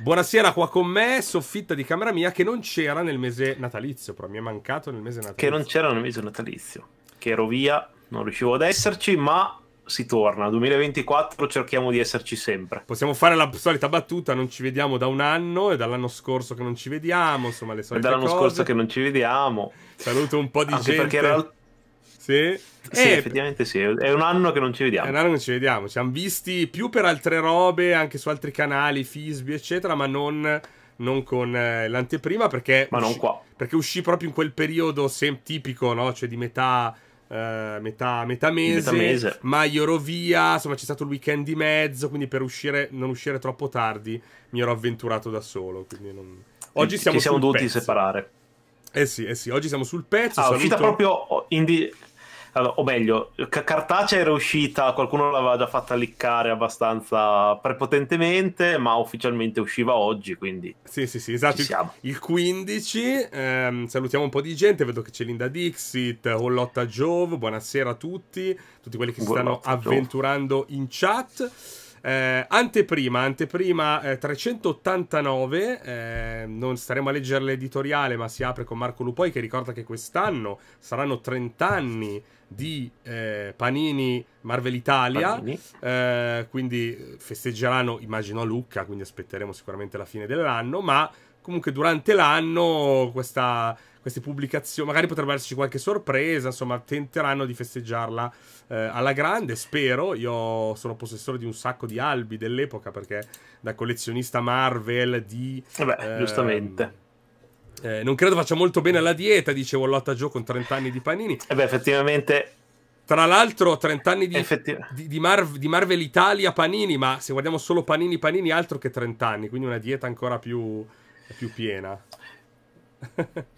Buonasera, qua con me, soffitta di camera mia che non c'era nel mese natalizio, però mi è mancato nel mese natalizio. Che non c'era nel mese natalizio, che ero via, non riuscivo ad esserci, ma si torna. 2024 cerchiamo di esserci sempre. Possiamo fare la solita battuta, non ci vediamo da un anno, è dall'anno scorso che non ci vediamo, insomma le solite È dall'anno cose. scorso che non ci vediamo. Saluto un po' di Anche gente. Perché in realtà sì. Sì, eh, effettivamente sì, è un anno che non ci vediamo. È un anno che non ci vediamo, ci siamo visti più per altre robe, anche su altri canali, Fisby, eccetera, ma non, non con eh, l'anteprima perché... Ma non uscì, qua. Perché uscì proprio in quel periodo sem- tipico, no? Cioè di metà... Uh, metà, metà mese, metà, ma ero via, insomma c'è stato il weekend di mezzo, quindi per uscire, non uscire troppo tardi mi ero avventurato da solo. Non... Oggi siamo, Ci siamo dovuti pezzo. separare. Eh sì, eh sì, oggi siamo sul pezzo. Ah, saluto... uscita proprio in, di allora, o meglio, c- cartacea era uscita, qualcuno l'aveva già fatta liccare abbastanza prepotentemente, ma ufficialmente usciva oggi, quindi... Sì, sì, sì, esatto. Il, il 15, ehm, salutiamo un po' di gente, vedo che c'è Linda Dixit, Hollotta Jove, buonasera a tutti, tutti quelli che si stanno avventurando in chat. Eh, anteprima, anteprima eh, 389, eh, non staremo a leggere l'editoriale ma si apre con Marco Lupoi che ricorda che quest'anno saranno 30 anni di eh, Panini Marvel Italia. Panini. Eh, quindi eh, festeggeranno, immagino, a Lucca, quindi aspetteremo sicuramente la fine dell'anno, ma comunque durante l'anno questa, queste pubblicazioni, magari potrebbe esserci qualche sorpresa, insomma, tenteranno di festeggiarla eh, alla grande, spero. Io sono possessore di un sacco di albi dell'epoca perché da collezionista Marvel di... Vabbè, eh beh, ehm, giustamente eh, non credo faccia molto bene alla dieta, dicevo Lotta Joe con 30 anni di panini. E eh beh, effettivamente. Tra l'altro, 30 anni di, effettiv- di, di, Marv- di, Marvel Italia panini, ma se guardiamo solo panini, panini, altro che 30 anni, quindi una dieta ancora più, più piena.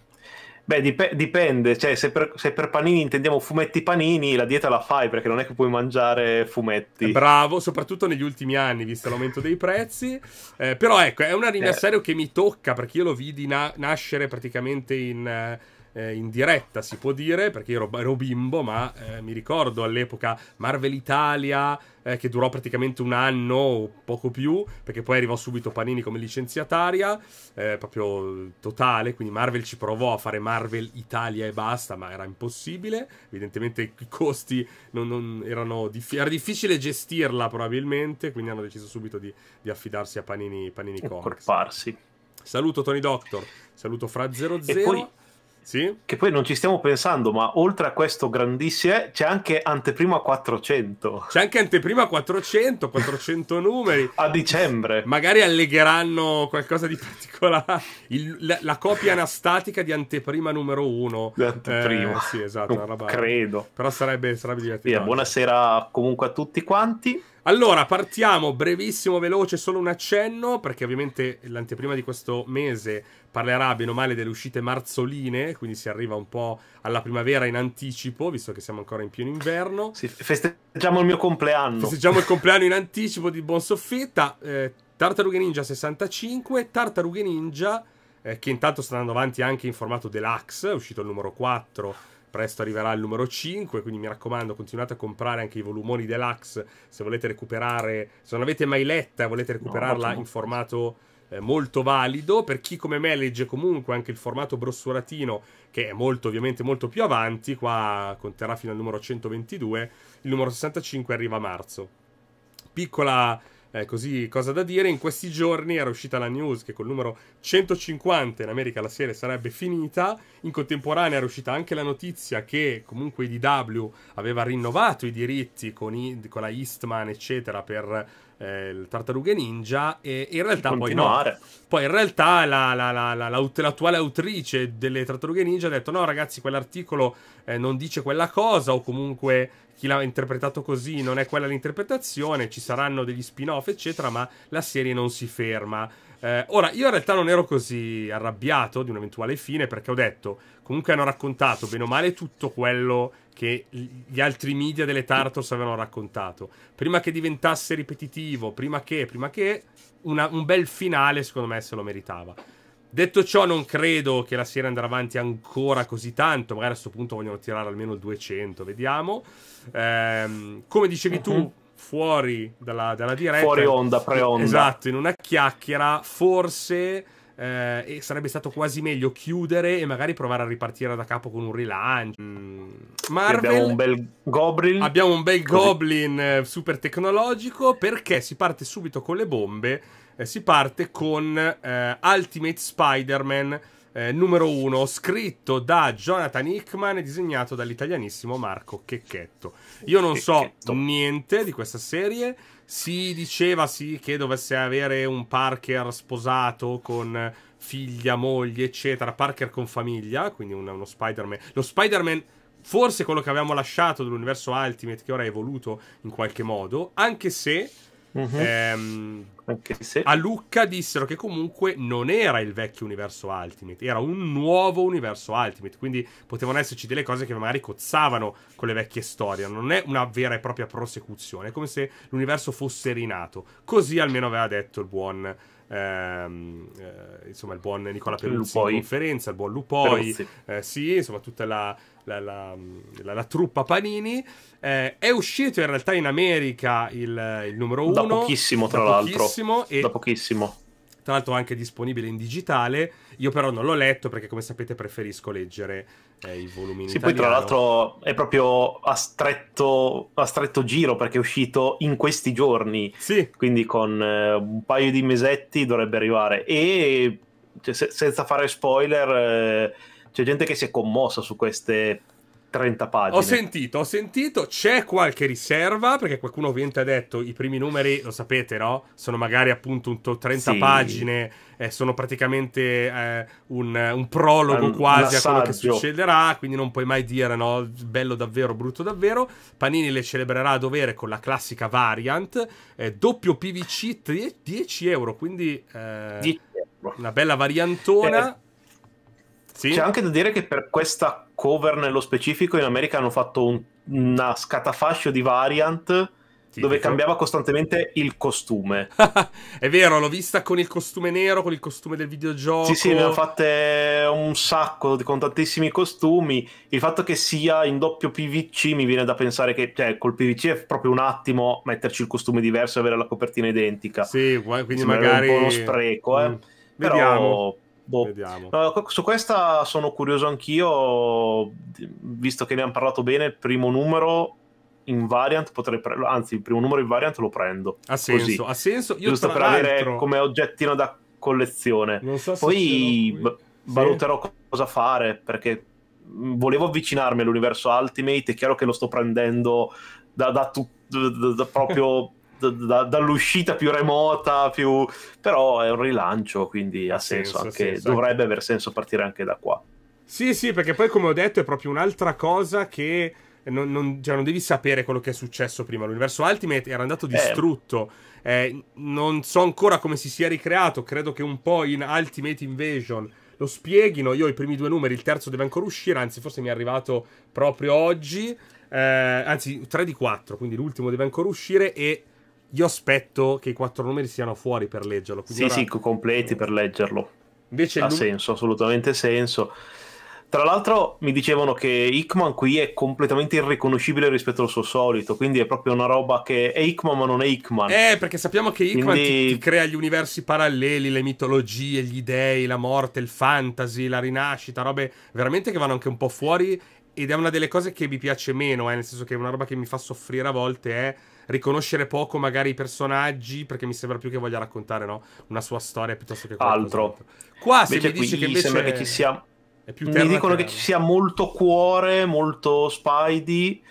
Beh, dip- dipende, cioè se per, se per, panini intendiamo fumetti panini, la dieta la fai perché non è che puoi mangiare fumetti. Eh, bravo, soprattutto negli ultimi anni, visto l'aumento dei prezzi. Eh, però ecco, è un anime eh. serio che mi tocca perché io lo vidi na- nascere praticamente in... Eh eh, in diretta, si può dire, perché io ero, ero bimbo, ma eh, mi ricordo all'epoca Marvel Italia, eh, che durò praticamente un anno o poco più, perché poi arrivò subito Panini come licenziataria, eh, proprio totale, quindi Marvel ci provò a fare Marvel Italia e basta, ma era impossibile, evidentemente i costi non, non erano dif- era difficile gestirla probabilmente, quindi hanno deciso subito di, di affidarsi a Panini, Panini Comics. Accorparsi. Saluto Tony Doctor, saluto Fra00. E poi sì. Che poi non ci stiamo pensando, ma oltre a questo grandissimo c'è anche anteprima 400. C'è anche anteprima 400, 400 numeri. a dicembre. Magari allegheranno qualcosa di particolare. Il, la, la, copia anastatica di anteprima numero 1. Anteprima. Eh, sì, esatto. credo. Però sarebbe, sarebbe divertente. Sì, buonasera comunque a tutti quanti. Allora, partiamo brevissimo, veloce, solo un accenno, perché ovviamente l'anteprima di questo mese parlerà bene o male delle uscite marzoline, quindi si arriva un po' alla primavera in anticipo, visto che siamo ancora in pieno inverno. Sì, festeggiamo il mio compleanno. Festeggiamo il compleanno in anticipo di Buon Soffitta, eh, Tartarughe Ninja 65, Tartarughe Ninja, eh, che intanto sta andando avanti anche in formato deluxe, è uscito il numero 4 presto arriverà il numero 5, quindi mi raccomando continuate a comprare anche i volumoni deluxe se volete recuperare, se non avete mai letta e volete recuperarla no, in formato eh, molto valido, per chi come me legge comunque anche il formato brossuratino che è molto ovviamente molto più avanti, qua conterrà fino al numero 122, il numero 65 arriva a marzo. Piccola eh, così cosa da dire, in questi giorni era uscita la news che col numero 150 in America la serie sarebbe finita, in contemporanea era uscita anche la notizia che comunque IDW aveva rinnovato i diritti con, i, con la Eastman eccetera per eh, il Tartarughe Ninja e, in realtà poi no. Poi in realtà la, la, la, l'attuale autrice delle Tartarughe Ninja ha detto no ragazzi quell'articolo eh, non dice quella cosa o comunque chi l'ha interpretato così non è quella l'interpretazione, ci saranno degli spin-off eccetera ma la serie non si ferma. Eh, ora, io in realtà non ero così arrabbiato di un'eventuale fine perché ho detto, comunque hanno raccontato bene o male tutto quello che gli altri media delle Tartos avevano raccontato. Prima che diventasse ripetitivo, prima che, prima che, una, un bel finale secondo me se lo meritava. Detto ciò, non credo che la serie andrà avanti ancora così tanto. Magari a questo punto vogliono tirare almeno il 200, vediamo. Ehm, come dicevi tu, mhm. fuori dalla, dalla diretta. Fuori onda, pre-onda. Esatto, in una chiacchiera, forse eh, e sarebbe stato quasi meglio chiudere e magari provare a ripartire da capo con un rilancio. Mm. Marvel, abbiamo un bel Goblin. Abbiamo un bel Goblin eh, super tecnologico perché si parte subito con le bombe, eh, si parte con eh, Ultimate Spider-Man. Eh, numero 1, scritto da Jonathan Hickman e disegnato dall'italianissimo Marco Checchetto. Io non so Checchetto. niente di questa serie, si diceva sì che dovesse avere un Parker sposato con figlia, moglie, eccetera. Parker con famiglia, quindi un, uno Spider-Man. Lo Spider-Man forse quello che avevamo lasciato dell'universo Ultimate, che ora è evoluto in qualche modo, anche se Uh-huh. Ehm, se... A Lucca dissero che comunque non era il vecchio universo Ultimate, era un nuovo universo Ultimate, quindi potevano esserci delle cose che magari cozzavano con le vecchie storie, non è una vera e propria prosecuzione, è come se l'universo fosse rinato, così almeno aveva detto il buon ehm, eh, insomma, il buon Nicola Peruzzi Lupoi. in conferenza, il buon Lupoi, eh, sì, insomma, tutta la, la, la, la truppa Panini. Eh, è uscito in realtà in America il, il numero uno. Da pochissimo, tra da l'altro. Pochissimo, e da pochissimo. Tra l'altro anche disponibile in digitale. Io però non l'ho letto perché, come sapete, preferisco leggere eh, i volumi sì, italiano. poi tra l'altro è proprio a stretto, a stretto, giro perché è uscito in questi giorni. Sì. Quindi con eh, un paio di mesetti dovrebbe arrivare. E cioè, se, senza fare spoiler... Eh, c'è gente che si è commossa su queste 30 pagine. Ho sentito, ho sentito, c'è qualche riserva, perché qualcuno ovviamente ha detto i primi numeri, lo sapete, no? Sono magari appunto un to- 30 sì. pagine, eh, sono praticamente eh, un, un, prologo un, quasi un a quello che succederà, quindi non puoi mai dire, no? Bello davvero, brutto davvero. Panini le celebrerà a dovere con la classica variant, eh, doppio PVC 10 euro, quindi 10 eh, euro. una bella variantona. Eh, sì? C'è anche da dire che per questa cover nello specifico in America hanno fatto un, una scatafascio di variant Tipico. dove cambiava costantemente il costume. è vero, l'ho vista con il costume nero, con il costume del videogioco. Sì, sì, ne hanno fatte un sacco con tantissimi costumi. Il fatto che sia in doppio PVC mi viene da pensare che cioè, col PVC è proprio un attimo metterci il costume diverso e avere la copertina identica. Sì, quindi Sembra magari un po' uno spreco, eh. Mm. Però... Vediamo. Boh. Vediamo. No, su questa sono curioso anch'io, visto che ne hanno parlato bene, il primo numero in variant potrei pre- anzi il primo numero in variant lo prendo. Ha senso, Così. ha senso. Io Giusto per avere come oggettino da collezione. Non so se Poi b- sì. valuterò cosa fare perché volevo avvicinarmi all'universo Ultimate, è chiaro che lo sto prendendo da, da, tu, proprio da, dall'uscita più remota, più... però è un rilancio, quindi ha, senso, senso, anche, senso. dovrebbe aver senso partire anche da qua. Sì, sì, perché poi come ho detto è proprio un'altra cosa che... Non, non, cioè non, devi sapere quello che è successo prima. L'universo Ultimate era andato eh. distrutto. Eh, non so ancora come si sia ricreato. Credo che un po' in Ultimate Invasion lo spieghino. Io ho i primi due numeri, il terzo deve ancora uscire. Anzi, forse mi è arrivato proprio oggi. Eh, anzi, 3 di 4, quindi l'ultimo deve ancora uscire. E io aspetto che i quattro numeri siano fuori per leggerlo. Sì, ora... sì, completi per leggerlo. Invece ha num- senso, assolutamente senso. Tra l'altro mi dicevano che Hickman qui è completamente irriconoscibile rispetto al suo solito, quindi è proprio una roba che è Hickman ma non è Hickman. Eh, perché sappiamo che Hickman quindi... ti, ti, crea gli universi paralleli, le mitologie, gli dei, la morte, il fantasy, la rinascita, robe veramente che vanno anche un po' fuori ed è una delle cose che mi piace meno, eh, nel senso che è una roba che mi fa soffrire a volte è... Eh riconoscere poco magari i personaggi, perché mi sembra più che voglia raccontare no? una sua storia piuttosto che qualcosa. altro. Qua se invece mi dici che invece sembra che ci sia mi dicono che ci sia molto cuore, molto Spidey,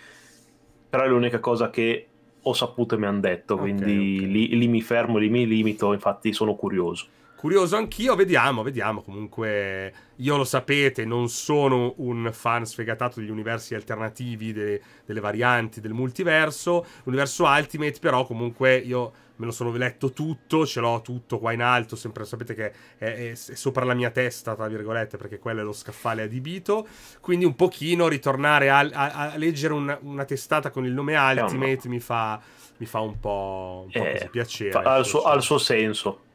però è l'unica cosa che ho saputo e mi hanno detto, okay, quindi okay. Lì, lì mi fermo, lì mi limito, infatti sono curioso. Curioso anch'io, vediamo, vediamo. Comunque, io lo sapete, non sono un fan sfegatato degli universi alternativi, de delle varianti, del multiverso. L'universo Ultimate, però, comunque, io me lo sono letto tutto, ce l'ho tutto qua in alto, sempre sapete che è, è, è, sopra la mia testa, tra virgolette, perché quello è lo scaffale adibito. Quindi un pochino ritornare a, a, a leggere una, una, testata con il nome Ultimate no, no. Mi, fa, mi fa, un po', un po eh, piacere. Fa, al, suo, al suo senso.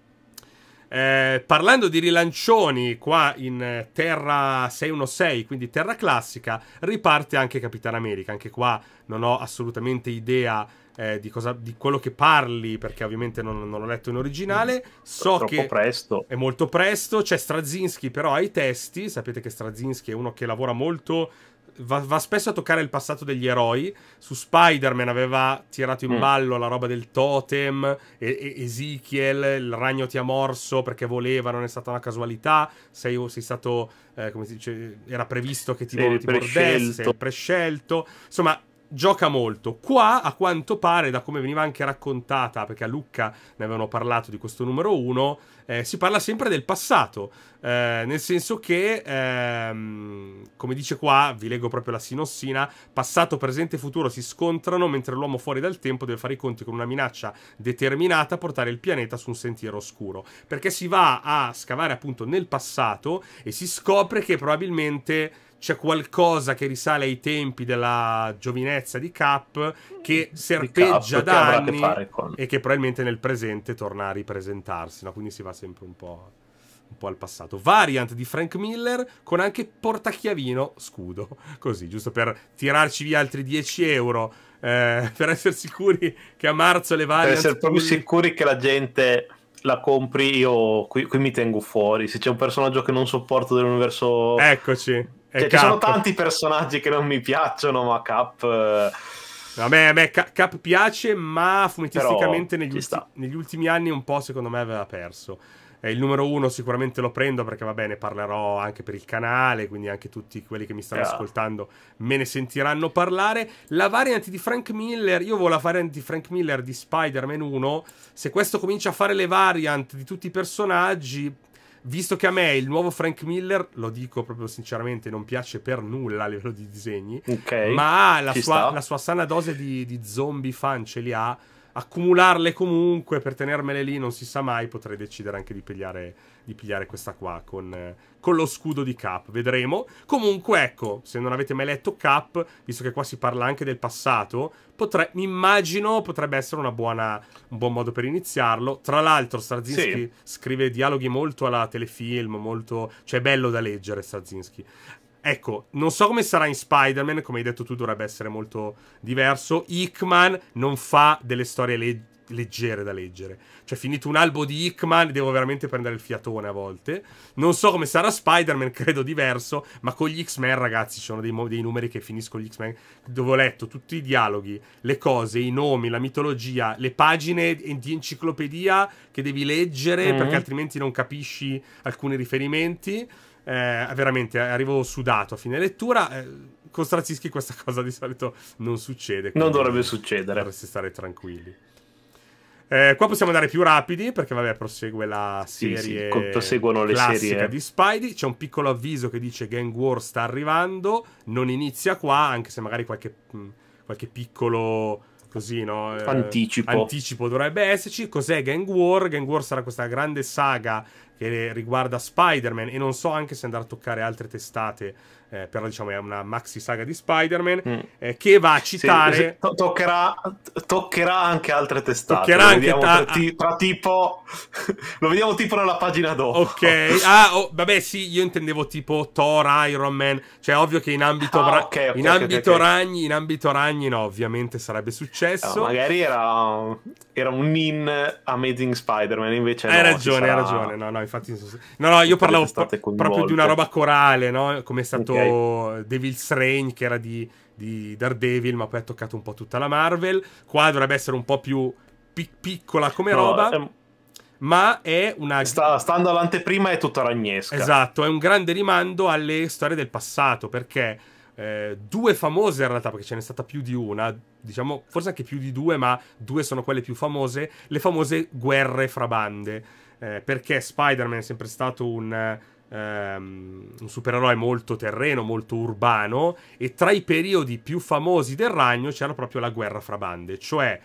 Eh, parlando di rilancioni qua in eh, terra 616, quindi terra classica, riparte anche Capitan America. Anche qua non ho assolutamente idea eh, di, cosa, di, quello che parli, perché ovviamente non, non l'ho letto in originale. Mm. So che presto. è molto presto. C'è Strazinski, però, ai testi. Sapete che Strazinski è uno che lavora molto va, va, spesso a toccare il passato degli eroi. Su Spider-Man aveva tirato in mm. ballo la roba del totem, e, e, Ezekiel, il ragno ti ha morso perché voleva, non è stata una casualità, sei, sei stato, eh, come si dice, era previsto che ti, ti mordesse, sei prescelto. Insomma, gioca molto. Qua, a quanto pare, da come veniva anche raccontata, perché a Lucca ne avevano parlato di questo numero 1, eh, si parla sempre del passato. Eh, nel senso che, ehm, come dice qua, vi leggo proprio la sinossina, passato, presente e futuro si scontrano mentre l'uomo fuori dal tempo deve fare i conti con una minaccia determinata a portare il pianeta su un sentiero oscuro. Perché si va a scavare appunto nel passato e si scopre che probabilmente c'è qualcosa che risale ai tempi della giovinezza di Cap che serpeggia Cap, da che anni che con... e che probabilmente nel presente torna a ripresentarsi, no? quindi si va sempre un po', un po', al passato. Variant di Frank Miller con anche portachiavino scudo, così, giusto per tirarci via altri 10 euro. Eh, per essere sicuri che a marzo le variant... Per essere proprio sicuri che la gente la compri, io qui, qui mi tengo fuori. Se c'è un personaggio che non sopporto dell'universo... Eccoci cioè, ci sono tanti personaggi che non mi piacciono, ma Cap... Eh, vabbè, a me Cap piace, ma fumettisticamente negli, ulti, negli, ultimi anni un po' secondo me aveva perso. Eh, il numero uno sicuramente lo prendo perché va bene, parlerò anche per il canale, quindi anche tutti quelli che mi stanno yeah. ascoltando me ne sentiranno parlare. La variante di Frank Miller, io avevo la variante di Frank Miller di Spider-Man 1, se questo comincia a fare le variant di tutti i personaggi, Visto che a me il nuovo Frank Miller, lo dico proprio sinceramente, non piace per nulla a livello di disegni, okay, ma la sua, la sua, sana dose di, di zombie fan ce li ha accumularle comunque per tenermele lì non si sa mai, potrei decidere anche di pigliare di pigliare questa qua con, eh, con, lo scudo di Cap. Vedremo. Comunque, ecco, se non avete mai letto Cap, visto che qua si parla anche del passato, potre, mi immagino potrebbe essere buona, un buon modo per iniziarlo. Tra l'altro, Strazinski sì. scrive dialoghi molto alla telefilm, molto... cioè è bello da leggere Strazinski. Ecco, non so come sarà in Spider-Man, come hai detto tu dovrebbe essere molto diverso. Hickman non fa delle storie leggere leggere da leggere. Cioè, finito un albo di Hickman, devo veramente prendere il fiatone a volte. Non so come sarà Spider-Man, credo diverso, ma con gli X-Men, ragazzi, ci sono dei, dei, numeri che finiscono gli X-Men, dove ho letto tutti i dialoghi, le cose, i nomi, la mitologia, le pagine di enciclopedia che devi leggere, mm-hmm. perché altrimenti non capisci alcuni riferimenti. Eh, veramente arrivo sudato a fine lettura. Eh, con Straczynski questa cosa di solito non succede. Non dovrebbe succedere. Dovreste stare tranquilli. Eh, qua possiamo andare più rapidi perché, vabbè, prosegue la serie. Sì, sì, proseguono le serie di Spidey. C'è un piccolo avviso che dice Gang War sta arrivando. Non inizia qua, anche se magari qualche, qualche piccolo. Così, no? Eh, anticipo. Eh, anticipo dovrebbe esserci. Cos'è Gang War? Gang War sarà questa grande saga che riguarda Spider-Man e non so anche se andare a toccare altre testate eh, però diciamo è una maxi saga di Spider-Man, mm. eh, che va a citare... Sì, to- toccherà, toccherà, anche altre testate. Toccherà lo anche ta- tra, ti- tra tipo... lo vediamo tipo nella pagina dopo. Ok, ah, oh, vabbè sì, io intendevo tipo Thor, Iron Man, cioè ovvio che in ambito, ah, ra- okay, okay, in okay, ambito ragni, in ambito ragni no, ovviamente sarebbe successo. No, eh, magari era, era un in Amazing Spider-Man, invece... Hai no, ragione, sarà... hai ragione, no, no, infatti... No, no, io parlavo pro- proprio di una roba corale, no? Come è stato okay. Devil's Reign, che era di, di, Daredevil, ma poi ha toccato un po' tutta la Marvel. Qua dovrebbe essere un po' più pic- piccola come no, roba. È... Ma è una. Sta, stando all'anteprima è tutta ragnesca. Esatto, è un grande rimando alle storie del passato perché. Eh, due famose in realtà, perché ce n'è stata più di una, diciamo forse anche più di due, ma due sono quelle più famose, le famose guerre fra bande, eh, perché Spider-Man è sempre stato un Um, un supereroe molto terreno, molto urbano, e tra i periodi più famosi del ragno c'era proprio la guerra fra bande, cioè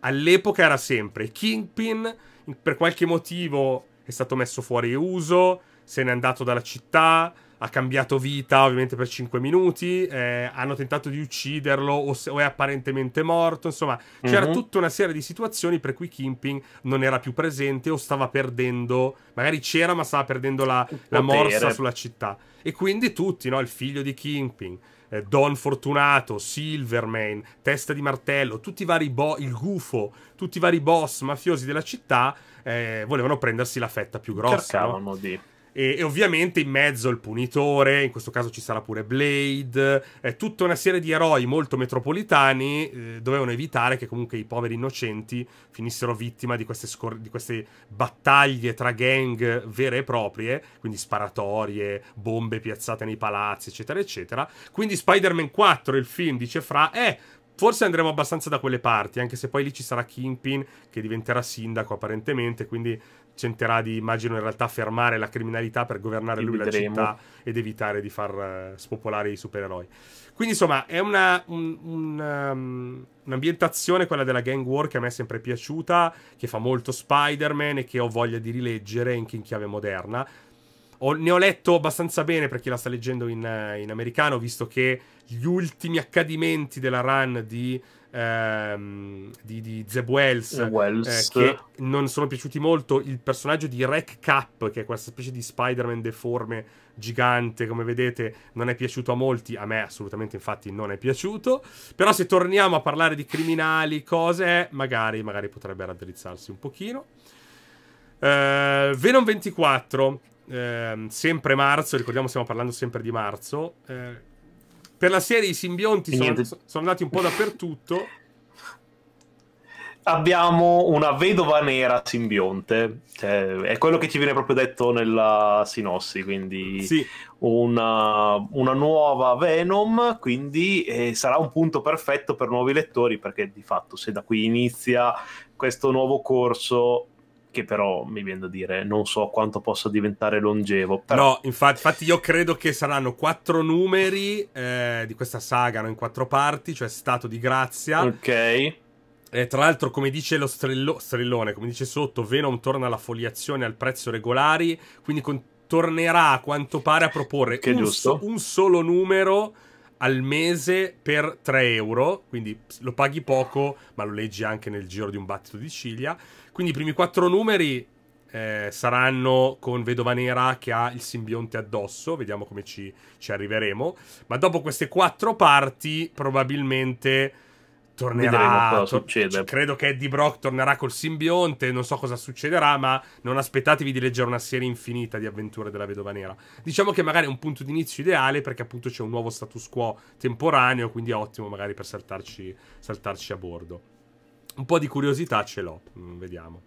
all'epoca era sempre Kingpin, per qualche motivo è stato messo fuori uso, se n'è andato dalla città, ha cambiato vita ovviamente per 5 minuti, eh, hanno tentato di ucciderlo o, se, o è apparentemente morto, insomma c'era mm-hmm. tutta una serie di situazioni per cui Kimping non era più presente o stava perdendo, magari c'era ma stava perdendo la, la morsa sulla città. E quindi tutti, no? il figlio di Kimping, eh, Don Fortunato, Silverman, Testa di Martello, tutti i vari bo- il gufo, tutti i vari boss mafiosi della città eh, volevano prendersi la fetta più grossa. Cercavano no? di... E, e, ovviamente in mezzo il punitore, in questo caso ci sarà pure Blade, eh, tutta una serie di eroi molto metropolitani eh, dovevano evitare che comunque i poveri innocenti finissero vittima di queste, di queste, battaglie tra gang vere e proprie, quindi sparatorie, bombe piazzate nei palazzi, eccetera, eccetera. Quindi Spider-Man 4, il film, dice Fra, eh, forse andremo abbastanza da quelle parti, anche se poi lì ci sarà Kingpin che diventerà sindaco apparentemente, quindi tenterà di, immagino, in realtà fermare la criminalità per governare lui vedremo. la città ed evitare di far eh, spopolare i supereroi. Quindi, insomma, è una, un, un, um, un'ambientazione, quella della gang war, che a me è sempre piaciuta, che fa molto Spider-Man e che ho voglia di rileggere anche in chiave moderna. Ho, ne ho letto abbastanza bene per chi la sta leggendo in, eh, in americano, visto che gli ultimi accadimenti della run di ehm, di, di Zeb Wells, Wells. Eh, che non sono piaciuti molto. Il personaggio di Rec Cap, che è questa specie di Spider-Man deforme gigante, come vedete, non è piaciuto a molti, a me assolutamente infatti non è piaciuto, però se torniamo a parlare di criminali, cose, magari, magari potrebbe raddrizzarsi un pochino. Eh, Venom 24, eh, sempre marzo, ricordiamo stiamo parlando sempre di marzo, eh, per la serie i simbionti sono, sono andati un po' dappertutto. Abbiamo una vedova nera simbionte, cioè, è quello che ci viene proprio detto nella sinossi, quindi sì. una, una, nuova Venom, quindi eh, sarà un punto perfetto per nuovi lettori, perché di fatto se da qui inizia questo nuovo corso che però mi viene da dire non so quanto possa diventare longevo. Però... No, infatti, infatti io credo che saranno quattro numeri eh, di questa saga, no? in quattro parti, cioè Stato di Grazia. Ok. Eh, tra l'altro, come dice lo strello, strellone, come dice sotto, Venom torna alla foliazione al prezzo regolari, quindi con, tornerà a quanto pare a proporre un, so, un, solo numero al mese per 3 euro, quindi lo paghi poco, ma lo leggi anche nel giro di un battito di ciglia. Quindi i primi quattro numeri eh, saranno con Vedova Nera che ha il simbionte addosso, vediamo come ci, ci arriveremo. Ma dopo queste quattro parti, probabilmente tornerà. Cosa succede. Credo che Eddie Brock tornerà col simbionte. Non so cosa succederà, ma non aspettatevi di leggere una serie infinita di avventure della vedova nera. Diciamo che magari è un punto di inizio ideale perché appunto c'è un nuovo status quo temporaneo, quindi è ottimo magari per saltarci, saltarci a bordo. Un po' di curiosità ce l'ho, mm, vediamo.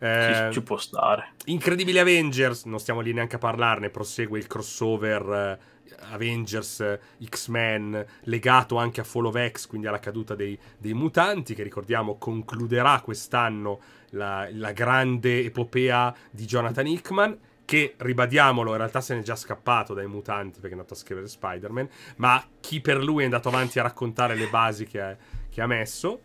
Eh, ci, può stare. Incredibile Avengers, non stiamo lì neanche a parlarne, prosegue il crossover eh, Avengers, X-Men, legato anche a Fall of X, quindi alla caduta dei, dei mutanti, che ricordiamo concluderà quest'anno la, la, grande epopea di Jonathan Hickman, che ribadiamolo, in realtà se n'è già scappato dai mutanti perché è andato a scrivere Spider-Man, ma chi per lui è andato avanti a raccontare le basi che, è, che ha messo.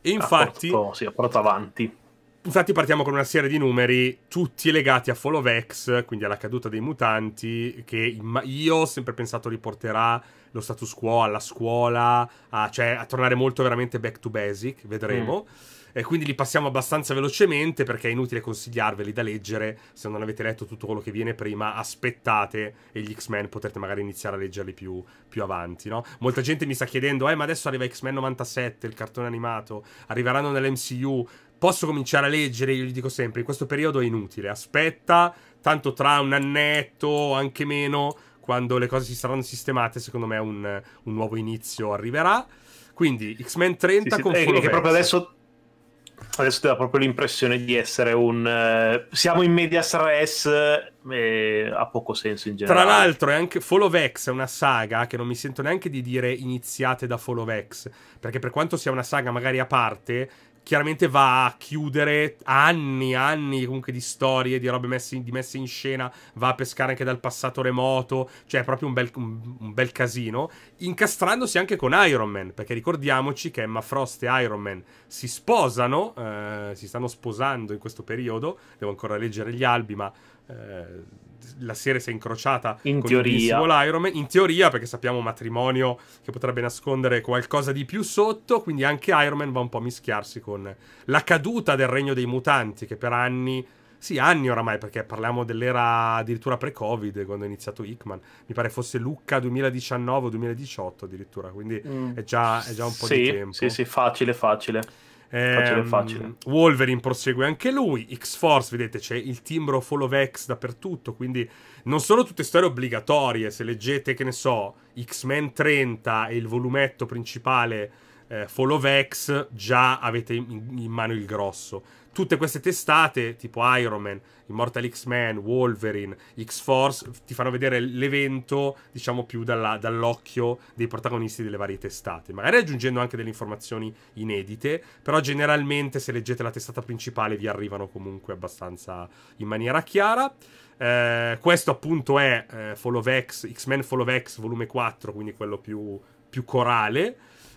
E infatti... Rapporto, sì, ha portato avanti Infatti partiamo con una serie di numeri, tutti legati a Fall of X, quindi alla caduta dei mutanti, che io ho sempre pensato riporterà lo status quo alla scuola, a, cioè a tornare molto veramente back to basic, vedremo. Mm. E quindi li passiamo abbastanza velocemente perché è inutile consigliarveli da leggere. Se non avete letto tutto quello che viene prima, aspettate e gli X-Men potrete magari iniziare a leggerli più, più avanti, no? Molta gente mi sta chiedendo, eh, ma adesso arriva X-Men 97, il cartone animato, arriveranno nell'MCU posso cominciare a leggere, io gli dico sempre, in questo periodo è inutile, aspetta, tanto tra un annetto, anche meno, quando le cose si saranno sistemate, secondo me un, un nuovo inizio arriverà. Quindi X-Men 30 sì, con eh, sì, Follow che proprio adesso adesso ti dà proprio l'impressione di essere un uh, siamo in media stress eh, ha poco senso in generale tra l'altro è anche Fall of X è una saga che non mi sento neanche di dire iniziate da Fall of X, perché per quanto sia una saga magari a parte chiaramente va a chiudere anni, e anni comunque di storie, di robe messe in, di messe in scena, va a pescare anche dal passato remoto, cioè è proprio un bel, un, un bel, casino, incastrandosi anche con Iron Man, perché ricordiamoci che Emma Frost e Iron Man si sposano, eh, si stanno sposando in questo periodo, devo ancora leggere gli albi, ma... Eh, la serie si è incrociata in con teoria. il Iron Man, in teoria perché sappiamo un matrimonio che potrebbe nascondere qualcosa di più sotto, quindi anche Iron Man va un po' a mischiarsi con la caduta del regno dei mutanti che per anni sì, anni oramai, perché parliamo dell'era addirittura pre-Covid, quando è iniziato Hickman. Mi pare fosse Lucca 2019 o 2018 addirittura, quindi mm. è, già, è, già, un po' sì, di tempo. Sì, sì, facile, facile. Facile, ehm, facile. Wolverine prosegue anche lui. X-Force, vedete, c'è il timbro Fall of X dappertutto. Quindi non sono tutte storie obbligatorie. Se leggete, che ne so, X-Men 30 e il volumetto principale eh, of X, già avete in, in mano il grosso tutte queste testate, tipo Iron Man, Immortal X-Men, Wolverine, X-Force, ti fanno vedere l'evento, diciamo, più dall'occhio dei protagonisti delle varie testate. Magari aggiungendo anche delle informazioni inedite, però generalmente se leggete la testata principale vi arrivano comunque abbastanza in maniera chiara. Eh, questo appunto è eh, Fall of X, X-Men Fall of X volume 4, quindi quello più, più corale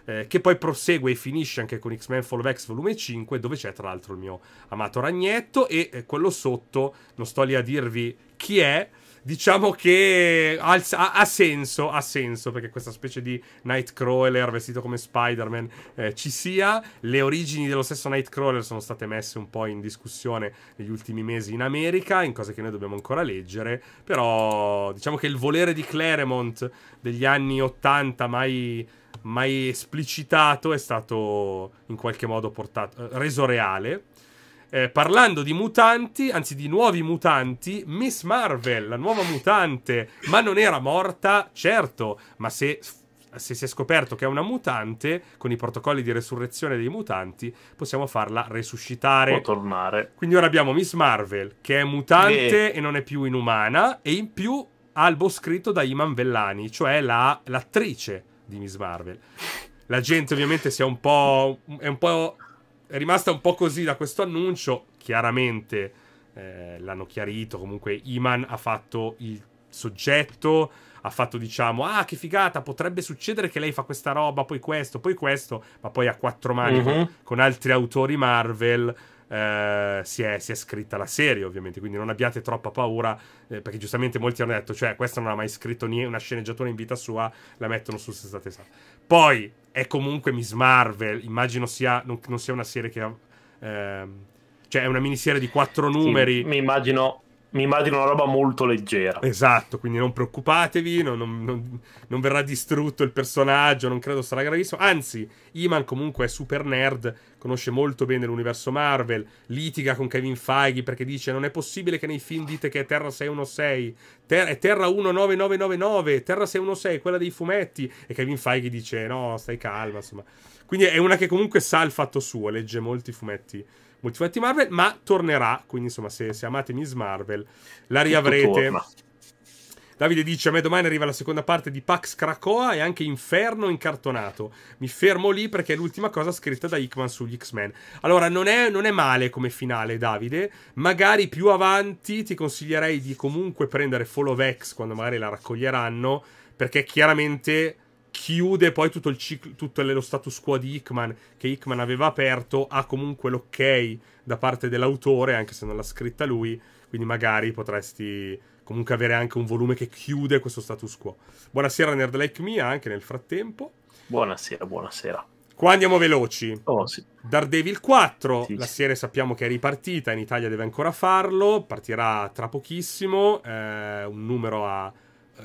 eh, che poi prosegue e finisce anche con X-Men Fall of X volume 5, dove c'è tra l'altro il mio amato ragnetto e eh, quello sotto, non sto lì a dirvi chi è, diciamo che ha, ha, senso, ha senso perché questa specie di Nightcrawler vestito come Spider-Man eh, ci sia. Le origini dello stesso Nightcrawler sono state messe un po' in discussione negli ultimi mesi in America, in cose che noi dobbiamo ancora leggere, però diciamo che il volere di Claremont degli anni 80 mai mai esplicitato, è stato in qualche modo portato, eh, reso reale. Eh, parlando di mutanti, anzi di nuovi mutanti, Miss Marvel, la nuova mutante, ma non era morta, certo, ma se, se si è scoperto che è una mutante, con i protocolli di resurrezione dei mutanti, possiamo farla resuscitare. Può tornare. Quindi ora abbiamo Miss Marvel, che è mutante eh. e non è più inumana, e in più ha il boh scritto da Iman Vellani, cioè la, l'attrice di Miss Marvel. La gente ovviamente si è un po'... È, un po', è rimasta un po' così da questo annuncio. Chiaramente eh, l'hanno chiarito, comunque Iman ha fatto il soggetto, ha fatto diciamo, ah che figata, potrebbe succedere che lei fa questa roba, poi questo, poi questo, ma poi a quattro mani mm-hmm. con altri autori Marvel eh, si, è, si, è, scritta la serie, ovviamente. Quindi non abbiate troppa paura, eh, perché giustamente molti hanno detto, cioè, questa non ha mai scritto niente, una sceneggiatura in vita sua, la mettono su se state Sa. Poi è comunque Miss Marvel, immagino sia, non, non sia una serie che... Eh, cioè, è una miniserie di quattro numeri. Sì, mi immagino mi immagino una roba molto leggera. Esatto, quindi non preoccupatevi, non, non, non, non, verrà distrutto il personaggio, non credo sarà gravissimo. Anzi, Iman comunque è super nerd, conosce molto bene l'universo Marvel, litiga con Kevin Feige perché dice non è possibile che nei film dite che è Terra 616, ter- è Terra 19999, Terra 616, quella dei fumetti. E Kevin Feige dice no, stai calma, insomma. Quindi è una che comunque sa il fatto suo, legge molti fumetti multifumetti Marvel, ma tornerà, quindi insomma se, se amate Miss Marvel la riavrete. Davide dice: A me domani arriva la seconda parte di Pax Krakoa e anche Inferno incartonato. Mi fermo lì perché è l'ultima cosa scritta da Hickman sugli X-Men. Allora, non è, non è, male come finale, Davide. Magari più avanti ti consiglierei di comunque prendere Fall of X quando magari la raccoglieranno. Perché chiaramente chiude poi tutto, il ciclo, tutto lo status quo di Hickman che Hickman aveva aperto, ha comunque l'ok da parte dell'autore, anche se non l'ha scritta lui, quindi magari potresti comunque avere anche un volume che chiude questo status quo. Buonasera Nerd Like Me anche nel frattempo. Buonasera, buonasera. Qua andiamo veloci. Oh, sì. Daredevil 4, sì, la serie sappiamo che è ripartita, in Italia deve ancora farlo, partirà tra pochissimo, eh, un numero a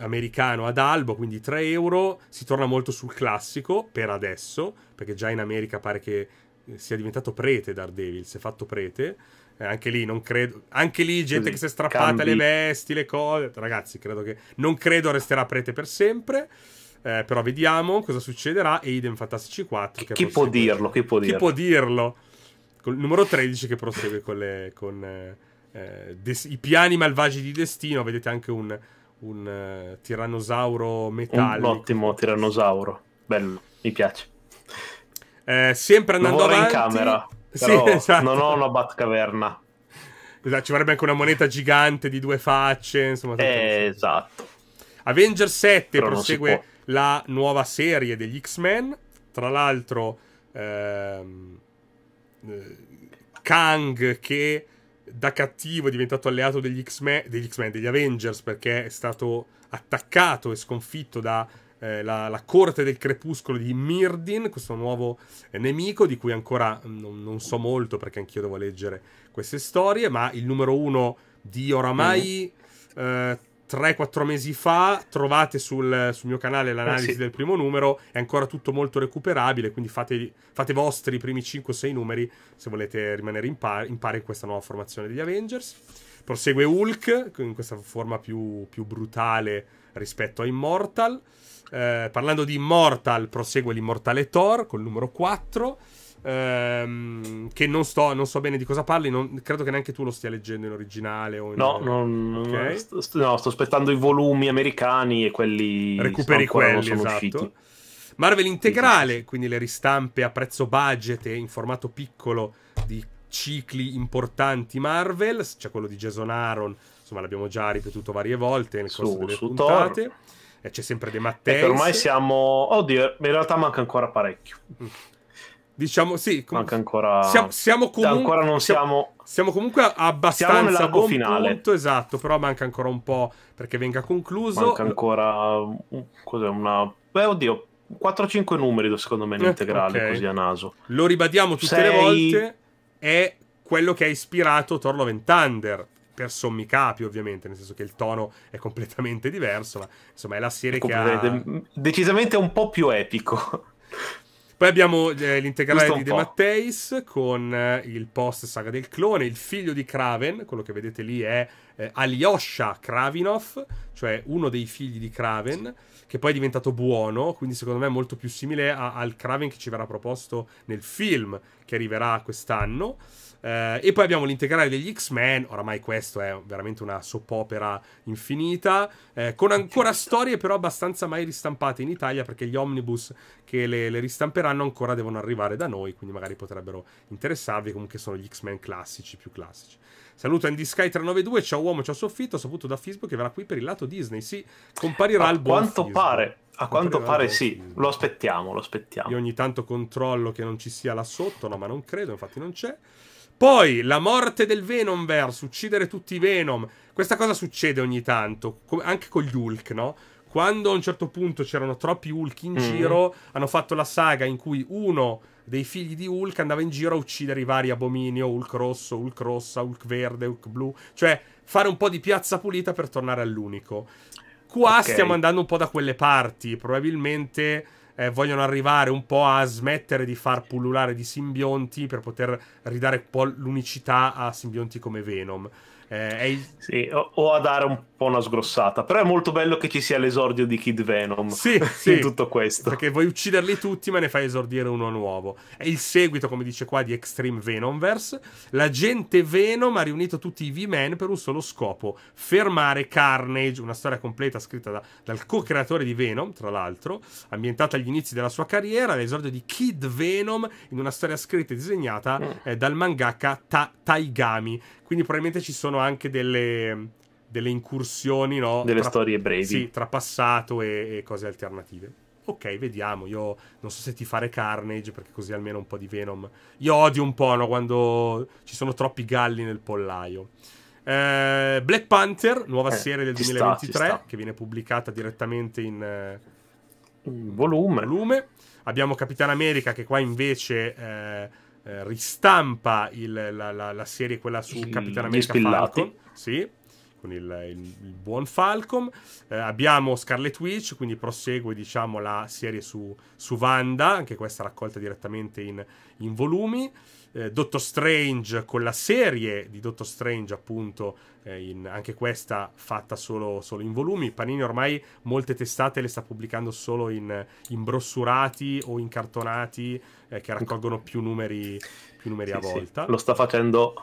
americano ad albo, quindi 3 euro, si torna molto sul classico per adesso, perché già in America pare che eh, sia diventato prete Daredevil, si è fatto prete. Eh, anche lì non credo. Anche lì, gente che si è strappata cambi. le vesti, le cose. Ragazzi, credo che. Non credo resterà prete per sempre. Eh, però vediamo cosa succederà. E idem Fantastici 4. Che chi, può dirlo, chi può dirlo? Chi può dirlo? Col numero 13 che prosegue con, le, con eh, eh, des, i piani malvagi di destino. Vedete anche un un uh, eh, tirannosauro metallico. Un ottimo tirannosauro, bello, mi piace. Eh, sempre andando Lavora avanti... in camera, però sì, esatto. non ho una batcaverna. Esatto, ci vorrebbe anche una moneta gigante di due facce, insomma. Eh, esatto. Avenger 7 però prosegue la nuova serie degli X-Men. Tra l'altro, ehm, eh, Kang che da cattivo è diventato alleato degli X-Men, degli, X-Men, degli Avengers, perché è stato attaccato e sconfitto da eh, la, la, corte del crepuscolo di Mirdin, questo nuovo eh, nemico di cui ancora mm, non, non, so molto perché anch'io devo leggere queste storie, ma il numero uno di oramai mm. eh, 3-4 mesi fa, trovate sul, sul mio canale eh, l'analisi eh sì. del primo numero, è ancora tutto molto recuperabile, quindi fate, fate vostri i primi 5-6 numeri se volete rimanere in, par- in pari in questa nuova formazione degli Avengers. Prosegue Hulk in questa forma più, più brutale rispetto a Immortal. Eh, parlando di Immortal, prosegue l'Immortale Thor con il numero 4 ehm, che non, sto, non so bene di cosa parli, non, credo che neanche tu lo stia leggendo in originale. O in no, non, okay. st- st- no, sto aspettando i volumi americani e quelli... Recuperi quelli, esatto. Usciti. Marvel integrale, quindi le ristampe a prezzo budget e in formato piccolo di cicli importanti Marvel, c'è cioè quello di Jason Aaron, insomma l'abbiamo già ripetuto varie volte nel corso su, delle su puntate. Thor. Eh, c'è sempre De Matteo. Ecco, ormai siamo. Oddio, in realtà manca ancora parecchio. Mm. Diciamo sì, com- manca ancora. Siamo, siamo cioè, comunque. Ancora non siamo. Siamo comunque abbastanza siamo a buon finale. punto, esatto, però manca ancora un po' perché venga concluso. Manca ancora cos'è una Beh, oddio, 4-5 numeri secondo me l'integrale eh, okay. così a naso. Lo ribadiamo tutte Sei... le volte è quello che ha ispirato Torlo Ventander per sommi capi, ovviamente, nel senso che il tono è completamente diverso, ma insomma, è la serie è che ha decisamente un po' più epico. Poi abbiamo eh, l'integrale di De Matteis con eh, il post Saga del Clone, il figlio di Kraven, quello che vedete lì è eh, Alyosha Kravinov, cioè uno dei figli di Kraven, che poi è diventato buono, quindi secondo me è molto più simile a, al Kraven che ci verrà proposto nel film che arriverà quest'anno. Eh, e poi abbiamo l'integrale degli X-Men, oramai questo è veramente una soppopera infinita, eh, con ancora storie però abbastanza mai ristampate in Italia perché gli omnibus che le, le, ristamperanno ancora devono arrivare da noi, quindi magari potrebbero interessarvi, comunque sono gli X-Men classici, più classici. Saluto Andy Sky 392, ciao uomo, ciao soffitto, ho saputo da Facebook che verrà qui per il lato Disney, sì, comparirà a il buon quanto Fisbo. pare, a quanto pare sì, lo aspettiamo, lo aspettiamo. Io ogni tanto controllo che non ci sia là sotto, no ma non credo, infatti non c'è. Poi la morte del Venomverse, uccidere tutti i Venom. Questa cosa succede ogni tanto, anche con gli Hulk, no? Quando a un certo punto c'erano troppi Hulk in mm. giro, hanno fatto la saga in cui uno dei figli di Hulk andava in giro a uccidere i vari abominio, Hulk rosso, Hulk rossa, Hulk verde, Hulk blu, cioè fare un po' di piazza pulita per tornare all'unico. Qua okay. stiamo andando un po' da quelle parti, probabilmente eh, vogliono arrivare un po' a smettere di far pullulare di simbionti per poter ridare un po' l'unicità a simbionti come Venom. Eh, è... sì, o, o, a dare un po' una sgrossata. Però è molto bello che ci sia l'esordio di Kid Venom sì, in sì, tutto questo. Perché vuoi ucciderli tutti, ma ne fai esordire uno nuovo. È il seguito, come dice qua, di Extreme Venomverse. L'agente Venom ha riunito tutti i V-Men per un solo scopo: fermare Carnage, una storia completa scritta da, dal co-creatore di Venom, tra l'altro, ambientata agli inizi della sua carriera. L'esordio di Kid Venom in una storia scritta e disegnata mm. eh, dal mangaka Ta- Taigami quindi probabilmente ci sono anche delle, delle incursioni, no? Delle tra, storie brevi. Sì, tra passato e, e, cose alternative. Ok, vediamo. Io non so se ti fare Carnage, perché così almeno un po' di Venom. Io odio un po', no? Quando ci sono troppi galli nel pollaio. Eh, Black Panther, nuova eh, serie del 2023, sta, sta. che viene pubblicata direttamente in... in eh, volume. volume. Abbiamo Capitan America che qua invece eh, eh, ristampa il, la, la, la, serie, quella su Capitan America Falcon. Sì, con il, il, il buon Falcom. Eh, abbiamo Scarlet Witch, quindi prosegue diciamo, la serie su, su Wanda, anche questa raccolta direttamente in, in volumi. Eh, Doctor Strange con la serie di Doctor Strange, appunto, eh, in, anche questa fatta solo, solo, in volumi. Panini ormai molte testate le sta pubblicando solo in, in brossurati o in cartonati eh, che raccolgono più numeri più numeri sì, a volta. Sì. Lo, sta facendo,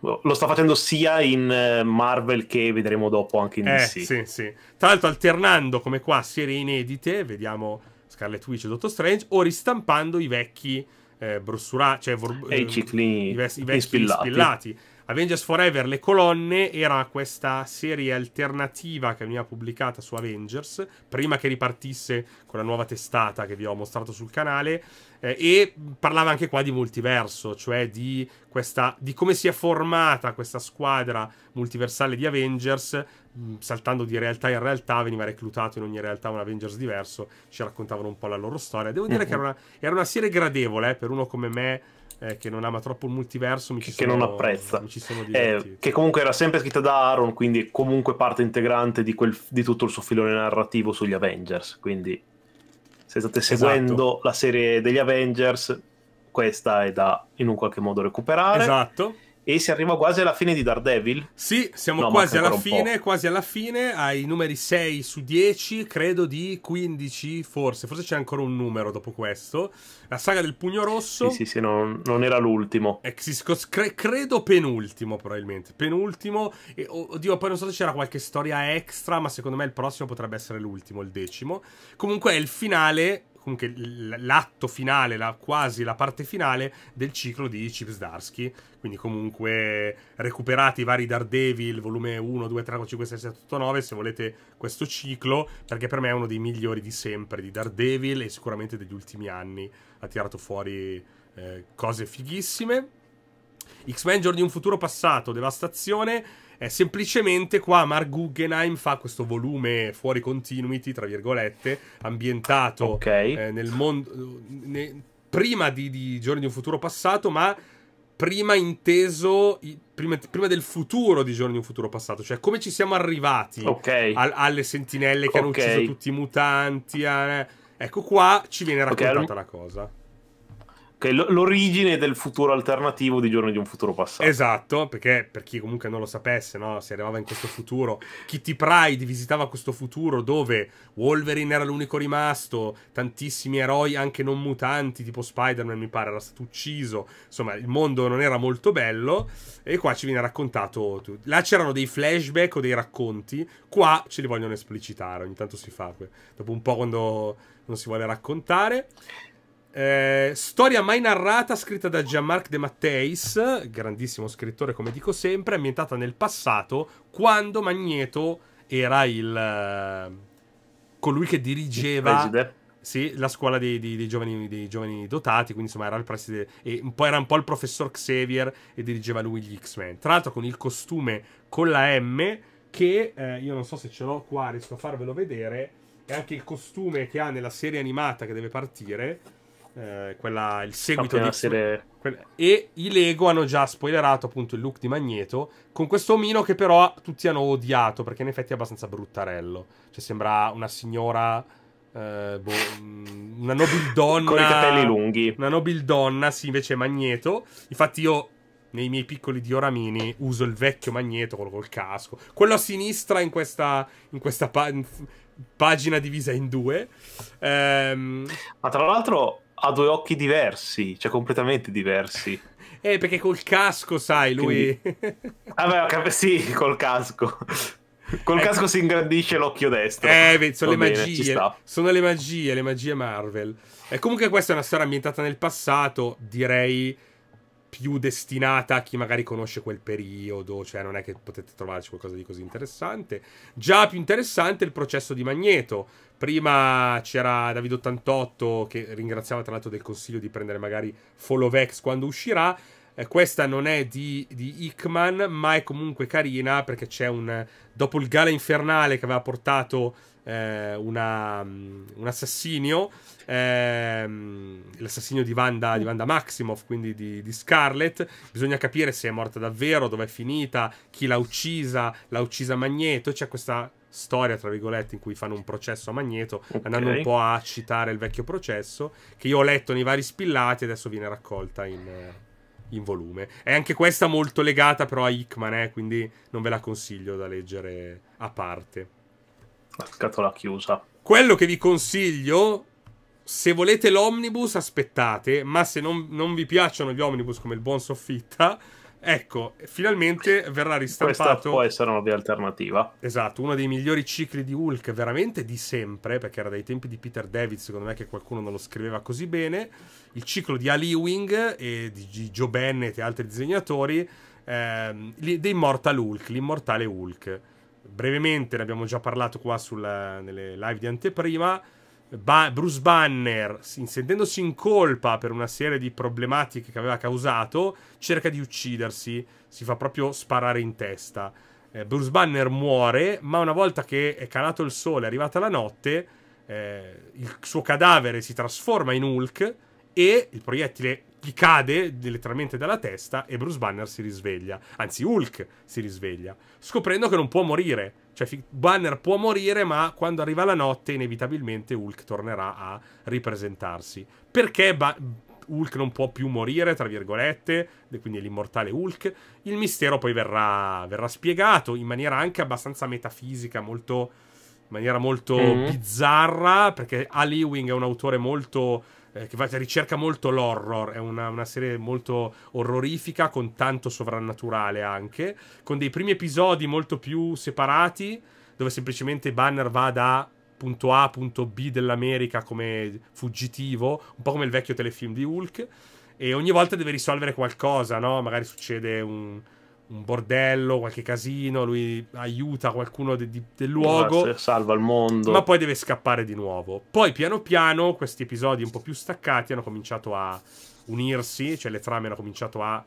lo, sta facendo sia in eh, Marvel che vedremo dopo anche in eh, DC. Sì, sì. Tra l'altro alternando come qua serie inedite, vediamo Scarlet Witch e Doctor Strange, o ristampando i vecchi eh, brossura, cioè vor- e i cicli i, ve- i vecchi spillati. spillati. Avengers Forever, le colonne, era questa serie alternativa che veniva pubblicata su Avengers, prima che ripartisse con la nuova testata che vi ho mostrato sul canale, eh, e parlava anche qua di multiverso, cioè di, questa, di come si è formata questa squadra multiversale di Avengers, mm, saltando di realtà in realtà, veniva reclutato in ogni realtà un Avengers diverso, ci raccontavano un po' la loro storia. Devo dire uh mhm. -huh. che era una, era una serie gradevole eh, per uno come me eh, che non ama troppo il multiverso, mi ci che sono, non apprezza, eh, che comunque era sempre scritta da Aaron, quindi comunque parte integrante di, quel, di tutto il suo filone narrativo sugli Avengers. Quindi se state esatto. seguendo esatto. la serie degli Avengers, questa è da in un qualche modo recuperare. Esatto e si arriva quasi alla fine di Daredevil. Sì, siamo no, quasi alla fine, quasi alla fine, ai numeri 6 su 10, credo di 15 forse, forse c'è ancora un numero dopo questo. La saga del Pugno Rosso. Sì, sì, sì, non, non era l'ultimo. Exiscos, cre, credo penultimo probabilmente, penultimo. E, oddio, poi non so se c'era qualche storia extra, ma secondo me il prossimo potrebbe essere l'ultimo, il decimo. Comunque è il finale comunque l'atto finale, la, quasi la parte finale del ciclo di Chips Darsky. Quindi comunque recuperate i vari Daredevil, volume 1, 2, 3, 4, 5, 6, 7, 8, 9, se volete questo ciclo, perché per me è uno dei migliori di sempre di Daredevil e sicuramente degli ultimi anni. Ha tirato fuori eh, cose fighissime. X-Men di un futuro passato, devastazione. È semplicemente qua Mark Guggenheim fa questo volume fuori continuity, tra virgolette, ambientato okay. eh, nel mondo... Ne, prima di, di Giorni di un futuro passato, ma prima inteso prima, prima, del futuro di giorni di un futuro passato, cioè come ci siamo arrivati okay. al, alle sentinelle che okay. hanno ucciso tutti i mutanti. A... Eh, ecco qua ci viene raccontata okay, la cosa che l'origine del futuro alternativo di giorni di un futuro passato. Esatto, perché per chi comunque non lo sapesse, no? si arrivava in questo futuro, Kitty Pride visitava questo futuro dove Wolverine era l'unico rimasto, tantissimi eroi anche non mutanti, tipo Spider-Man mi pare, era stato ucciso, insomma il mondo non era molto bello e qua ci viene raccontato, là c'erano dei flashback o dei racconti, qua ce li vogliono esplicitare, ogni tanto si fa, dopo un po' quando non si vuole raccontare. Eh, storia mai narrata scritta da Jean-Marc De Matteis, grandissimo scrittore come dico sempre, ambientata nel passato quando Magneto era il eh, colui che dirigeva sì, la scuola dei, dei, dei, giovani, dei, giovani, dotati, quindi insomma era il preside, e un po' era un po' il professor Xavier e dirigeva lui gli X-Men. Tra l'altro con il costume con la M che eh, io non so se ce l'ho qua, riesco a farvelo vedere, è anche il costume che ha nella serie animata che deve partire eh, quella, il seguito di serie... Quella... e i Lego hanno già spoilerato appunto il look di Magneto con questo omino che però tutti hanno odiato perché in effetti è abbastanza bruttarello cioè sembra una signora eh, boh, mm, una nobildonna con i capelli lunghi una nobildonna sì invece è Magneto infatti io nei miei piccoli dioramini uso il vecchio Magneto quello col casco quello a sinistra in questa in questa pa- pagina divisa in due ehm... ma tra l'altro ha due occhi diversi, cioè completamente diversi. Eh, perché col casco, sai, lui... Quindi... ah, beh, sì, col casco. Col ecco. casco si ingrandisce l'occhio destro. Eh, sono Va le bene, magie. Sono le magie, le magie Marvel. E eh, comunque questa è una storia ambientata nel passato, direi più destinata a chi magari conosce quel periodo, cioè non è che potete trovarci qualcosa di così interessante. Già più interessante il processo di Magneto. Prima c'era Davide 88 che ringraziava tra l'altro del consiglio di prendere magari Follow Folovex quando uscirà. Eh, questa non è di, di Hickman, ma è comunque carina perché c'è un... Dopo il gala infernale che aveva portato eh, una, mm, un assassinio, ehm, l'assassinio di Wanda, di Wanda Maximoff, quindi di, di Scarlet. Bisogna capire se è morta davvero, dove è finita, chi l'ha uccisa, l'ha uccisa Magneto. C'è questa storia, tra virgolette, in cui fanno un processo a Magneto, okay. andando un po' a citare il vecchio processo, che io ho letto nei vari spillati e adesso viene raccolta in, in, volume. È anche questa molto legata però a Hickman, eh, quindi non ve la consiglio da leggere a parte. La scatola chiusa. Quello che vi consiglio, se volete l'omnibus, aspettate, ma se non, non vi piacciono gli omnibus come il buon soffitta, Ecco, finalmente verrà ristampato. Questa può essere una via alternativa. Esatto, uno dei migliori cicli di Hulk veramente di sempre, perché era dai tempi di Peter David, secondo me che qualcuno non lo scriveva così bene. Il ciclo di Ali Wing e di Joe Bennett e altri disegnatori, ehm, dei Mortal Hulk, l'immortale Hulk brevemente ne abbiamo già parlato qua sulla, nelle live di anteprima. Ba- Bruce Banner, sentendosi in colpa per una serie di problematiche che aveva causato, cerca di uccidersi, si fa proprio sparare in testa. Eh, Bruce Banner muore, ma una volta che è calato il sole, è arrivata la notte, eh, il suo cadavere si trasforma in Hulk e il proiettile gli cade letteralmente dalla testa e Bruce Banner si risveglia, anzi Hulk si risveglia, scoprendo che non può morire, cioè Banner può morire ma quando arriva la notte inevitabilmente Hulk tornerà a ripresentarsi. Perché ba- Hulk non può più morire, tra virgolette, quindi è l'immortale Hulk. Il mistero poi verrà, verrà spiegato in maniera anche abbastanza metafisica, molto, in maniera molto mm-hmm. bizzarra, perché Ali Ewing è un autore molto eh, che va, ricerca molto l'horror, è una, una, serie molto orrorifica, con tanto sovrannaturale anche, con dei primi episodi molto più separati, dove semplicemente Banner va da punto A, punto B dell'America come fuggitivo, un po' come il vecchio telefilm di Hulk, e ogni volta deve risolvere qualcosa, no? Magari succede un un bordello, qualche casino, lui aiuta qualcuno de, de, del luogo. Salva il mondo. Ma poi deve scappare di nuovo. Poi piano piano questi episodi un po' più staccati hanno cominciato a unirsi, cioè le trame hanno cominciato a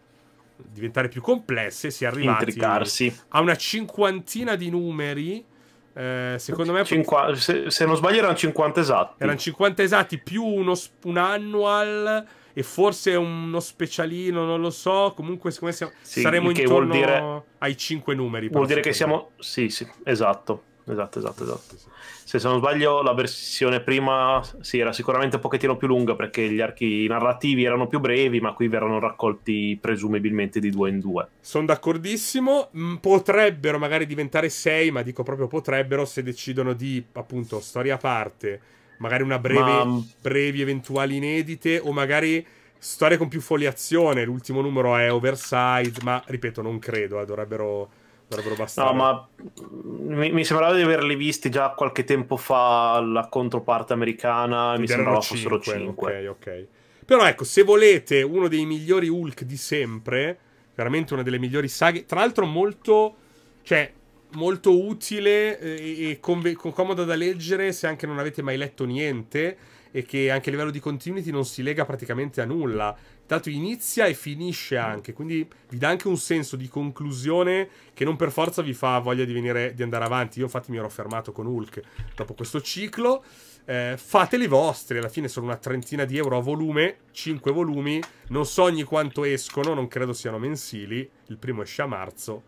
diventare più complesse, si è arrivati Intricarsi. a una cinquantina di numeri. Eh, secondo me, Cinqu- se, se, non sbaglio, erano 50 esatti. Erano 50 esatti più uno, un annual e forse uno specialino, non lo so. Comunque, siccome siamo, sì, saremo intorno dire, ai cinque numeri. Vuol dire che siamo. Sì, sì, esatto. Esatto, esatto, esatto. Se non sbaglio, la versione prima sì, era sicuramente un pochettino più lunga perché gli archi narrativi erano più brevi, ma qui verranno raccolti presumibilmente di due in due. Sono d'accordissimo. Mm, potrebbero magari diventare sei, ma dico proprio potrebbero se decidono di appunto storia a parte magari una breve, Ma... brevi mm, eventuali inedite o magari storie con più foliazione. L'ultimo numero è oversize, ma ripeto, non credo, eh, dovrebbero, dovrebbero, bastare. No, ma mm, mi, mi, sembrava di averli visti già qualche tempo fa la controparte americana, mi sembrava 5, fossero 5. Ok, ok. Però ecco, se volete uno dei migliori Hulk di sempre, veramente una delle migliori saghe, tra l'altro molto... Cioè, molto utile eh, e, e comoda da leggere se anche non avete mai letto niente e che anche a livello di continuity non si lega praticamente a nulla. Tanto inizia e finisce anche, quindi vi dà anche un senso di conclusione che non per forza vi fa voglia di, venire, di andare avanti. Io infatti mi ero fermato con Hulk dopo questo ciclo. Eh, fateli vostri, alla fine sono una trentina di euro a volume, 5 volumi, non so ogni quanto escono, non credo siano mensili, il primo esce a marzo,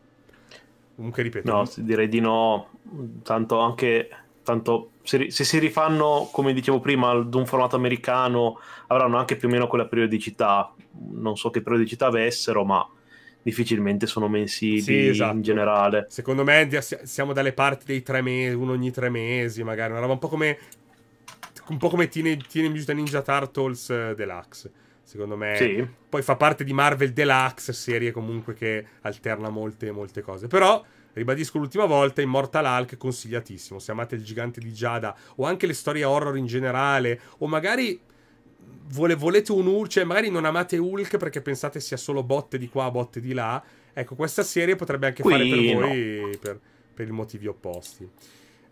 Comunque ripeto. No, direi di no, tanto anche tanto se, se, si rifanno, come dicevo prima, ad un formato americano, avranno anche più o meno quella periodicità. Non so che periodicità avessero, ma difficilmente sono mensili sì, esatto. in generale. Secondo me siamo dalle parti dei tre mesi, uno ogni tre mesi, magari una roba un po' come un po' come Teenage, Mutant Ninja Turtles eh, Deluxe. Secondo me, sì. poi fa parte di Marvel Deluxe, serie comunque che alterna molte, molte cose. Però, ribadisco l'ultima volta, Immortal Hulk consigliatissimo. Se amate il gigante di Giada, o anche le storie horror in generale, o magari vole, volete un Hulk, cioè magari non amate Hulk perché pensate sia solo botte di qua, botte di là. Ecco, questa serie potrebbe anche Qui, fare per voi no. per, per i motivi opposti.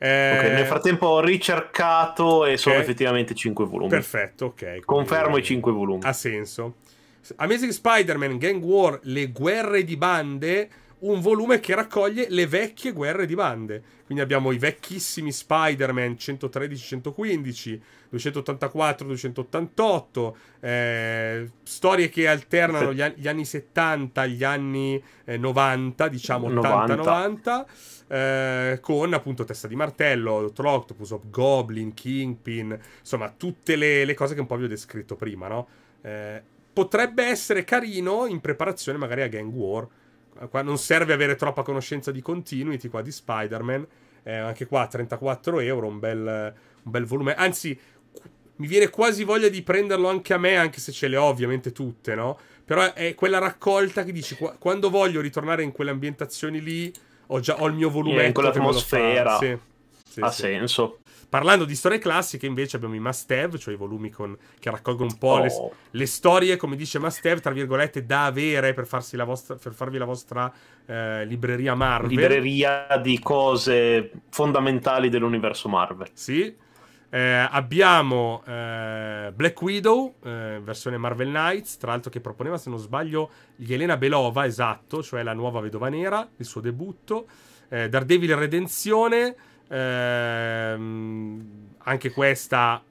Okay, eh, nel frattempo ho ricercato e okay. sono effettivamente 5 volumi. Perfetto, ok. Confermo i 5 volumi. Ha senso. Amazing Spider-Man, Gang War, Le guerre di bande un volume che raccoglie le vecchie guerre di bande. Quindi abbiamo i vecchissimi Spider-Man 113-115, 284-288, eh, storie che alternano gli, an- gli, anni 70, gli anni eh, 90, diciamo 80-90, eh, con appunto Testa di Martello, Troctopus, Goblin, Kingpin, insomma tutte le, le, cose che un po' vi ho descritto prima, no? Eh, potrebbe essere carino in preparazione magari a Gang War Qua non serve avere troppa conoscenza di continuity qua di Spider-Man. Eh, anche qua 34 euro, un bel, un bel volume. Anzi, mi viene quasi voglia di prenderlo anche a me, anche se ce le ho ovviamente tutte, no? Però è quella raccolta che dici, quando voglio ritornare in quelle ambientazioni lì, ho già ho il mio volume. In quell'atmosfera. Sì. Sì, ha sì. senso. Parlando di storie classiche, invece, abbiamo i must-have, cioè i volumi con, che raccolgono un po' oh. le, le, storie, come dice must-have, tra virgolette, da avere per, la vostra, per farvi la vostra eh, libreria Marvel. Libreria di cose fondamentali dell'universo Marvel. Sì. Eh, abbiamo eh, Black Widow, eh, versione Marvel Knights, tra l'altro che proponeva, se non sbaglio, Yelena Belova, esatto, cioè la nuova vedova nera, il suo debutto. Eh, Daredevil Redenzione, Ehm, anche questa,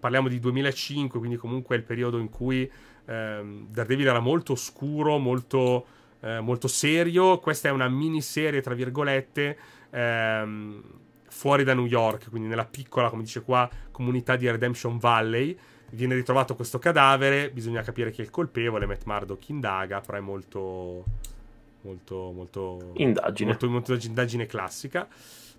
parliamo di 2005, quindi comunque è il periodo in cui ehm, Daredevil era molto oscuro, molto, eh, molto serio. Questa è una miniserie, tra virgolette, ehm, fuori da New York, quindi nella piccola, come dice qua, comunità di Redemption Valley. Viene ritrovato questo cadavere, bisogna capire chi è il colpevole, Matt Murdock indaga, però è molto... molto... molto... Indagine. Molto, molto indagine classica.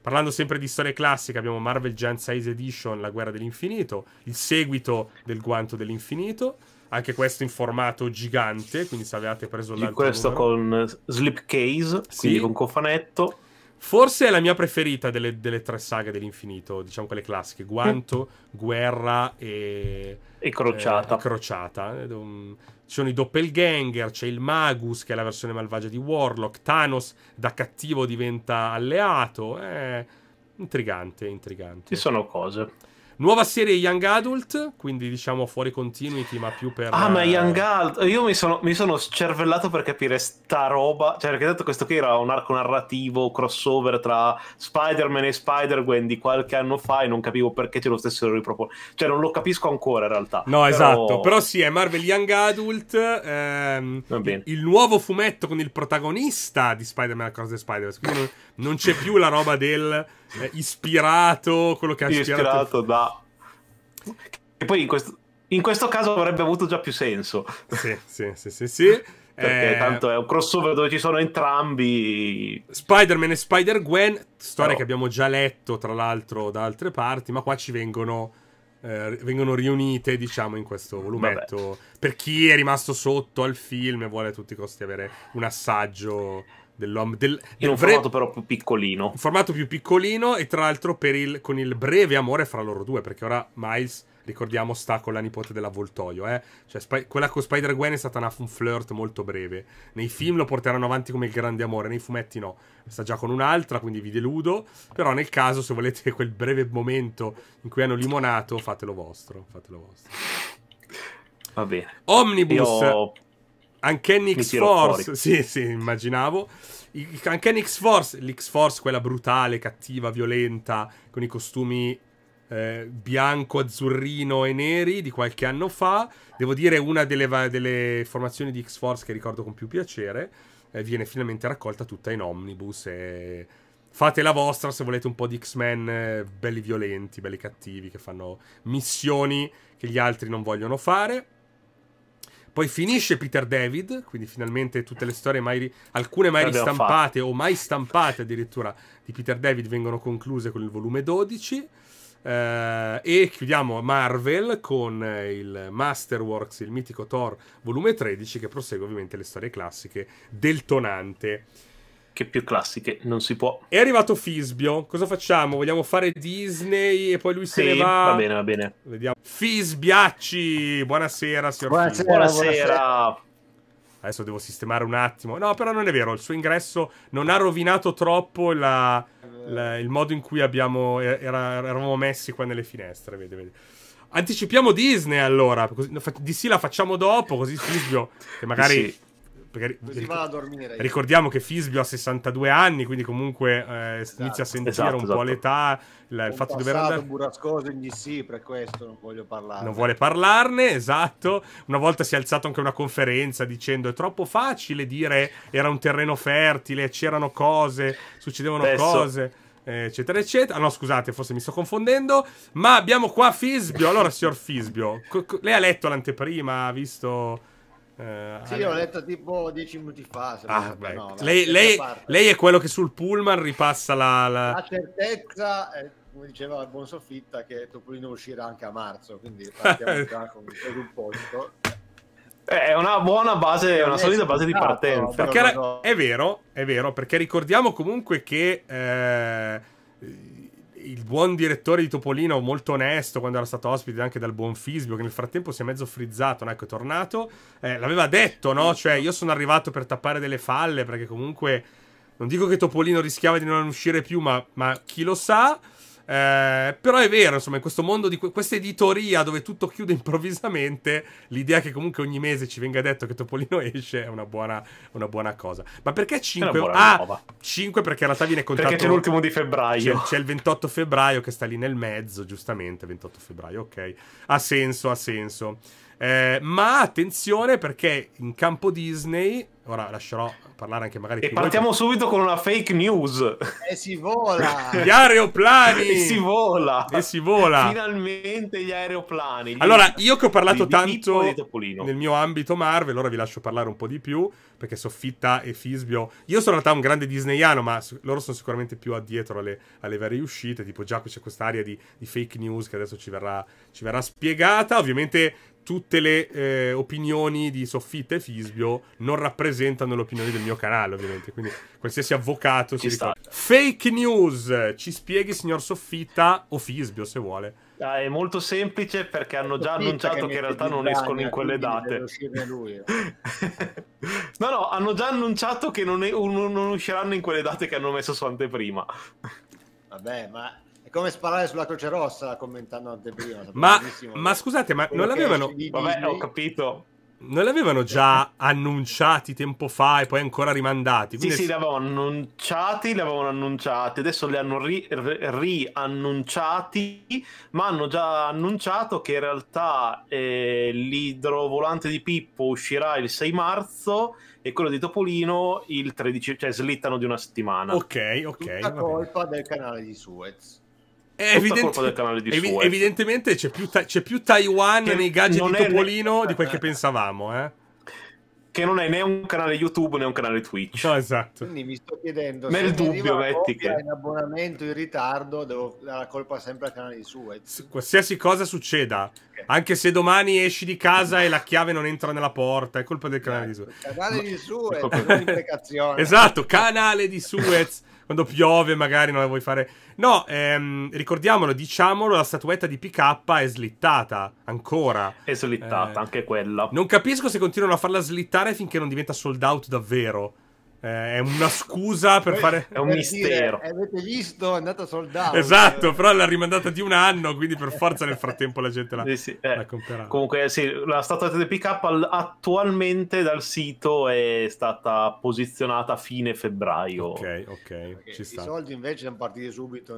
Parlando sempre di storia classica, abbiamo Marvel Gen 6 Edition, La guerra dell'infinito, il seguito del guanto dell'infinito, anche questo in formato gigante, quindi se avevate preso l'altro questo numero. con slipcase, sì. quindi con cofanetto Forse è la mia preferita delle, delle tre saghe dell'infinito, diciamo quelle classiche, Guanto, mm. Guerra e... E Crociata. Eh, crociata. Ehm, ci sono i Doppelganger, c'è il Magus che è la versione malvagia di Warlock, Thanos da cattivo diventa alleato, è intrigante, intrigante. Ci sono cose. Nuova serie Young Adult, quindi diciamo fuori continuity, ma più per... Ah, ma eh, Young Adult... Io mi sono, mi sono scervellato per capire sta roba, cioè perché tanto questo qui era un arco narrativo, crossover tra Spider-Man e Spider-Gwen di qualche anno fa e non capivo perché ce lo stessero riproponendo. Cioè non lo capisco ancora in realtà. No, però... esatto, però sì, è Marvel Young Adult, ehm, il nuovo fumetto con il protagonista di Spider-Man Across the spider man quindi non, non c'è più la roba del eh, ispirato quello che ha ispirato. Ispirato da... E poi in questo, in questo caso avrebbe avuto già più senso. Sì, sì, sì, sì, sì. Perché eh... tanto è un crossover dove ci sono entrambi Spider-Man e Spider-Gwen, storia no. Oh. che abbiamo già letto tra l'altro da altre parti, ma qua ci vengono, eh, vengono riunite diciamo in questo volumetto. Vabbè. Per chi è rimasto sotto al film e vuole a tutti i costi avere un assaggio dell'uomo. Del, del un bre... formato però più piccolino. Un formato più piccolino e tra l'altro il, con il breve amore fra loro due, perché ora Miles, ricordiamo, sta con la nipote dell'avvoltoio. Eh? Cioè, Sp- quella con Spider-Gwen è stata una, un flirt molto breve. Nei film lo porteranno avanti come il grande amore, nei fumetti no. Sta già con un'altra, quindi vi deludo. Però nel caso, se volete quel breve momento in cui hanno limonato, fatelo vostro. Fatelo vostro. Va bene. Omnibus. Io anche X Force, sì, sì, immaginavo. Anche X Force, l'X Force, quella brutale, cattiva, violenta, con i costumi eh, bianco, azzurrino e neri di qualche anno fa. Devo dire, una delle, delle formazioni di X Force che ricordo con più piacere. Eh, viene finalmente raccolta tutta in omnibus. E fate la vostra se volete un po' di X-Men eh, belli violenti, belli cattivi, che fanno missioni che gli altri non vogliono fare. Poi finisce Peter David, quindi finalmente tutte le storie, mai, alcune mai ristampate o mai stampate addirittura di Peter David vengono concluse con il volume 12. Eh, e chiudiamo Marvel con eh, il Masterworks, il mitico Thor, volume 13, che prosegue ovviamente le storie classiche del tonante che più classiche non si può. È arrivato Fisbio, cosa facciamo? Vogliamo fare Disney e poi lui sì, se ne va? va bene, va bene. Vediamo. Fisbiacci, buonasera signor buonasera, buonasera. buonasera. Adesso devo sistemare un attimo. No, però non è vero, il suo ingresso non ha rovinato troppo la, la, il modo in cui abbiamo, era, eravamo messi qua nelle finestre, vedi, vedi. Anticipiamo Disney allora, così, sì, la facciamo dopo, così Fisbio, che magari... Sì perché, ric- dormire, ricordiamo io. che Fisbio ha 62 anni, quindi comunque eh, esatto. inizia a sentire esatto, un esatto. po' l'età. La, il fatto di dover andare. burrascoso in sì, per questo non voglio parlarne. Non vuole parlarne, esatto. Una volta si è alzato anche una conferenza dicendo è troppo facile dire era un terreno fertile, c'erano cose, succedevano Penso. cose eh, eccetera, eccetera. Ah, no, scusate, forse mi sto confondendo. Ma abbiamo qua Fisbio. Allora, signor Fisbio, co- co- lei ha letto l'anteprima, ha visto eh, sì, allora... l'ho letta tipo dieci minuti fa. Ah, no, lei, lei, lei, è quello che sul pullman ripassa la... La, la certezza, è, come diceva il buon Soffitta, che Topolino uscirà anche a marzo, quindi partiamo già con un posto. Eh, è una buona base, una eh, solida base di esatto, partenza. Perché è vero, è vero, perché ricordiamo comunque che... Eh, il buon direttore di Topolino, molto onesto, quando era stato ospite anche dal buon Fisbio, che nel frattempo si è mezzo frizzato, ecco, è tornato, eh, l'aveva detto, no? Cioè, io sono arrivato per tappare delle falle, perché comunque... Non dico che Topolino rischiava di non uscire più, ma, ma chi lo sa... Eh, però è vero, insomma, in questo mondo di que- questa editoria dove tutto chiude improvvisamente, l'idea che comunque ogni mese ci venga detto che Topolino esce è una buona, una buona cosa. Ma perché 5? Ah, 5 perché in realtà viene contato. Perché c'è l'ultimo di febbraio. C'è, c'è, il 28 febbraio che sta lì nel mezzo, giustamente. 28 febbraio, ok. Ha senso, ha senso. Eh, ma attenzione perché in campo Disney, ora lascerò parlare anche magari... E partiamo voi, subito con una fake news. E si vola! Gli aeroplani! E si vola! E si vola! Finalmente gli aeroplani! Gli allora, io che ho parlato tanto nel mio ambito Marvel, ora vi lascio parlare un po' di più, perché Soffitta e Fisbio... Io sono in realtà un grande disneyano, ma loro sono sicuramente più addietro alle, alle varie uscite, tipo già qui c'è quest'area di, di, fake news che adesso ci verrà, ci verrà spiegata. Ovviamente tutte le eh, opinioni di Soffitta e Fisbio non rappresentano le opinioni del mio canale, ovviamente. Quindi qualsiasi avvocato ci si ricorda. Fake news, ci spieghi, signor Soffitta o Fisbio, se vuole. Ah, è molto semplice perché hanno già annunciato che, in realtà non escono in quelle date. no, no, hanno già annunciato che non, è, non, usciranno in quelle date che hanno messo su anteprima. Vabbè, ma è come sparare sulla Croce Rossa commentando anteprima. Ma, ma scusate, ma non l'avevano. Vabbè, ho capito. Non l'avevano già annunciati tempo fa e poi ancora rimandati? Quindi sì, sì, li avevano annunciati, li avevano annunciati, adesso li hanno ri- riannunciati, ma hanno già annunciato che in realtà eh, l'idrovolante di Pippo uscirà il 6 marzo e quello di Topolino il 13, cioè slittano di una settimana. Ok, ok. La colpa del canale di Suez. È Evident- evi- evidentemente c'è più, ta- c'è più Taiwan che nei gadget di Topolino ne- di quel che eh. pensavamo, eh? Che non è né un canale YouTube né un canale Twitch. No, esatto. Quindi mi sto chiedendo Nel se dubbio, metti che in abbonamento in ritardo, devo, la colpa sempre al canale di Suez. Qualsiasi cosa succeda, okay. anche se domani esci di casa e la chiave non entra nella porta, è colpa del canale di Suez. Canale di Suez, Ma... è un'implicazione. esatto, canale di Suez quando piove magari non la vuoi fare... No, ehm, ricordiamolo, diciamolo, la statuetta di PK è slittata, ancora. È slittata, eh, anche quella. Non capisco se continuano a farla slittare finché non diventa sold out davvero. Eh, è una scusa per Poi, fare. È un mistero. Dire, eh, avete visto? È andata soldata. Esatto, però l'ha rimandata di un anno, quindi per forza nel frattempo la gente la, sì, sì, la eh, comprerà. Comunque, sì, la statua di up attualmente dal sito è stata posizionata a fine febbraio. Ok, ok. I sta. soldi invece sono partiti subito.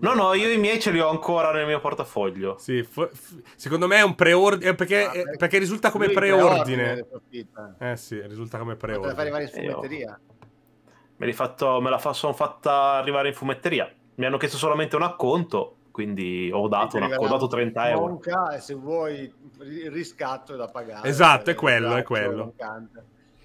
no, no, io i miei ce li ho ancora nel mio portafoglio. Sì, fo- secondo me è un preordine. Eh, perché, ah, perché, perché risulta come preordine eh sì, risulta come preordine fumetteria? Me, fatto, me la fa, sono fatta arrivare in fumetteria. Mi hanno chiesto solamente un acconto, quindi ho dato, una, ho dato 30 euro. Monca, e se vuoi il riscatto è da pagare. Esatto, è quello, è quello.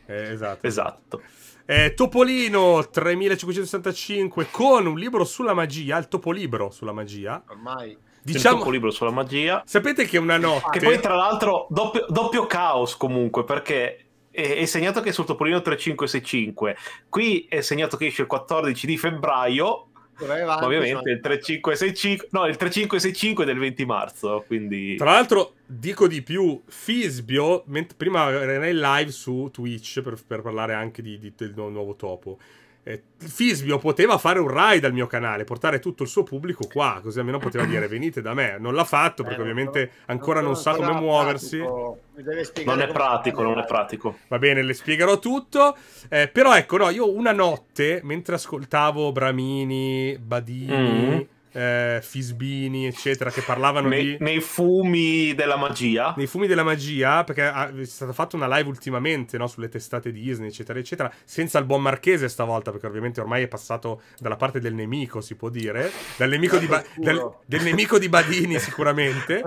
Eh, esatto. esatto. Eh, Topolino 3565 con un libro sulla magia, il Topolibro sulla magia. Ormai Diciamo... Il Topolibro sulla magia. Sapete che una notte... Che poi tra l'altro doppio, doppio caos comunque perché è segnato che è sul Topolino 3565. Qui è segnato che esce il 14 di febbraio. Avanti, ovviamente il 3565, no, il 3565 del 20 marzo. Quindi... Tra l'altro, dico di più: Fisbio, prima era in live su Twitch per, per parlare anche di, di, del nuovo topo eh, Fisbio poteva fare un raid al mio canale, portare tutto il suo pubblico qua, così almeno poteva dire venite da me. Non l'ha fatto perché eh, ovviamente non, ancora non, non sa come muoversi. Non è pratico, non è pratico. Va bene, le spiegherò tutto. Eh, però ecco, no, io una notte, mentre ascoltavo Bramini, Badini... Mm eh, Fisbini, eccetera, che parlavano nei, di... Nei fumi della magia. Nei fumi della magia, perché è stata fatta una live ultimamente, no? Sulle testate Disney, eccetera, eccetera, senza il buon Marchese stavolta, perché ovviamente ormai è passato dalla parte del nemico, si può dire, dal nemico di, ba- del, del nemico di Badini sicuramente.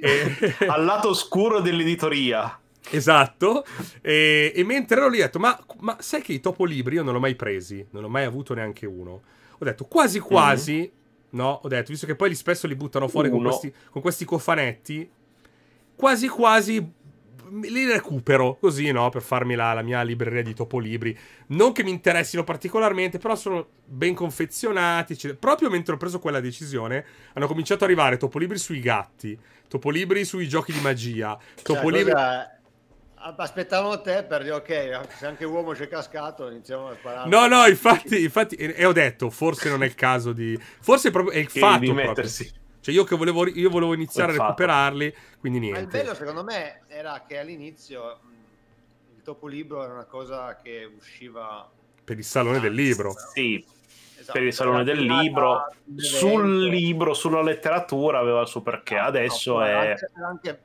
e... Al lato oscuro dell'editoria. Esatto, e, e, mentre ero lì ho detto, ma, ma sai che i topolibri io non l'ho mai presi, non ho mai avuto neanche uno. Ho detto quasi quasi mm-hmm No, ho detto, visto che poi li spesso li buttano fuori con questi, con questi, cofanetti, quasi quasi li recupero, così, no, per farmi la, la mia libreria di topolibri. Non che mi interessino particolarmente, però sono ben confezionati. Cioè, proprio mentre ho preso quella decisione, hanno cominciato ad arrivare topolibri sui gatti, topolibri sui giochi di magia, cioè, topolibri... Cioè, cosa aspettavano te per dire ok se anche uomo c'è cascato iniziamo a sparare no no infatti, infatti e ho detto forse non è il caso di forse proprio è il fatto di mettersi Cioè io che volevo, io volevo iniziare a recuperarli, quindi niente. Ma il bello secondo me era che all'inizio il topo libro era una cosa che usciva... Per il salone del libro. Sì, Esatto, per il salone del libro, sul libro, sulla letteratura aveva il suo perché. Ah, no, Adesso no, è. Anche,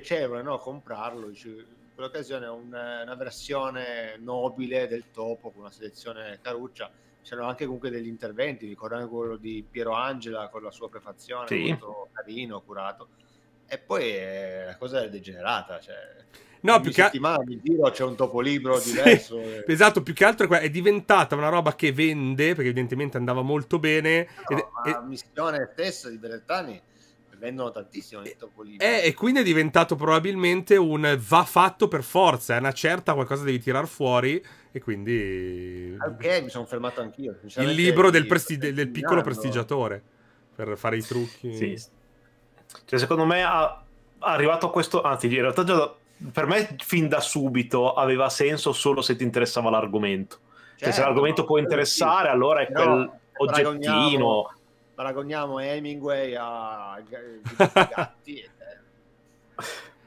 piacevole no? comprarlo. Dice, in quell'occasione una, una versione nobile del topo con una selezione caruccia. C'erano anche comunque degli interventi, ricordo anche quello di Piero Angela con la sua prefazione, sì. molto carino, curato. E poi eh, la cosa è degenerata. Cioè, no, più che altro. mi giro c'è un topolibro sì, diverso. E... Esatto, più che altro è diventata una roba che vende perché evidentemente andava molto bene. No, ed, ma e... missione stessa di Berrettani vendono tantissimo i topolini. Eh, e quindi è diventato probabilmente un va fatto per forza, è una certa qualcosa devi tirar fuori e quindi... Ok, mi sono fermato anch'io. Il libro del, presti- del piccolo prestigiatore per fare i trucchi. Sì. Cioè, secondo me ha arrivato a questo, anzi in realtà già da... per me fin da subito aveva senso solo se ti interessava l'argomento. Certo, cioè, se certo, l'argomento può interessare, allora è quel oggettino paragoniamo Hemingway a gatti. Eh. e...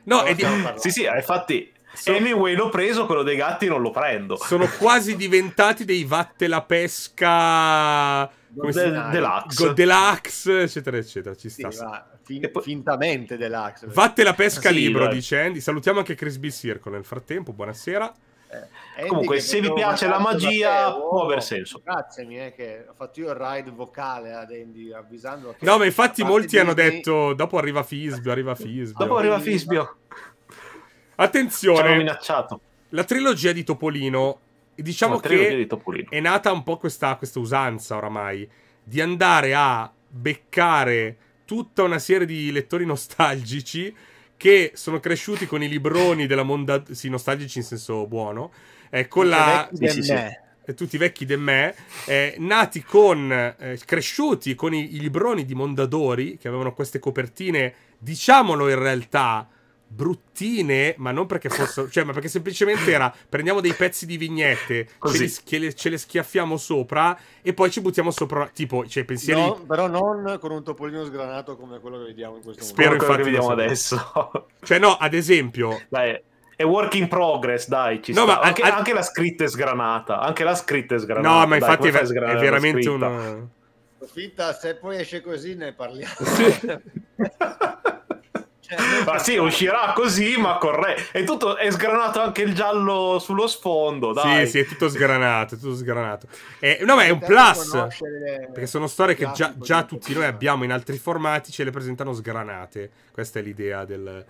No, di... sì, sì, eh, infatti sono... Hemingway l'ho preso, quello dei gatti non lo prendo. Sono quasi diventati dei vatte la pesca come si... deluxe. God deluxe, eccetera, eccetera. Ci sta. Sì, fin- poi... Fintamente deluxe. Vatte la pesca sì, libro vai. di Sandy. Salutiamo anche Chris B. Circo nel frattempo. Buonasera. Eh. Eh, Comunque, se vi piace la magia, te, oh, può aver senso. Grazie, mi eh, è che ho fatto io il ride vocale ad Andy, avvisando. No, ma infatti molti hanno detto, dopo arriva Fisbio, arriva Fisbio. dopo arriva Fisbio. Attenzione. minacciato. La trilogia di Topolino, diciamo che Topolino. è nata un po' questa, questa usanza oramai, di andare a beccare tutta una serie di lettori nostalgici che sono cresciuti con i libroni della Mondadori, sì, nostalgici in senso buono, eh, con tutti la... Sì, sì, sì. Eh, tutti vecchi de me, eh, nati con, eh, cresciuti con i, i, libroni di Mondadori, che avevano queste copertine, diciamolo in realtà, bruttine, ma non perché fossero, cioè, ma perché semplicemente era prendiamo dei pezzi di vignette, Così. ce le, ce le schiaffiamo sopra e poi ci buttiamo sopra, tipo, cioè, pensieri... No, però non con un topolino sgranato come quello che vediamo in questo Spero momento. Spero che vediamo adesso. cioè, no, ad esempio... Dai è work in progress, dai, ci no, sta. Ma anche, a... anche, la scritta è sgranata, anche la scritta è sgranata. No, ma dai, infatti è, è, veramente una... Finta, se poi esce così ne parliamo. Sì. Cioè, ma sì, uscirà così, ma corretto. È tutto è sgranato anche il giallo sullo sfondo. Dai. Sì, sì, è tutto sgranato. È tutto sgranato. E, eh, no, ma è un plus. Perché sono storie che già, già tutti noi abbiamo in altri formati, ce le presentano sgranate. Questa è l'idea del,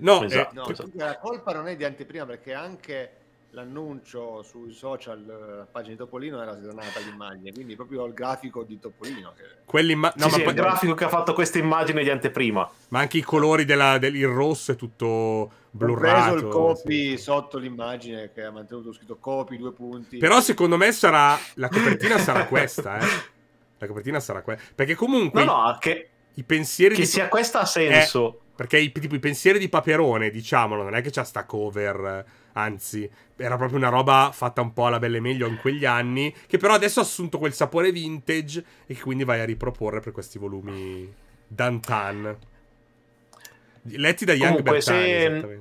No, esatto. Eh, no la colpa non è di anteprima perché anche l'annuncio sui social, la eh, pagina di Topolino era donata l'immagine, quindi proprio il grafico di Topolino. Che... No, sì, ma sì, poi... il grafico che ha fatto questa immagine di anteprima. Ma anche i colori della, del il rosso è tutto blurrato. Ho preso il copy sì. sotto l'immagine che ha mantenuto scritto copy, due punti. Però secondo me sarà, la copertina sarà questa, eh. La copertina sarà questa. Perché comunque... No, no, che... I pensieri... Che di... sia questa ha eh, senso. È perché i, tipo, i pensieri di Paperone, diciamolo, non è che c'ha sta cover, anzi, era proprio una roba fatta un po' alla belle meglio in quegli anni, che però adesso ha assunto quel sapore vintage e che quindi vai a riproporre per questi volumi Dantan. Letti da Young Comunque, Bertani, se,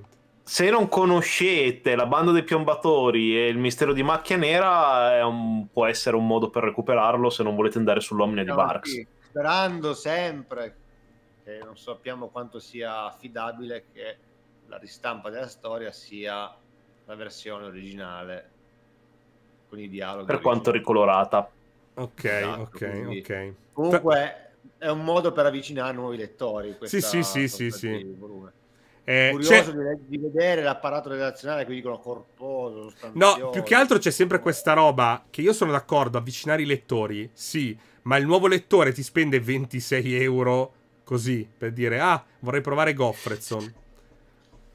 se non conoscete La Banda dei Piombatori e Il Mistero di Macchia Nera, un, può essere un modo per recuperarlo se non volete andare sull'omnia no, di Barks. sperando sempre eh, non sappiamo quanto sia affidabile che la ristampa della storia sia la versione originale con i dialoghi. Per quanto ricolorata. Ok, esatto, ok, ok. Comunque è un modo per avvicinare nuovi lettori. Sì, sì, sì, sì, sì. Volume. Eh, curioso di, vedere l'apparato redazionale che dicono corposo. No, più che altro c'è sempre questa roba che io sono d'accordo, avvicinare i lettori, sì, ma il nuovo lettore ti spende 26 euro Così, per dire, ah, vorrei provare Goffredson.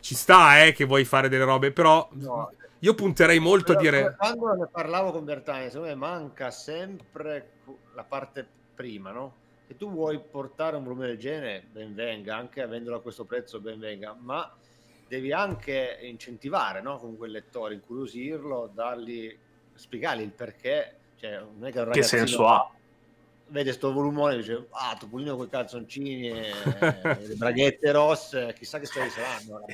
Ci sta, eh, che vuoi fare delle robe, però... No. Io punterei molto però, a dire... Quando ne parlavo con Bertani, secondo me manca sempre la parte prima, no? Se tu vuoi portare un volume del genere, ben venga, anche avendolo a questo prezzo, ben venga, ma devi anche incentivare no? con quel lettore, incuriosirlo, dargli, spiegargli il perché. Cioè, non è che senso ha? vede sto volumone e dice ah Topolino con i calzoncini e, le braghette rosse chissà che storie saranno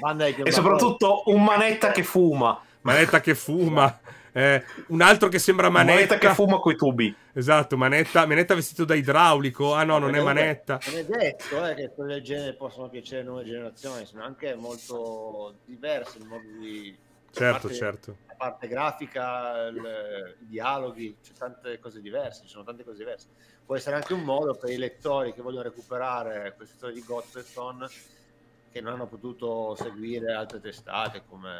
e soprattutto un manetta che fuma manetta che fuma eh, un altro che sembra manetta. manetta che fuma coi tubi esatto manetta, manetta vestito da idraulico ah no non è manetta non è detto eh, che quelle genere possono piacere a nuove generazioni sono anche molto diverse il modo di certo, parte, certo. la parte grafica, il, i dialoghi, c'è tante cose diverse, ci sono tante cose diverse può essere anche un modo per i lettori che vogliono recuperare questa storia di Godfredson che non hanno potuto seguire altre testate come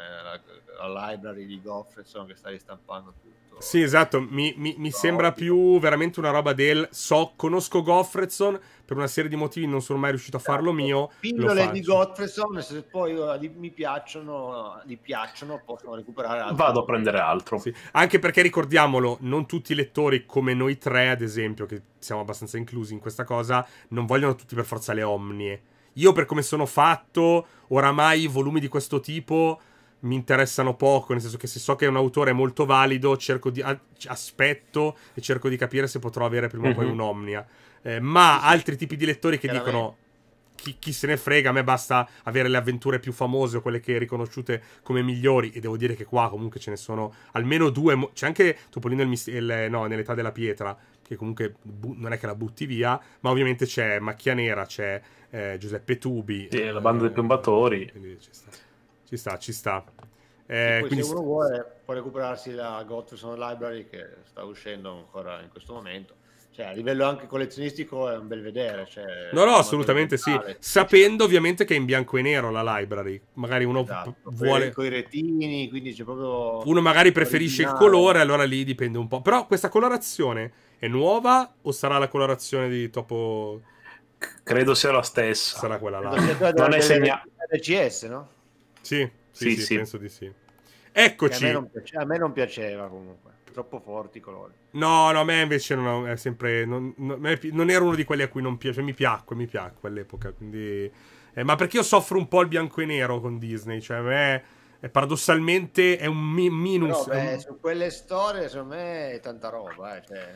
la, la library di Godfredson che sta ristampando tutto sì, esatto, mi, mi, mi no, sembra no. più veramente una roba del so, conosco Goffredson, per una serie di motivi non sono mai riuscito a farlo esatto. mio. Pillole di Goffredson, se poi uh, mi piacciono, gli piacciono, possono recuperare altro. Vado a prendere altro. Sì. Anche perché ricordiamolo, non tutti i lettori come noi tre, ad esempio, che siamo abbastanza inclusi in questa cosa, non vogliono tutti per forza le omnie. Io per come sono fatto, oramai i volumi di questo tipo mi interessano poco, nel senso che se so che è un autore molto valido, cerco di, a, aspetto e cerco di capire se potrò avere prima o poi mm-hmm. un'omnia. Eh, ma altri tipi di lettori che dicono eh. chi, chi, se ne frega, a me basta avere le avventure più famose o quelle che riconosciute come migliori. E devo dire che qua comunque ce ne sono almeno due. Mo- c'è anche Topolino il, il, no, nell'età della pietra, che comunque bu- non è che la butti via, ma ovviamente c'è Macchia Nera, c'è eh, Giuseppe Tubi. Sì, eh, la banda dei eh, piombatori. Quindi c'è sta. Ci sta, ci sta. Eh, poi, quindi... Se uno vuole può recuperarsi la Godfrey Library che sta uscendo ancora in questo momento. Cioè, a livello anche collezionistico è un bel vedere. Cioè, no, no, assolutamente sì. Sapendo ovviamente che è in bianco e nero la library. Magari uno esatto. vuole... Con i retini, quindi c'è proprio... Uno magari preferisce originale. il colore, allora lì dipende un po'. Però questa colorazione è nuova o sarà la colorazione di Topo... Credo sia la stessa. Sarà quella là. Non è segnata. CS, no? Sì, sì, sì, sì penso di sì. Eccoci. Eh, a me, piaceva, a me, non piaceva, comunque. Troppo forti i colori. No, no, a me invece non, è sempre, non, non, non era uno di quelli a cui non piace. Mi piacque, mi piacque all'epoca. Quindi... Eh, ma perché io soffro un po' il bianco e nero con Disney. Cioè, a me paradossalmente è un mi- minus. Però, beh, su quelle storie, secondo me, è tanta roba. Eh. Cioè,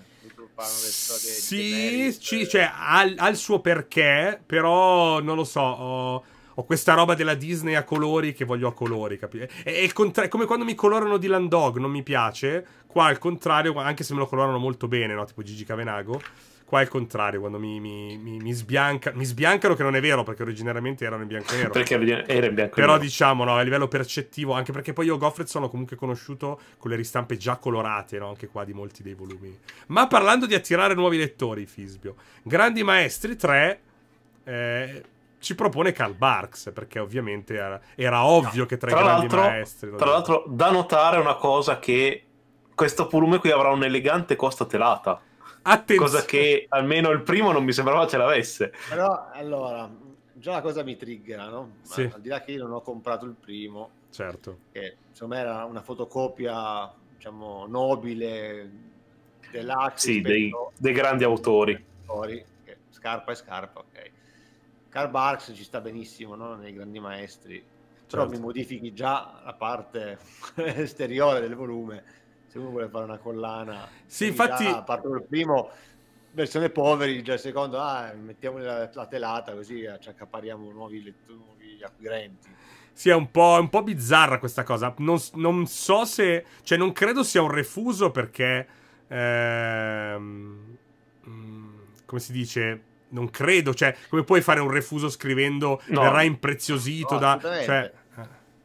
sì, di, di Merit, ci, cioè, ha, il suo perché, però non lo so. Oh, ho questa roba della Disney a colori che voglio a colori, capire? È, contra- come quando mi colorano di Landog, non mi piace. Qua al contrario, anche se me lo colorano molto bene, no? Tipo Gigi Cavenago. Qua è il contrario, quando mi, mi, mi, mi, sbianca, mi sbiancano, che non è vero, perché originariamente erano in bianco e nero. perché era in bianco e nero. Però diciamo, no, a livello percettivo, anche perché poi io Goffred sono comunque conosciuto con le ristampe già colorate, no? Anche qua di molti dei volumi. Ma parlando di attirare nuovi lettori, Fisbio. Grandi Maestri 3... Eh, ci propone Karl Barks, perché ovviamente era, era ovvio no, che tra, tra i grandi maestri... Tra l'altro, da notare una cosa che questo volume qui avrà un'elegante costa telata. Attenzione. Cosa che almeno il primo non mi sembrava ce l'avesse. Però, allora, già la cosa mi triggera, no? Ma sì. Al di là che io non ho comprato il primo. Certo. Che, secondo me, era una fotocopia, diciamo, nobile dell'Axe. Sì, dei, dei grandi autori. autori. Scarpa e scarpa, ok. Karl Barks ci sta benissimo no? nei grandi maestri, però certo. mi modifichi già la parte esteriore del volume. Se uno vuole fare una collana, sì, infatti, già, parto dal primo, versione poveri, già il secondo, ah, mettiamo la, la telata così ci accapariamo nuovi, lettu- acquirenti. Sì, è un po', un po bizzarra questa cosa. Non, non, so se. cioè, non credo sia un refuso perché. Ehm, mm, come si dice? non credo, cioè, come puoi fare un refuso scrivendo no. verrà impreziosito no, da... Cioè...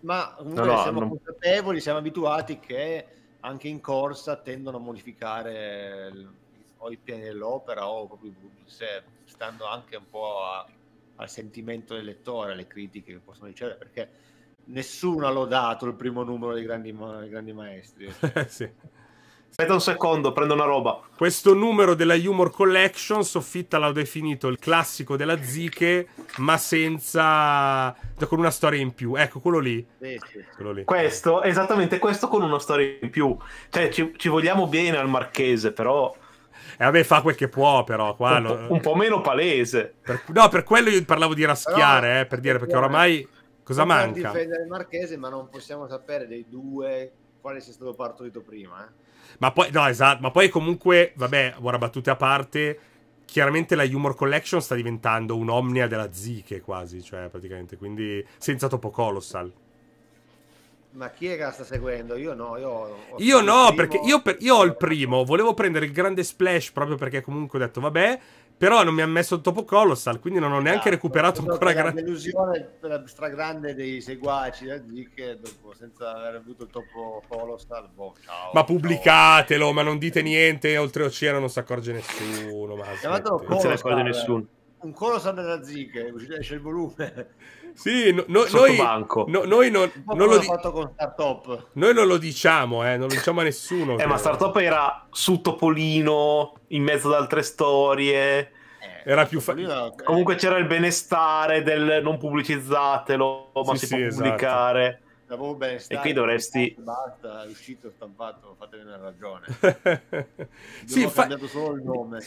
Ma eh. comunque no, siamo non... consapevoli, siamo abituati che anche in corsa tendono a modificare il, o i piani dell'opera o proprio se, stando anche un po' a, al sentimento del lettore, alle critiche che possono ricevere, perché nessuno ha lodato il primo numero dei grandi, ma, grandi maestri. sì. Aspetta un secondo, prendo una roba. Questo numero della Humor Collection, Soffitta l'ha definito il classico della Ziche, ma senza. con una storia in più. Ecco, quello lì. Sì, sì. Quello lì. Questo, esattamente questo con una storia in più. Cioè, ci, ci vogliamo bene al marchese, però. E eh, vabbè, fa quel che può, però. Qua un, lo... po', un po', meno palese. Per... No, per quello io parlavo di raschiare, però... eh, per dire, perché oramai. Cosa manca? difendere il marchese, ma non possiamo sapere dei due quale sia stato partorito prima. Eh? Ma poi, no, esatto, ma poi comunque, vabbè, ora battute a parte, chiaramente la Humor Collection sta diventando un'omnia della Zike quasi, cioè praticamente, quindi senza Topo Colossal. Ma chi è che la sta seguendo? Io no, io, ho io no, primo... perché io, per, io ho il primo, volevo prendere il grande splash proprio perché comunque ho detto vabbè, però non mi ha messo il dopo Colossal, quindi non ho neanche no, esatto, recuperato ancora grande. La delusione la stragrande dei seguaci eh, di che dopo, senza aver avuto il topo Colossal, boh, ciao, Ma pubblicatelo, ciao. ma non dite niente, oltreoceano non si accorge nessuno. Ma non si accorge nessuno. Un Colossal della Zig, esce il volume. Sì, no, no, noi, no, noi, non, non lo di- noi non lo diciamo, eh, non lo diciamo a nessuno. eh, cioè. ma Startup era su Topolino, in mezzo ad altre storie. Eh, era più facile. Comunque c'era il benestare del non pubblicizzatelo, ma sì, si sì, può esatto. pubblicare. L'avevo ben E qui dovresti... Eh, basta, è uscito stampato, fatemi una ragione. sì, fa...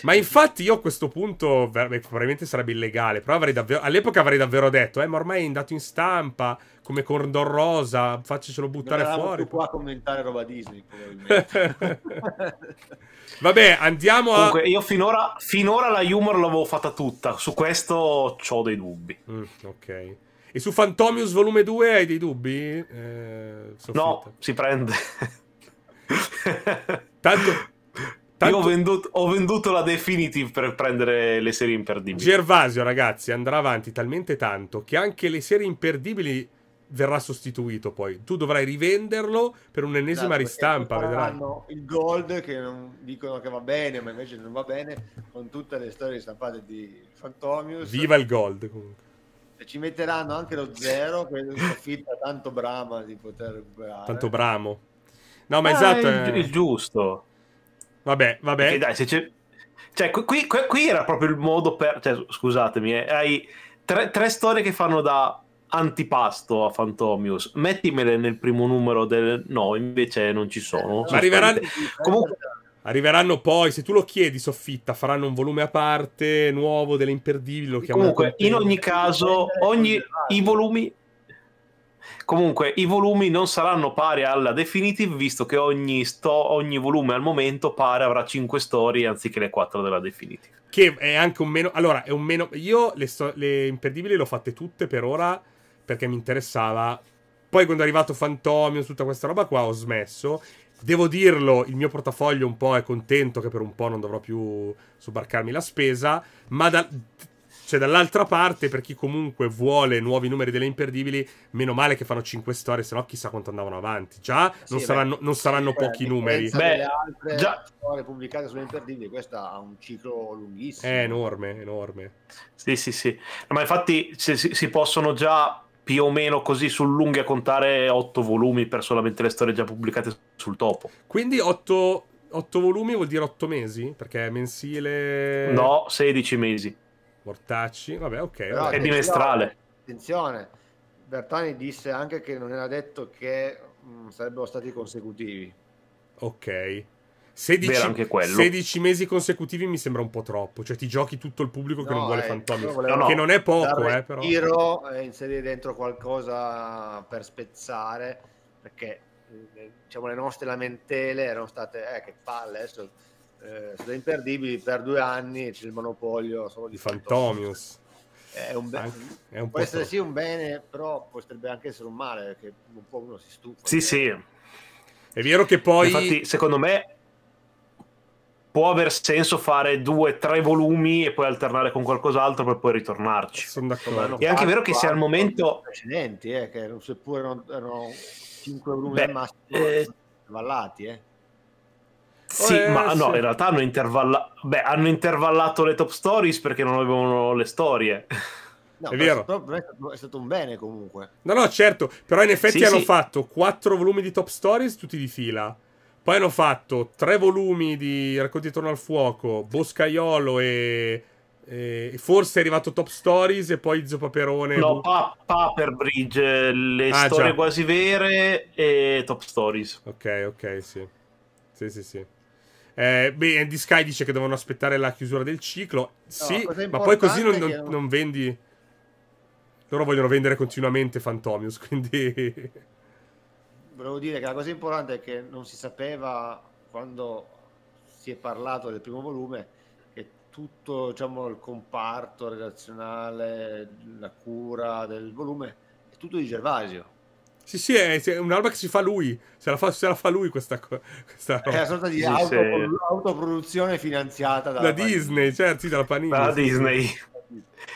Ma infatti io a questo punto, beh, probabilmente sarebbe illegale, però avrei davvero... All'epoca avrei davvero detto, eh, ma ormai è andato in stampa, come Cordon Rosa, faccicelo buttare non fuori. qua a commentare roba Disney, probabilmente. Vabbè, andiamo a... Comunque, io finora, finora la humor l'avevo fatta tutta, su questo ho dei dubbi. Mm, ok. E su Fantomius volume 2 hai dei dubbi? Eh, no, si prende. tanto, tanto... Io ho venduto, ho venduto, la Definitive per prendere le serie imperdibili. Gervasio, ragazzi, andrà avanti talmente tanto che anche le serie imperdibili verrà sostituito poi. Tu dovrai rivenderlo per un'ennesima esatto, ristampa. Vedrai. Il gold che non dicono che va bene, ma invece non va bene con tutte le storie stampate di Fantomius. Viva il gold comunque ci metteranno anche lo zero, credo soffitta tanto brama di poter recuperare. Tanto bramo. No, ma ah, esatto. È... Il, eh. il giusto. Vabbè, vabbè. Perché dai, se c'è... Cioè, qui, qui, qui, era proprio il modo per... Cioè, scusatemi, eh, hai tre, tre storie che fanno da antipasto a Fantomius. Mettimele nel primo numero del... No, invece non ci sono. Ma arriveranno... Comunque... Eh, Arriveranno poi, se tu lo chiedi soffitta, faranno un volume a parte nuovo delle imperdibili. Lo Comunque, in ogni caso, ogni, i volumi. Comunque, i volumi non saranno pari alla Definitive, visto che ogni, sto, ogni volume al momento pare avrà 5 storie anziché le 4 della Definitive. Che è anche un meno. Allora, è un meno. Io le, sto... le imperdibili le ho fatte tutte per ora perché mi interessava poi quando è arrivato Fantomio, tutta questa roba qua, ho smesso. Devo dirlo, il mio portafoglio un po' è contento che per un po' non dovrò più sobbarcarmi la spesa, ma da, cioè, dall'altra parte, per chi comunque vuole nuovi numeri delle imperdibili, meno male che fanno 5 storie, se no chissà quanto andavano avanti. Già non sì, saranno, beh, non saranno sì, pochi beh, numeri. Beh, altre già... storie pubblicate sulle imperdibili, questa ha un ciclo lunghissimo. È enorme, enorme. Sì, sì, sì. Ma infatti si, si possono già più o meno così sul a contare otto volumi per solamente le storie già pubblicate sul topo. Quindi otto, 8 volumi vuol dire otto mesi? Perché è mensile... No, 16 mesi. Mortacci, vabbè, ok. Vabbè. È bimestrale. Attenzione, Bertani disse anche che non era detto che mh, mm, sarebbero stati consecutivi. Ok. 16, 16, mesi consecutivi mi sembra un po' troppo. Cioè, ti giochi tutto il pubblico che non vuole eh, Fantomi. Volevo... No, che non è poco, eh, però. Tiro e inserire dentro qualcosa per spezzare. Perché eh, diciamo, le nostre lamentele erano state, eh, che palle adesso. Eh, sono imperdibili per due anni. C'è il monopolio solo di Fantomius. Fantomius. È un, be- anche, è un può essere troppo. sì un bene, però potrebbe anche essere un male, perché un po' uno si stufa. Sì, perché... sì. È vero che poi. Infatti, secondo me può aver senso fare due, tre volumi e poi alternare con qualcos'altro per poi ritornarci. Sono d'accordo. È anche vero che se al momento... Precedenti, eh, che seppure erano, erano cinque volumi Beh, al massimo, eh... vallati, eh. Sì, eh, ma sì. no, in realtà hanno, intervalla... Beh, hanno intervallato le top stories perché non avevano le storie. No, è vero. È stato un bene comunque. No, no, certo, però in effetti sì, hanno sì. fatto quattro volumi di top stories tutti di fila poi hanno fatto tre volumi di Racconti intorno al fuoco, Boscaiolo e, e forse è arrivato Top Stories e poi Zio Paperone. No, pa- Paperbridge, le ah, storie già. quasi vere e Top Stories. Ok, ok, sì. Sì, sì, sì. Eh, beh, Andy Sky dice che devono aspettare la chiusura del ciclo. No, sì, ma poi così non, non, non vendi. Loro vogliono vendere continuamente Fantomius, quindi volevo dire che la cosa importante è che non si sapeva quando si è parlato del primo volume che tutto diciamo, il comparto relazionale, la cura del volume è tutto di Gervasio. Sì, sì, è, è un'alba che si fa lui, se la fa, se la fa lui questa, questa È una sorta di sì, auto, sì. autoproduzione finanziata da Disney, certo, sì, dalla Panini. Da Disney.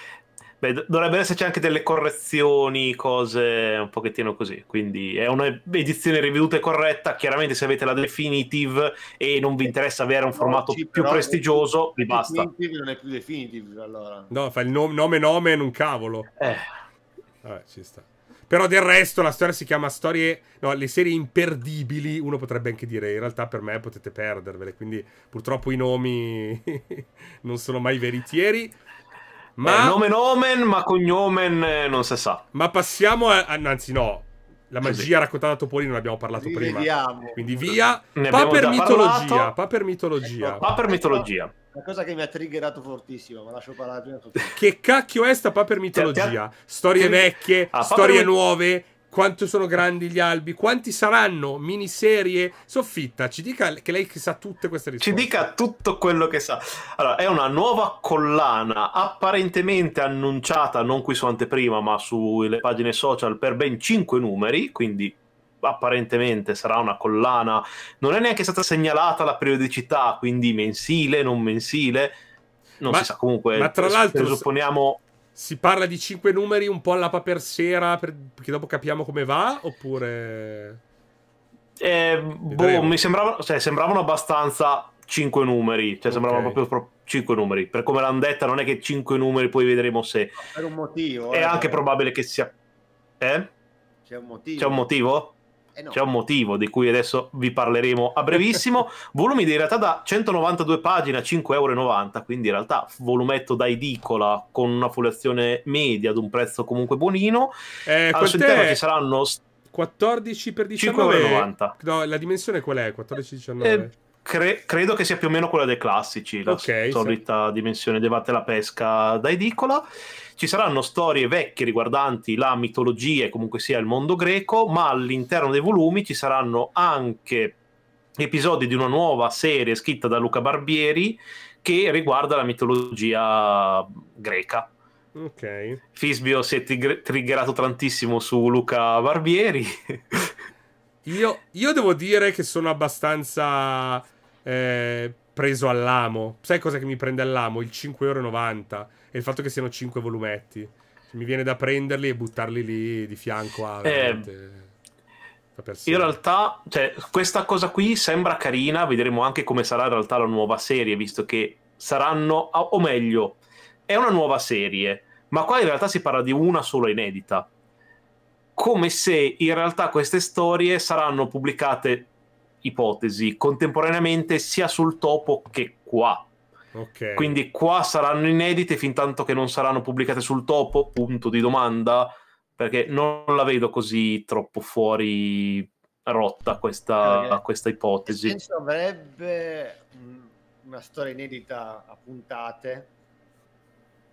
Beh, dovrebbero esserci anche delle correzioni, cose un pochettino così. Quindi è un'edizione riveduta e corretta. Chiaramente, se avete la Definitive e non vi interessa avere un formato no, più prestigioso, vi basta. Definitive non è più Definitive, allora. No, fa il nom- nome nome in un cavolo. Eh. Vabbè, ci sta. Però del resto la storia si chiama storie... No, le serie imperdibili, uno potrebbe anche dire, in realtà per me potete perdervele, quindi purtroppo i nomi non sono mai veritieri. Ma... Eh, nomen omen, ma cognomen eh, non si sa. Ma passiamo a... Anzi no, la magia sì. raccontata da Topolino non abbiamo parlato Li prima. Quindi via. Pa per, mitologia, pa per mitologia. Ecco, pa per mitologia. La cosa che mi ha triggerato fortissimo, ma lascio parlare prima. Che cacchio è sta pa per mitologia? Storie vecchie, ah, storie nuove, quanto sono grandi gli albi, quanti saranno, miniserie, soffitta, ci dica che lei sa tutte queste risposte. Ci dica tutto quello che sa. Allora, è una nuova collana apparentemente annunciata non qui su anteprima, ma sulle pagine social per ben 5 numeri, quindi apparentemente sarà una collana, non è neanche stata segnalata la periodicità, quindi mensile, non mensile, non ma, si sa comunque. Ma tra l'altro supponiamo si parla di cinque numeri un po' alla paper sera, per... perché dopo capiamo come va, oppure... Eh, boh, mi sembrava, cioè, sembravano abbastanza cinque numeri, cioè okay. sembravano proprio... cinque numeri. Per come l'hanno detta, non è che cinque numeri, poi vedremo se. Per un motivo. È eh, anche probabile che sia. Eh? C'è un motivo. C'è un motivo? Eh, no. c'è un motivo di cui adesso vi parleremo a brevissimo. Volumi in realtà da 192 pagine a 5,90 euro, quindi in realtà volumetto da edicola con una foliazione media ad un prezzo comunque buonino. Eh, Al suo interno ci saranno... 14 per 19 5,90 euro. No, la dimensione qual è? 14,19 euro. Eh, Cre- credo che sia più o meno quella dei classici, la okay, solita sì. dimensione devate la pesca da edicola. Ci saranno storie vecchie riguardanti la mitologia e comunque sia il mondo greco, ma all'interno dei volumi ci saranno anche episodi di una nuova serie scritta da Luca Barbieri che riguarda la mitologia greca. Ok. Fisbio si è tigre- triggerato tantissimo su Luca Barbieri. io, io devo dire che sono abbastanza eh, preso all'amo. Sai cosa che mi prende all'amo? Il 5,90 euro e il fatto che siano 5 volumetti. Mi viene da prenderli e buttarli lì di fianco a... Eh, in realtà, cioè, questa cosa qui sembra carina, vedremo anche come sarà in realtà la nuova serie, visto che saranno, o meglio, è una nuova serie, ma qua in realtà si parla di una sola inedita. Come se in realtà queste storie saranno pubblicate ipotesi contemporaneamente sia sul topo che qua. Okay. Quindi qua saranno inedite fin tanto che non saranno pubblicate sul topo, punto di domanda, perché non la vedo così troppo fuori rotta questa, okay. Eh, questa ipotesi. Nel avrebbe mm, una storia inedita a puntate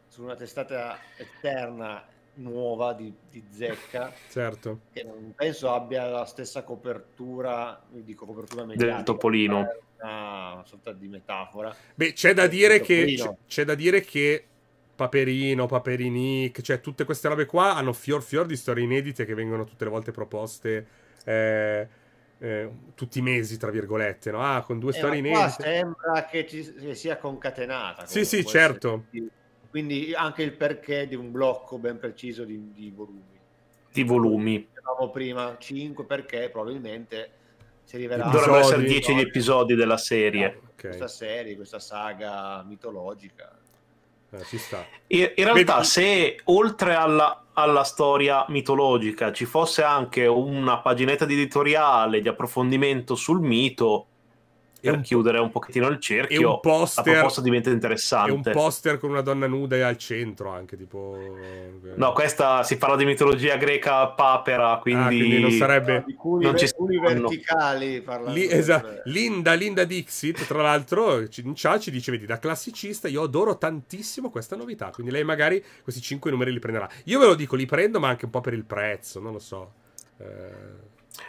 su una testata esterna nuova di, di zecca certo che non penso abbia la stessa copertura dico copertura mediatica, del topolino una sorta di metafora beh c'è da dire che c'è da dire che Paperino, Paperinic, cioè tutte queste robe qua hanno fior fior di storie inedite che vengono tutte le volte proposte eh, eh, tutti i mesi, tra virgolette, no? Ah, con due eh, storie inedite. sembra che, ci, sia concatenata. Sì, sì, certo. Essere quindi anche il perché di un blocco ben preciso di, di volumi. Di volumi. Dicevamo prima 5 perché probabilmente si rivelerà... Dovrebbero essere 10 gli episodi della serie. Eh, okay. Questa serie, questa saga mitologica. Eh, ci sta. In, in realtà, Beh, se oltre alla, alla storia mitologica ci fosse anche una paginetta di editoriale di approfondimento sul mito, per un, chiudere un pochettino il cerchio, un poster, la proposta diventa interessante. È un poster con una donna nuda e al centro anche, tipo... Eh, no, questa si parla di mitologia greca papera, ah, quindi... Ah, quindi non sarebbe... No, non ci sono verticali, Lì, esatto. Linda, Linda Dixit, tra l'altro, in chat ci dice, vedi, da classicista io adoro tantissimo questa novità, quindi lei magari questi 5 numeri li prenderà. Io ve lo dico, li prendo, ma anche un po' per il prezzo, non lo so. Eh...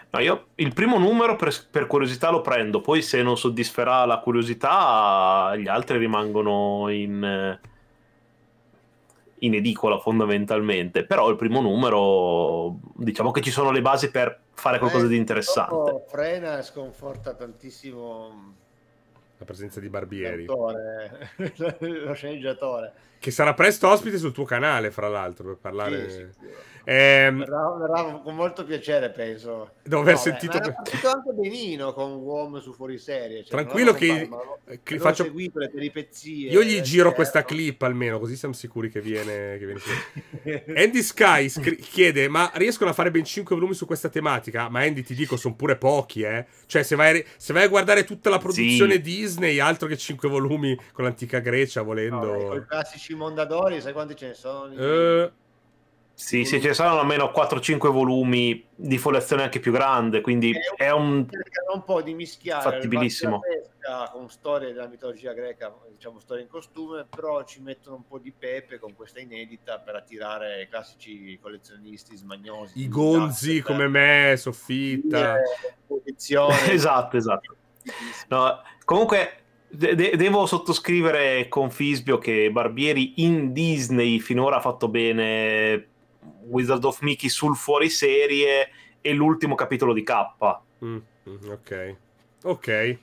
No, io il primo numero per, per, curiosità lo prendo, poi se non soddisferà la curiosità gli altri rimangono in, eh, in edicola fondamentalmente, però il primo numero diciamo che ci sono le basi per fare qualcosa eh, di interessante. Frena sconforta tantissimo la presenza di Barbieri. Lo sceneggiatore. Che sarà presto ospite sul tuo canale, fra l'altro, per parlare... Sì, eh... verrà, verrà, con molto piacere, penso. Devo aver no, sentito... Beh, partito anche benino con uomo su fuori serie. Cioè, Tranquillo che... che faccio... seguito le peripezie. Io gli eh, giro certo. questa clip almeno, così siamo sicuri che viene... Che viene... Andy Sky scri- chiede, ma riescono a fare ben 5 volumi su questa tematica? Ma Andy, ti dico, sono pure pochi, eh. Cioè, se vai, se vai a guardare tutta la produzione sì. di Disney, altro che cinque volumi con l'antica Grecia, volendo. No, con i classici Mondadori, sai quanti ce ne sono? Eh... Sì, sì, ce ne saranno almeno 4-5 volumi di foliazione anche più grande, quindi è un... È un po' di mischiare fattibilissimo. con storie della mitologia greca, diciamo storie in costume, però ci mettono un po' di pepe con questa inedita per attirare i classici collezionisti smagnosi. I gonzi come me, soffitta. Eh, Posizione. esatto, esatto. No, comunque de- devo sottoscrivere con Fisbio che Barbieri in Disney finora ha fatto bene Wizard of Mickey sul fuoriserie e l'ultimo capitolo di K. Mm, mm ok, ok.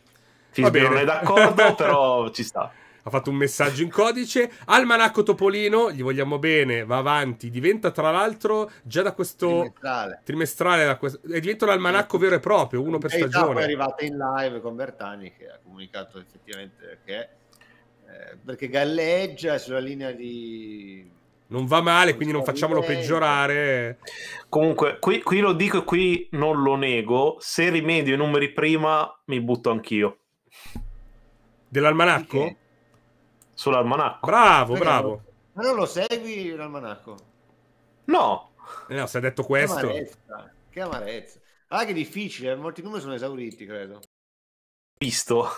Fisbio non è d'accordo, però ci sta ha fatto un messaggio in codice. Almanacco Topolino, gli vogliamo bene, va avanti. Diventa tra l'altro già da questo trimestrale, trimestrale da questo, è diventato l'almanacco vero e proprio, uno per e stagione. Poi è arrivata in live con Bertani che ha comunicato effettivamente perché, eh, perché galleggia sulla linea di non va male, quindi non facciamolo peggiorare. Comunque, qui, qui, lo dico e qui non lo nego. Se rimedio i numeri prima, mi butto anch'io. Dell'almanacco? Sull'almanacco. Bravo, bravo. Ma non lo segui l'almanacco? No. Eh no, se ha detto questo... Che amarezza. Che amarezza. Ah, che difficile, eh, molti numeri sono esauriti, credo. Visto.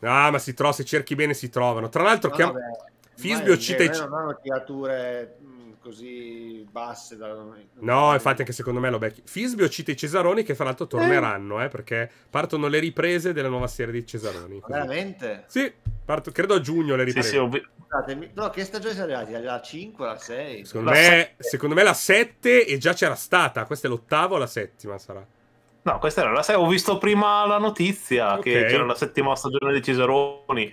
Ah, ma si trova, se cerchi bene si trovano. Tra l'altro, no, chiam... Fisbio cita... Ci... Non hanno tirature così basse. Da... No, infatti anche secondo me lo becchi. Fisbio cita i Cesaroni che fra l'altro torneranno, eh. Eh, perché partono le riprese della nuova serie di Cesaroni. Quindi... Veramente? Sì, parto... credo a giugno le riprese. Sì, sì, ovvi... no, che stagione siamo arrivati? La 5, la 6? Secondo, la me, secondo me la 7 e già c'era stata. Questa è l'ottava o la settima sarà? No, questa era la 6. Ho visto prima la notizia okay. che c'era la settima stagione di Cesaroni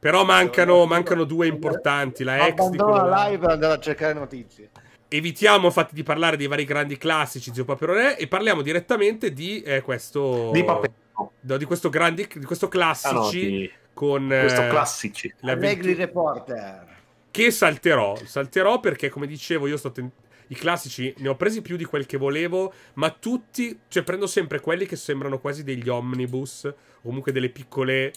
però mancano, mancano due importanti, la ex di quello là. live per andare a cercare notizie. Evitiamo infatti di parlare dei vari grandi classici, zio Paperone, e parliamo direttamente di eh, questo... Di Paperone. No, di questo grande, di questo classici ah, con... Questo eh, classici. Allegri Reporter. Che salterò, salterò perché come dicevo io sto tentando i classici ne ho presi più di quel che volevo, ma tutti, cioè prendo sempre quelli che sembrano quasi degli omnibus, o comunque delle piccole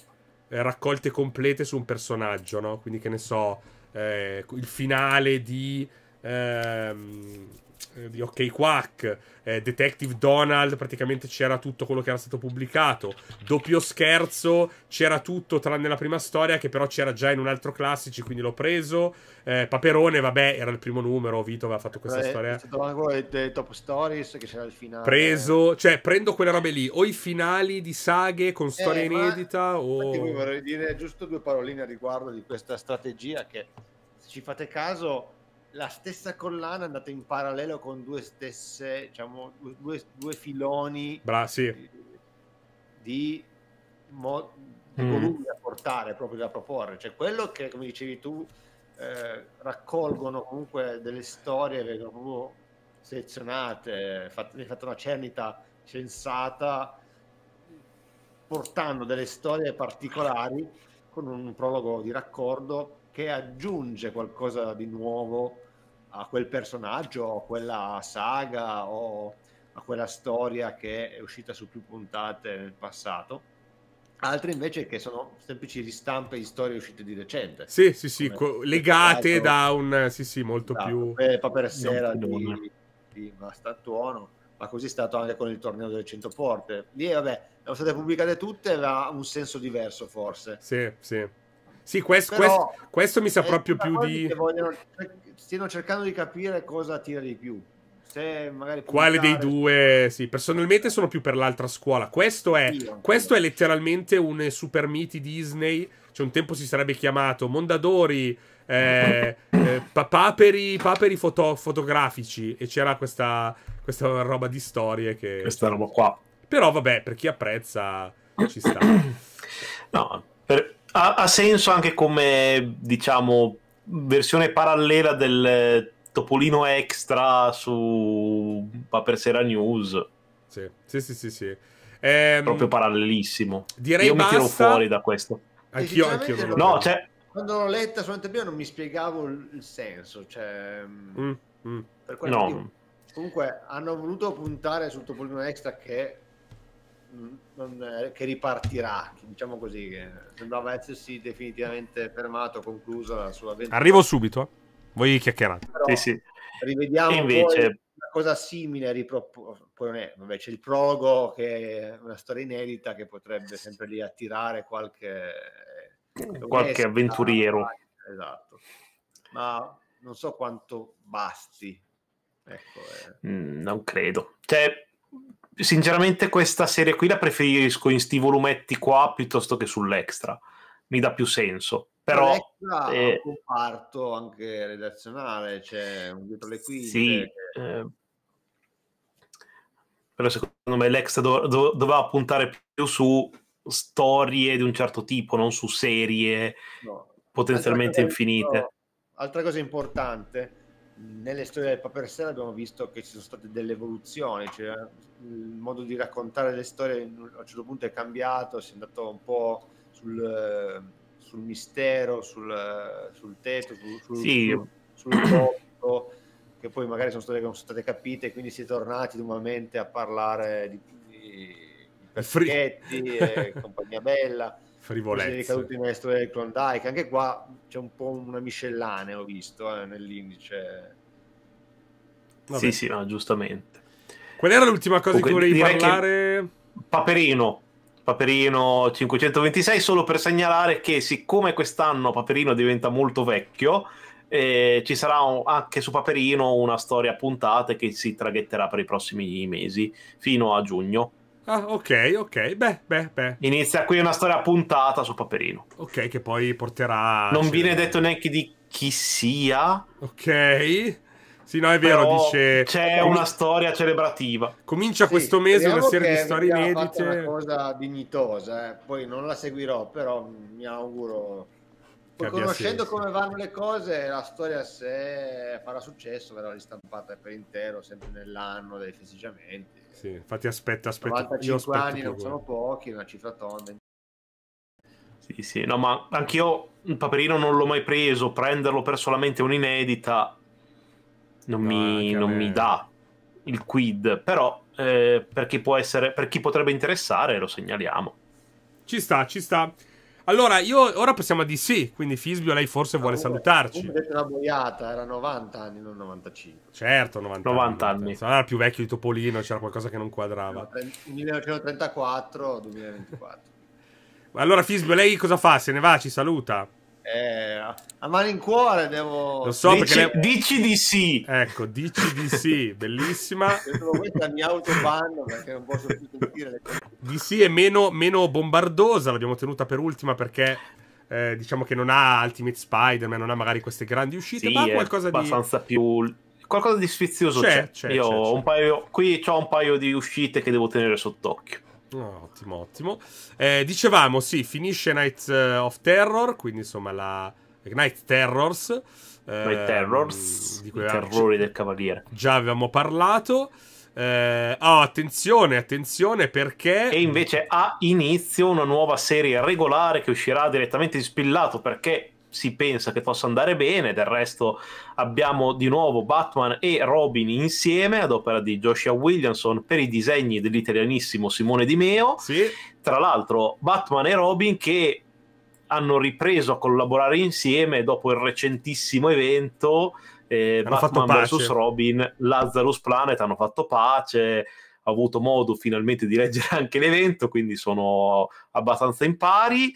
eh, raccolte complete su un personaggio, no? Quindi che ne so, eh, il finale di... Ehm, eh, di Ok Quack, eh, Detective Donald, praticamente c'era tutto quello che era stato pubblicato, doppio scherzo, c'era tutto tranne la prima storia che però c'era già in un altro classici, quindi l'ho preso, eh, Paperone, vabbè, era il primo numero, Vito aveva fatto questa eh, storia. C'è Top Stories che c'era il finale. Preso, cioè prendo quelle robe lì, o i finali di saghe con eh, storia inedita o... Vorrei dire giusto due paroline a riguardo di questa strategia che, se ci fate caso la stessa collana è andata in parallelo con due stesse, diciamo, due, due filoni Bra, sì. di, mo, di mm. volumi da portare, proprio da proporre. Cioè quello che, come dicevi tu, eh, raccolgono comunque delle storie, vengono proprio selezionate, fatte, viene fatta una cernita sensata, portando delle storie particolari con un prologo di raccordo che aggiunge qualcosa di nuovo a quel personaggio a quella saga o a quella storia che è uscita su più puntate nel passato. Altre invece che sono semplici ristampe di storie uscite di recente. Sì, sì, sì, co- legate da un... Sì, sì, molto da, più... Papera sera di, di Mastattuono, ma così è stato anche con il torneo delle 100 porte. Lì, vabbè, sono state pubblicate tutte, ma un senso diverso forse. Sì, sì. Sì, questo, Però, questo, questo mi sa proprio più di... Vogliono, cioè, stiano cercando di capire cosa tira di più. Puntare... Quale dei due? Sì, personalmente sono più per l'altra scuola. Questo è, questo è letteralmente un super miti Disney. Cioè, un tempo si sarebbe chiamato Mondadori, eh, eh, paperi, paperi foto, fotografici. E c'era questa, questa roba di storie. Che, questa roba qua. Però, vabbè, per chi apprezza, ci sta. no, per... ha, ha senso anche come diciamo versione parallela del Topolino Extra su Paper Sera News. Sì, sì, sì, sì. sì. Ehm... Proprio parallelissimo. Direi Io basta... mi tiro fuori da questo. Anch'io, anch'io. anch'io no, cioè... Quando l'ho letta su Anteprima non mi spiegavo il senso, cioè... Mm, mm. Per quello no. Motivo. Comunque hanno voluto puntare sul Topolino Extra che non, che ripartirà, diciamo così, che sembrava essersi definitivamente fermato, concluso la sua avventura. Arrivo subito, voi chiacchierate. Però, sì, sì. Rivediamo invece... Voi una cosa simile, ripropo- poi vabbè, c'è il prologo che è una storia inedita che potrebbe sempre lì attirare qualche... qualche avventuriero. Esatto. Ma non so quanto basti. Ecco, eh. mm, non credo. Cioè, sinceramente questa serie qui la preferisco in sti volumetti qua piuttosto che sull'extra. Mi dà più senso. Però l'extra eh, è un parto anche redazionale, c'è un dietro le quinte. Sì, eh, però secondo me l'extra do- do- doveva puntare più su storie di un certo tipo, non su serie no. potenzialmente altra infinite. Cosa, altra cosa importante, nelle storie del paper sale abbiamo visto che ci sono state delle evoluzioni, cioè il modo di raccontare le storie a un certo punto è cambiato, si è andato un po' sul, sul mistero, sul, sul tetto, sul, sul, sì. sul corpo, che poi magari sono storie che non sono state, capite, quindi si è tornati nuovamente a parlare di, di, di e compagnia bella frivolezze. Le ricadute maestro del Klondike, anche qua c'è un po' una miscellanea, ho visto, eh, nell'indice. Vabbè. Sì, sì, no, giustamente. Qual era l'ultima cosa Comunque, di cui volevi parlare? Paperino. Paperino 526 solo per segnalare che siccome quest'anno Paperino diventa molto vecchio, eh, ci sarà un, anche su Paperino una storia puntata che si traghetterà per i prossimi mesi fino a giugno Ah, ok, ok. Beh, beh, beh. Inizia qui una storia puntata su Paperino. Ok, che poi porterà. Non viene deve... detto neanche di chi sia. Ok. Sì, no, è vero, Però dice... C'è una storia celebrativa. Comincia sì, questo mese una serie di storie inedite. È una cosa dignitosa, eh. poi non la seguirò, però mi auguro... Poi conoscendo come vanno le cose, la storia se farà successo verrà ristampata per intero, sempre nell'anno dei festeggiamenti. Sì, infatti aspetta, aspetta. 95 anni non sono pochi, è una cifra tonda. Sì, sì, no, ma anch'io il Paperino non l'ho mai preso, prenderlo per solamente un'inedita non, no, mi, non mi, dà il quid, però eh, per, chi essere, per chi potrebbe interessare lo segnaliamo. Ci sta, ci sta. Allora, io ora passiamo a DC, quindi Fisbio lei forse vuole ah, salutarci. Ho detto una boiata, era 90 anni, non 95. Certo, 90, 90 anni. anni. Era più vecchio di Topolino, c'era qualcosa che non quadrava. 1934, 2024. allora Fisbio, lei cosa fa? Se ne va, ci saluta. Eh, a malincuore devo... Lo so, dici, le... dici di sì. Ecco, dici di sì, bellissima. Questa mi autobanno perché non posso più sentire le cose. Di sì è meno, meno bombardosa, l'abbiamo tenuta per ultima perché... Eh, diciamo che non ha Ultimate Spider-Man, non ha magari queste grandi uscite, sì, ma qualcosa di... più qualcosa di sfizioso c'è. c'è. c'è Io c'è, ho Un paio, qui ho un paio di uscite che devo tenere sott'occhio. Oh, ottimo, ottimo. Eh, dicevamo, sì, finisce Night eh, of Terror, quindi insomma la Night Terrors. Eh, Night Terrors, di quei terrori del cavaliere. Già avevamo parlato. Eh, oh, attenzione, attenzione perché... E invece ha inizio una nuova serie regolare che uscirà direttamente di spillato perché si pensa che possa andare bene. Del resto, abbiamo di nuovo Batman e Robin insieme ad opera di Joshua Williamson per i disegni dell'italianissimo Simone Di Meo. Sì. Tra l'altro, Batman e Robin che hanno ripreso a collaborare insieme dopo il recentissimo evento eh, Batman vs Robin, Lazarus Planet hanno fatto pace, ho avuto modo finalmente di leggere anche l'evento, quindi sono abbastanza in pari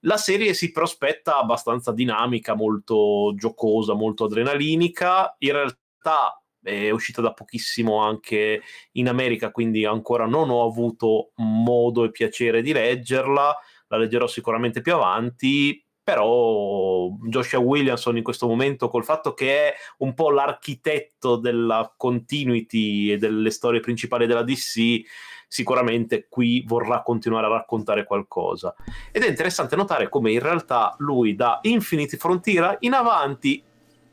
la serie si prospetta abbastanza dinamica, molto giocosa, molto adrenalinica. In realtà è uscita da pochissimo anche in America, quindi ancora non ho avuto modo e piacere di leggerla. La leggerò sicuramente più avanti, però Joshua Williamson in questo momento col fatto che è un po' l'architetto della continuity e delle storie principali della DC sicuramente qui vorrà continuare a raccontare qualcosa. Ed è interessante notare come in realtà lui da Infinity Frontier in avanti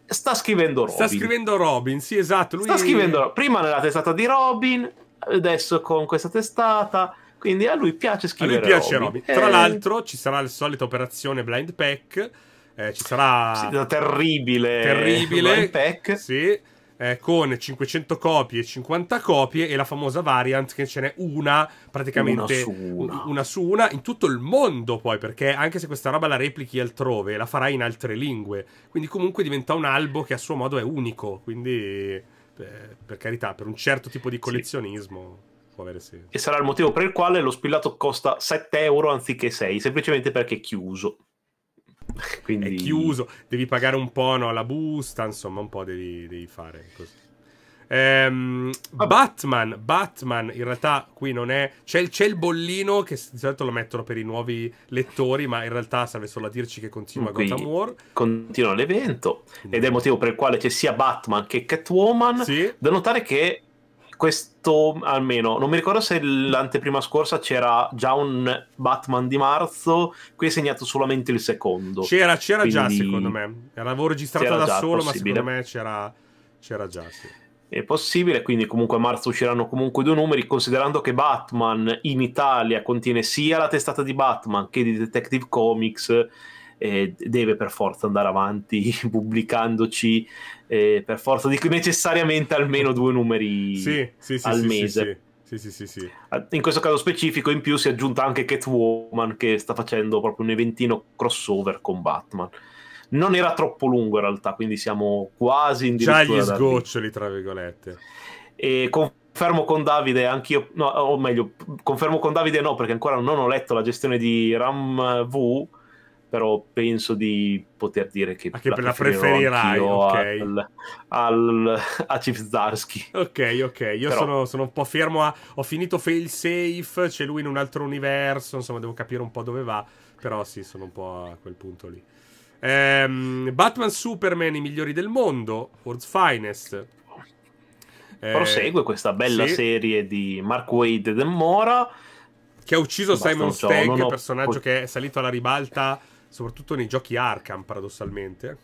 sta scrivendo Robin. Sta scrivendo Robin, sì esatto. Lui... Sta scrivendo prima nella testata di Robin, adesso con questa testata quindi a lui piace scrivere. A lui piace Robin. Robin. Tra eh... l'altro ci sarà la solita operazione Blind Pack. Eh, ci sarà... Sì, terribile. Terribile. Blind Pack. Sì. Eh, con 500 copie, 50 copie e la famosa variant che ce n'è una praticamente una su una. una su una. in tutto il mondo poi perché anche se questa roba la replichi altrove la farai in altre lingue quindi comunque diventa un albo che a suo modo è unico quindi eh, per carità per un certo tipo di collezionismo sì può avere senso. E sarà il motivo per il quale lo spillato costa 7 euro anziché 6, semplicemente perché è chiuso. Quindi... È chiuso, devi pagare un po' no, la busta, insomma, un po' devi, devi fare così. Ehm, Batman, Batman, in realtà qui non è... C'è il, c'è il, bollino che di solito lo mettono per i nuovi lettori, ma in realtà serve solo a dirci che continua qui, Gotham War. Continua l'evento, ed è il motivo per il quale c'è sia Batman che Catwoman. Sì. Da notare che questo almeno non mi ricordo se l'anteprima scorsa c'era già un Batman di marzo qui è segnato solamente il secondo c'era, c'era Quindi... già secondo me l'avevo registrato da solo ma secondo me c'era, c'era già sì è possibile, quindi comunque a marzo usciranno comunque due numeri, considerando che Batman in Italia contiene sia la testata di Batman che di Detective Comics, eh, deve per forza andare avanti pubblicandoci eh, per forza di necessariamente almeno due numeri sì, sì, sì, al mese. Ah, in questo caso specifico, in più si è aggiunta anche Catwoman che sta facendo proprio un eventino crossover con Batman. Non era troppo lungo in realtà, quindi siamo quasi in dirittura. Già gli sgoccioli, tra virgolette. E confermo con Davide, anch'io, no, o meglio, confermo con Davide no, perché ancora non ho letto la gestione di Ram V, però penso di poter dire che Anche la, la preferirai okay. al, al, a Chief Ok, ok, io però... sono, sono, un po' fermo a... Ho finito Fail Safe, c'è lui in un altro universo, insomma devo capire un po' dove va, però sì, sono un po' a quel punto lì. Ehm, Batman Superman, i migliori del mondo, World's Finest. Eh, prosegue questa bella sì. serie di Mark Wade e Demora. Che ha ucciso Simon Stagg, personaggio po- che è salito alla ribalta soprattutto nei giochi Arkham, paradossalmente.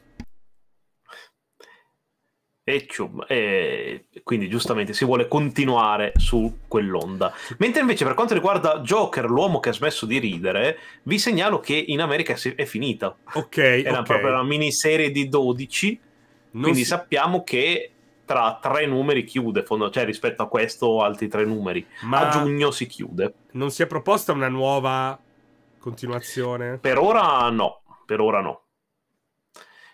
E cium, e quindi giustamente si vuole continuare su quell'onda. Mentre invece per quanto riguarda Joker, l'uomo che ha smesso di ridere, vi segnalo che in America è finita. Ok. Era okay. proprio una miniserie di 12, non quindi si... sappiamo che tra tre numeri chiude, cioè rispetto a questo altri tre numeri. Ma a giugno si chiude. Non si è proposta una nuova continuazione? Per ora no, per ora no.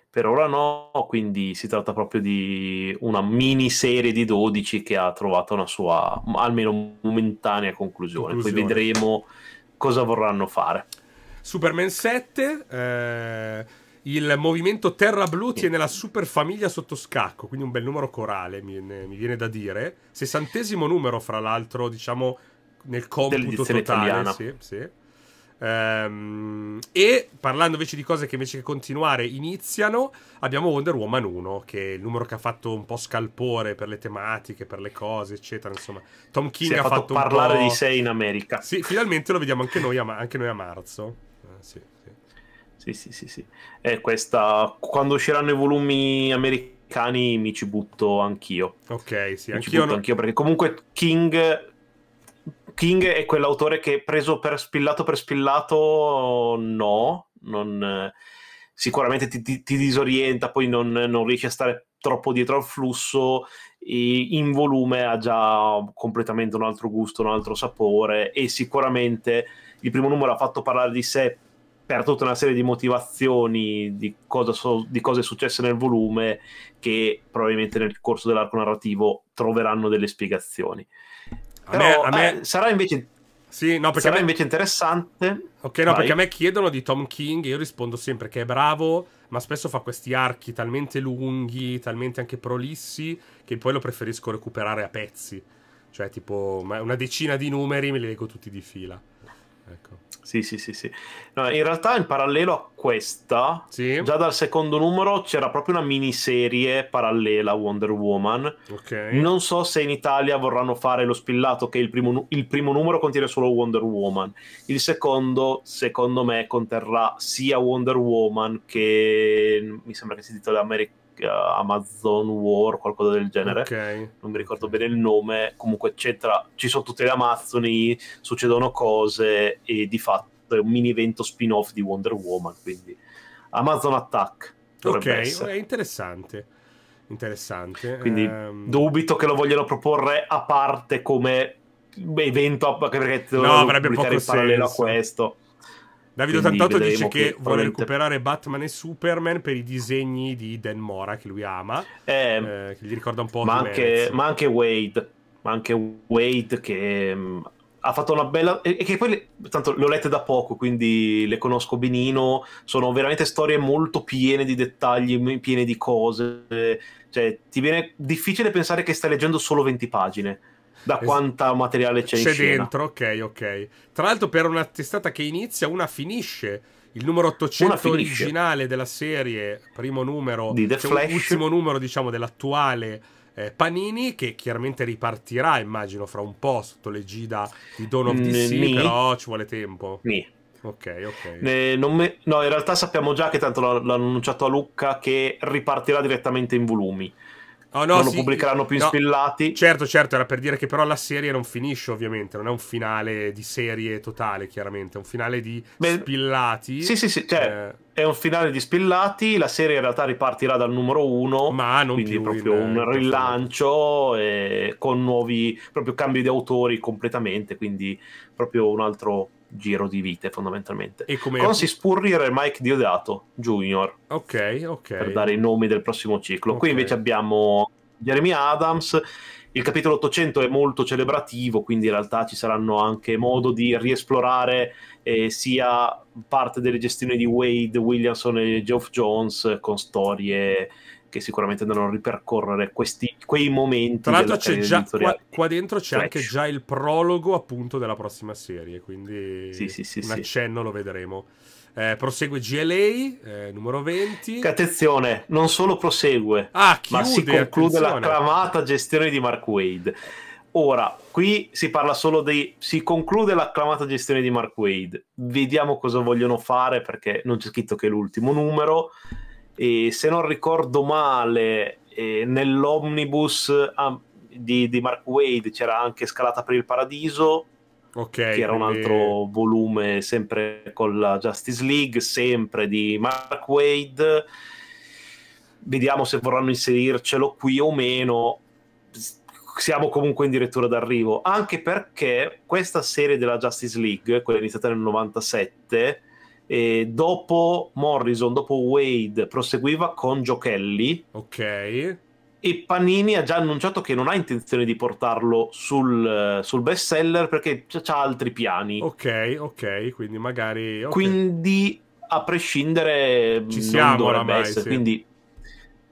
Per ora no, quindi si tratta proprio di una miniserie di 12 che ha trovato una sua almeno momentanea conclusione. conclusione. Poi vedremo cosa vorranno fare. Superman 7, eh, il movimento Terra Blu tiene la super famiglia sotto scacco, quindi un bel numero corale, mi, ne, mi viene da dire. Sessantesimo numero, fra l'altro, diciamo nel computo totale. Italiana. Sì, sì. Um, e parlando invece di cose che invece che continuare iniziano, abbiamo Wonder Woman 1, che è il numero che ha fatto un po' scalpore per le tematiche, per le cose, eccetera. Insomma, Tom King ha fatto, fatto parlare po'... di sé in America. Sì, finalmente lo vediamo anche noi a, anche noi a marzo. Eh, sì, sì, sì, sì. sì, sì. Eh, questa... Quando usciranno i volumi americani mi ci butto anch'io. Ok, sì, mi anch'io. Non... anch'io perché comunque King King è quell'autore che preso per spillato per spillato, no, non, sicuramente ti, ti, ti, disorienta, poi non, non riesci a stare troppo dietro al flusso, in volume ha già completamente un altro gusto, un altro sapore e sicuramente il primo numero ha fatto parlare di sé per tutta una serie di motivazioni di, cosa so, di cose successe nel volume che probabilmente nel corso dell'arco narrativo troveranno delle spiegazioni. Però, me, a me... Eh, sarà invece sì, no, perché Sarà me... invece interessante. Ok, no, Vai. perché a me chiedono di Tom King e io rispondo sempre che è bravo, ma spesso fa questi archi talmente lunghi, talmente anche prolissi, che poi lo preferisco recuperare a pezzi. Cioè, tipo, una decina di numeri me li leggo tutti di fila. Ecco. Sì, sì, sì, sì. No, in realtà in parallelo a questa, sì. già dal secondo numero c'era proprio una miniserie parallela a Wonder Woman. Okay. Non so se in Italia vorranno fare lo spillato che il primo, il primo, numero contiene solo Wonder Woman. Il secondo, secondo me, conterrà sia Wonder Woman che mi sembra che si intitoli American eh, Amazon War, qualcosa del genere. Okay. Non mi ricordo bene il nome. Comunque, eccetera. Ci sono tutte le Amazzoni, succedono cose e di fatto è un mini evento spin-off di Wonder Woman. Quindi Amazon Attack. Ok, essere. è interessante. Interessante. Quindi um... dubito che lo vogliano proporre a parte come evento perché no, avrebbe poco senso. a questo Davide 88 dice che, che vuole recuperare Batman e Superman per i disegni di Dan Mora che lui ama, eh, eh, che gli ricorda un po'. Ma anche, ma anche, Wade, ma anche Wade che mm, ha fatto una bella. E, che poi, tanto le ho lette da poco, quindi le conosco benino. Sono veramente storie molto piene di dettagli, piene di cose. Cioè, ti viene difficile pensare che stai leggendo solo 20 pagine da quanta materiale c'è, c'è in scena. C'è dentro, ok, ok. Tra l'altro per una testata che inizia, una finisce. Il numero 800 originale della serie, primo numero, di The cioè Flash. ultimo numero diciamo dell'attuale eh, Panini che chiaramente ripartirà immagino fra un po' sotto l'egida di Dawn of DC Ni. Mm, però ci vuole tempo Mi. ok ok eh, me... no in realtà sappiamo già che tanto l'ha annunciato a Lucca che ripartirà direttamente in volumi Oh, no, non sì, lo pubblicheranno più in no. spillati. Certo, certo, era per dire che però la serie non finisce ovviamente, non è un finale di serie totale chiaramente, è un finale di Beh, spillati. Sì, sì, sì, cioè, eh... è un finale di spillati, la serie in realtà ripartirà dal numero uno, ma non quindi più, proprio in, un eh, rilancio eh, con nuovi, proprio cambi di autori completamente, quindi proprio un altro giro di vite fondamentalmente. E come... Consi Spurrier e Mike Diodato Junior. Ok, ok. Per dare i nomi del prossimo ciclo. Okay. Qui invece abbiamo Jeremy Adams. Il capitolo 800 è molto celebrativo, quindi in realtà ci saranno anche modo di riesplorare eh, sia parte delle gestioni di Wade Williamson e Geoff Jones con storie che sicuramente andranno a ripercorrere questi, quei momenti. Tra l'altro c'è già, qua, qua, dentro c'è Flash. anche già il prologo appunto della prossima serie, quindi sì, sì, sì, un accenno lo vedremo. Eh, prosegue GLA, eh, numero 20. Che attenzione, non solo prosegue, ah, chiude, ma si conclude attenzione. la clamata gestione di Mark Wade. Ora, qui si parla solo dei. si conclude l'acclamata gestione di Mark Wade. Vediamo cosa vogliono fare perché non c'è scritto che è l'ultimo numero e se non ricordo male, eh, nell'omnibus ah, di, di, Mark Wade c'era anche Scalata per il Paradiso, okay, che era un altro volume sempre con la Justice League, sempre di Mark Wade. Vediamo se vorranno inserircelo qui o meno. Siamo comunque in direttura d'arrivo, anche perché questa serie della Justice League, quella iniziata nel 97, e dopo Morrison, dopo Wade, proseguiva con Giochelli. Ok. E Panini ha già annunciato che non ha intenzione di portarlo sul, sul best perché ha altri piani. Ok, ok, quindi magari. Okay. Quindi a prescindere, ci siamo non dovrebbe oramai, essere. Sì. Quindi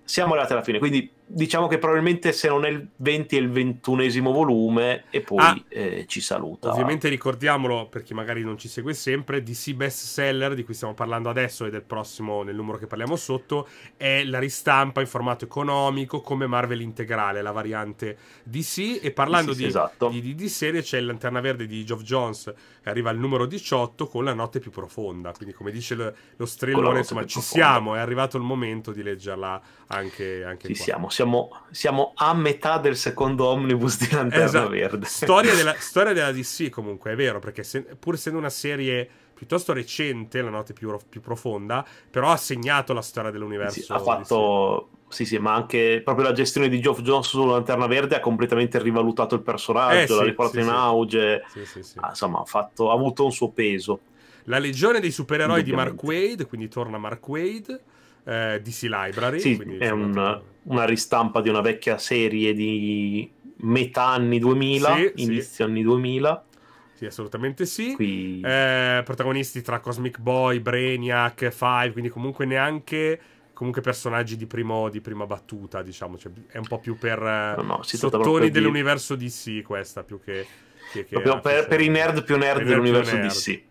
siamo arrivati alla fine. Quindi diciamo che probabilmente se non è il 20 è il ventunesimo volume e poi ah, eh, ci saluta. Ovviamente ricordiamolo per chi magari non ci segue sempre, DC Best Seller di cui stiamo parlando adesso e del prossimo nel numero che parliamo sotto è la ristampa in formato economico come Marvel integrale, la variante DC e parlando sì, sì, di, esatto. di, di, di, serie c'è il Lanterna Verde di Geoff Jones che arriva al numero 18 con la notte più profonda, quindi come dice lo, lo strillone insomma ci profonda. siamo, è arrivato il momento di leggerla anche, anche ci siamo, siamo siamo, siamo, a metà del secondo omnibus di Lanterna esatto. Verde. Storia della, storia della, DC comunque, è vero, perché se, pur essendo una serie piuttosto recente, la notte più, più profonda, però ha segnato la storia dell'universo. Sì, ha fatto... Sì, sì, ma anche proprio la gestione di Geoff Johnson sulla Lanterna Verde ha completamente rivalutato il personaggio, eh, l'ha riportato in auge, ah, insomma ha, fatto, ha avuto un suo peso. La legione dei supereroi di Mark Wade, quindi torna Mark Wade eh, DC Library. Sì, è una, una, ristampa di una vecchia serie di metà anni 2000, sì, inizio sì. anni 2000. Sì, assolutamente sì. Qui... Eh, protagonisti tra Cosmic Boy, Brainiac, Five, quindi comunque neanche comunque personaggi di, primo, di, prima battuta, diciamo, cioè, è un po' più per eh, no, no, sottoni dell'universo di... DC questa, più che... che, che per, per, i nerd più nerd, nerd dell'universo nerd. DC.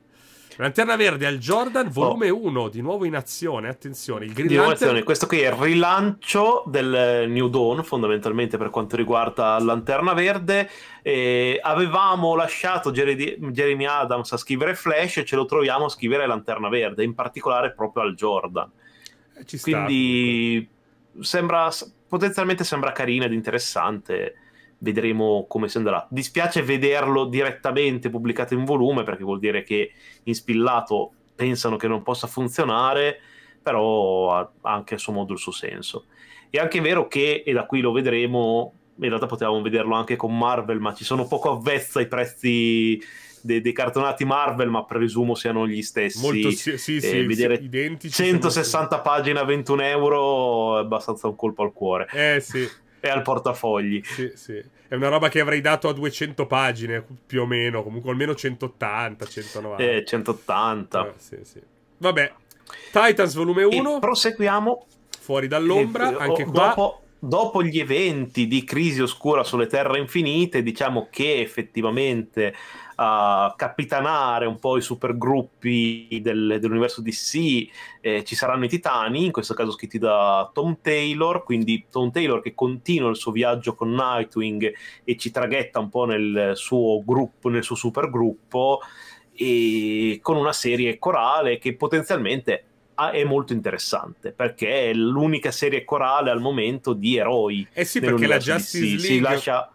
Lanterna Verde al Jordan, oh. volume 1, oh. di nuovo in azione. Attenzione, il Green di Lantern... azione. Questo qui è il rilancio del eh, New Dawn, fondamentalmente, per quanto riguarda Lanterna Verde. Eh, avevamo lasciato Jeremy Adams a scrivere Flash e ce lo troviamo a scrivere Lanterna Verde, in particolare proprio al Jordan. Eh, ci sta. Quindi sembra, potenzialmente sembra carina ed interessante vedremo come si andrà. Dispiace vederlo direttamente pubblicato in volume perché vuol dire che in spillato pensano che non possa funzionare, però ha anche a suo modo il suo senso. È anche vero che, e da qui lo vedremo, in realtà potevamo vederlo anche con Marvel, ma ci sono poco avvezza ai prezzi dei, dei, cartonati Marvel, ma presumo siano gli stessi. Molto sì, sì, eh, sì sì, identici. 160 pagine a 21 euro è abbastanza un colpo al cuore. Eh sì e al portafogli. Sì, sì. È una roba che avrei dato a 200 pagine, più o meno, comunque almeno 180, 190. Eh, 180. Eh, sì, sì. Vabbè, Titans volume 1. E proseguiamo. Fuori dall'ombra, eh, anche oh, qua. Dopo dopo gli eventi di crisi oscura sulle terre infinite, diciamo che effettivamente a capitanare un po' i supergruppi del, dell'universo DC. Eh, ci saranno i Titani, in questo caso scritti da Tom Taylor, quindi Tom Taylor che continua il suo viaggio con Nightwing e ci traghetta un po' nel suo gruppo, nel suo supergruppo, e con una serie corale che potenzialmente è molto interessante perché è l'unica serie corale al momento di eroi. Eh sì, perché la Justice League... Si lascia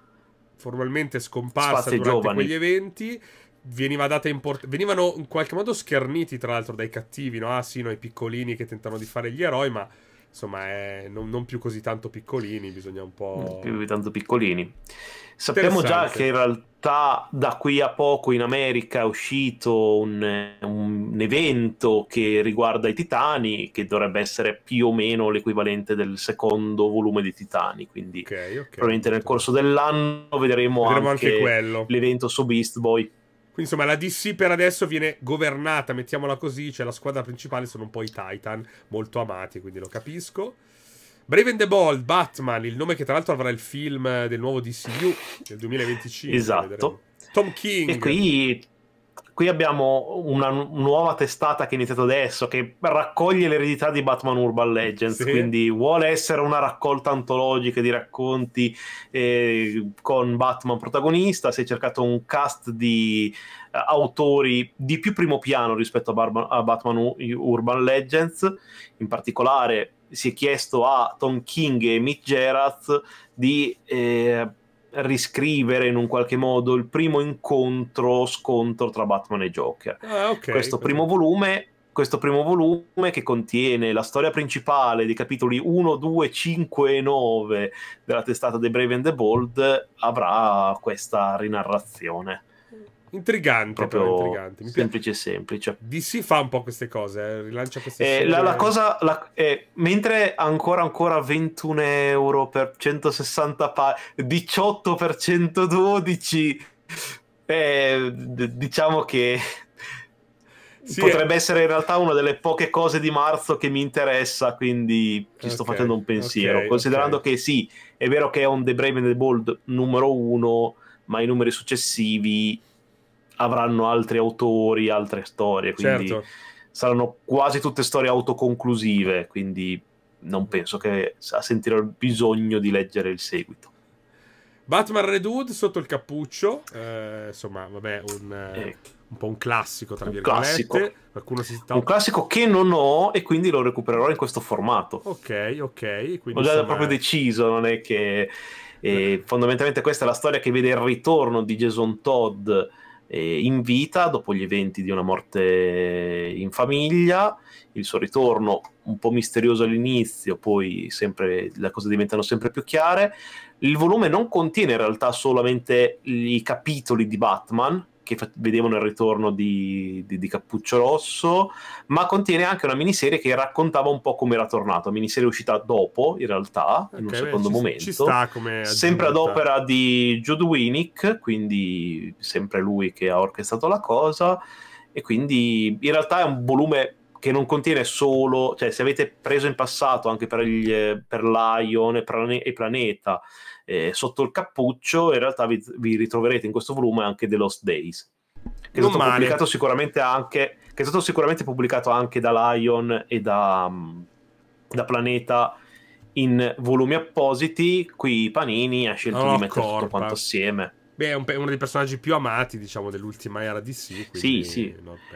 formalmente scomparsa Spazio durante giovani. quegli eventi veniva data import- venivano in qualche modo scherniti tra l'altro dai cattivi, no? Ah sì, no, i piccolini che tentano di fare gli eroi, ma insomma, è non, non, più così tanto piccolini, bisogna un po'... Non più tanto piccolini. Sappiamo già che in realtà da qui a poco in America è uscito un, un, evento che riguarda i Titani, che dovrebbe essere più o meno l'equivalente del secondo volume di Titani, quindi okay, okay, probabilmente certo. nel corso dell'anno vedremo, vedremo anche, anche l'evento su Beast Boy. Quindi insomma la DC per adesso viene governata, mettiamola così, cioè la squadra principale sono un po' i Titan, molto amati, quindi lo capisco. Brave and the Bold, Batman, il nome che tra l'altro avrà il film del nuovo DCU del 2025. Esatto. Tom King. E qui qui abbiamo una nuova testata che è iniziata adesso, che raccoglie l'eredità di Batman Urban Legends, sì. quindi vuole essere una raccolta antologica di racconti eh, con Batman protagonista, si è cercato un cast di eh, autori di più primo piano rispetto a, Barba- a Batman U- Urban Legends, in particolare si è chiesto a Tom King e Mick Gerrard di... Eh, riscrivere in un qualche modo il primo incontro, scontro tra Batman e Joker. Ah, okay, questo, primo volume, questo primo volume che contiene la storia principale dei capitoli 1, 2, 5 e 9 della testata The Brave and the Bold avrà questa rinarrazione. Intrigante, proprio intrigante. Mi semplice, piace. semplice. DC fa un po' queste cose, eh. rilancia queste eh, la, la, cosa, la, eh, mentre ancora, ancora 21 euro per 160 pagine, 18 per 112, eh, diciamo che sì, eh. potrebbe essere in realtà una delle poche cose di marzo che mi interessa, quindi ci sto facendo un pensiero. Okay, considerando okay. che sì, è vero che è un The Brave and the Bold numero uno, ma i numeri successivi avranno altri autori, altre storie, quindi certo. saranno quasi tutte storie autoconclusive, quindi non penso che sentirò il bisogno di leggere il seguito. Batman Red Hood sotto il cappuccio, eh, insomma, vabbè, un, eh, un, po' un classico, tra un virgolette. Classico. si sta... Un classico che non ho e quindi lo recupererò in questo formato. Ok, ok. Quindi, ho già insomma... proprio deciso, non è che... Eh, eh. fondamentalmente questa è la storia che vede il ritorno di Jason Todd eh, in vita dopo gli eventi di una morte in famiglia, il suo ritorno un po' misterioso all'inizio, poi sempre, le cose diventano sempre più chiare. Il volume non contiene in realtà solamente i capitoli di Batman, che vedevano il ritorno di, di, di, Cappuccio Rosso, ma contiene anche una miniserie che raccontava un po' come era tornato, miniserie uscita dopo in realtà, okay, in un beh, secondo ci, momento, ci sta come sempre ad opera di Jude Winnick, quindi sempre lui che ha orchestrato la cosa, e quindi in realtà è un volume che non contiene solo, cioè se avete preso in passato anche per, il, per Lion e Planeta, eh, sotto il cappuccio in realtà vi, vi, ritroverete in questo volume anche The Lost Days che è stato pubblicato sicuramente anche che è stato sicuramente pubblicato anche da Lion e da, mm, da Planeta in volumi appositi qui Panini ha scelto oh, di mettere corpa. tutto quanto assieme Beh, è, un, è uno dei personaggi più amati, diciamo, dell'ultima era di Sì, sì. sì.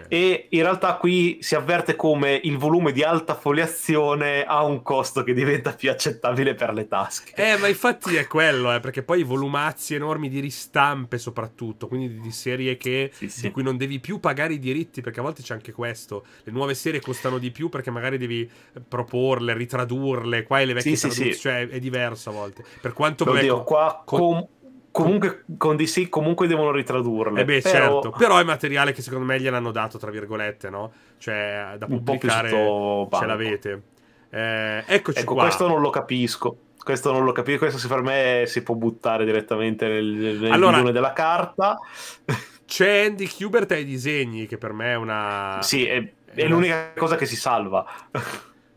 E in realtà qui si avverte come il volume di alta foliazione ha un costo che diventa più accettabile per le tasche. Eh, ma infatti è quello, eh, perché poi i volumazzi enormi di ristampe soprattutto, quindi di serie che, sì, sì. di cui non devi più pagare i diritti, perché a volte c'è anche questo. Le nuove serie costano di più perché magari devi eh, proporle, ritradurle, qua e le vecchie sì, traduzioni, sì, cioè è diverso a volte. Per quanto... Oddio, ecco, qua... Com- comunque con DC comunque devono ritradurle. Eh beh, però... certo, però è materiale che secondo me gliel'hanno dato, tra virgolette, no? Cioè, da pubblicare ce l'avete. Eh, eccoci ecco, qua. questo non lo capisco. Questo non lo capisco, questo per me si può buttare direttamente nel, nel allora, della carta. C'è Andy Kubert ai disegni, che per me è una... Sì, è, è l'unica cosa che si salva.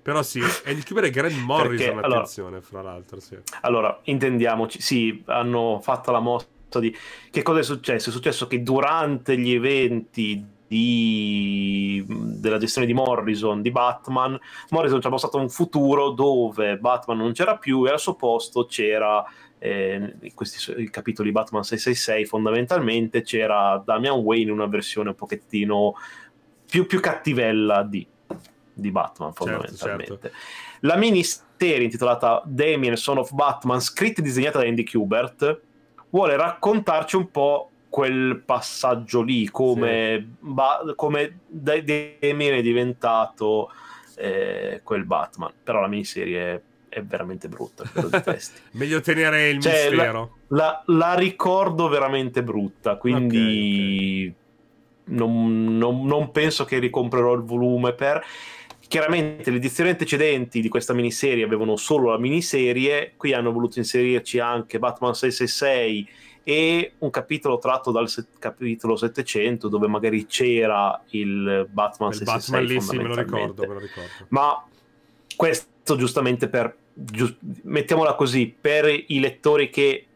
Però sì, è il chiudere Grant Morrison, Perché, allora, fra l'altro. Sì. Allora, intendiamoci, sì, hanno fatto la mossa di... Che cosa è successo? È successo che durante gli eventi di... della gestione di Morrison, di Batman, Morrison ci ha mostrato un futuro dove Batman non c'era più e al suo posto c'era... Eh, in questi capitoli Batman 666 fondamentalmente c'era Damian Wayne in una versione un pochettino più, più cattivella di di Batman certo, fondamentalmente. Certo, certo. La miniserie intitolata Damien, Son of Batman, scritta e disegnata da Andy Kubert, vuole raccontarci un po' quel passaggio lì, come, sì. ba- come Damien è diventato eh, quel Batman. Però la miniserie è veramente brutta. Meglio tenere il cioè, mistero. La, la, la, ricordo veramente brutta, quindi okay, okay. Non, non, non penso che ricomprerò il volume per chiaramente le edizioni antecedenti di questa miniserie avevano solo la miniserie, qui hanno voluto inserirci anche Batman 666 e un capitolo tratto dal se- capitolo 700 dove magari c'era il Batman il 666 Batman lì, sì, me lo ricordo, me lo ricordo. ma questo giustamente per giust- mettiamola così per i lettori che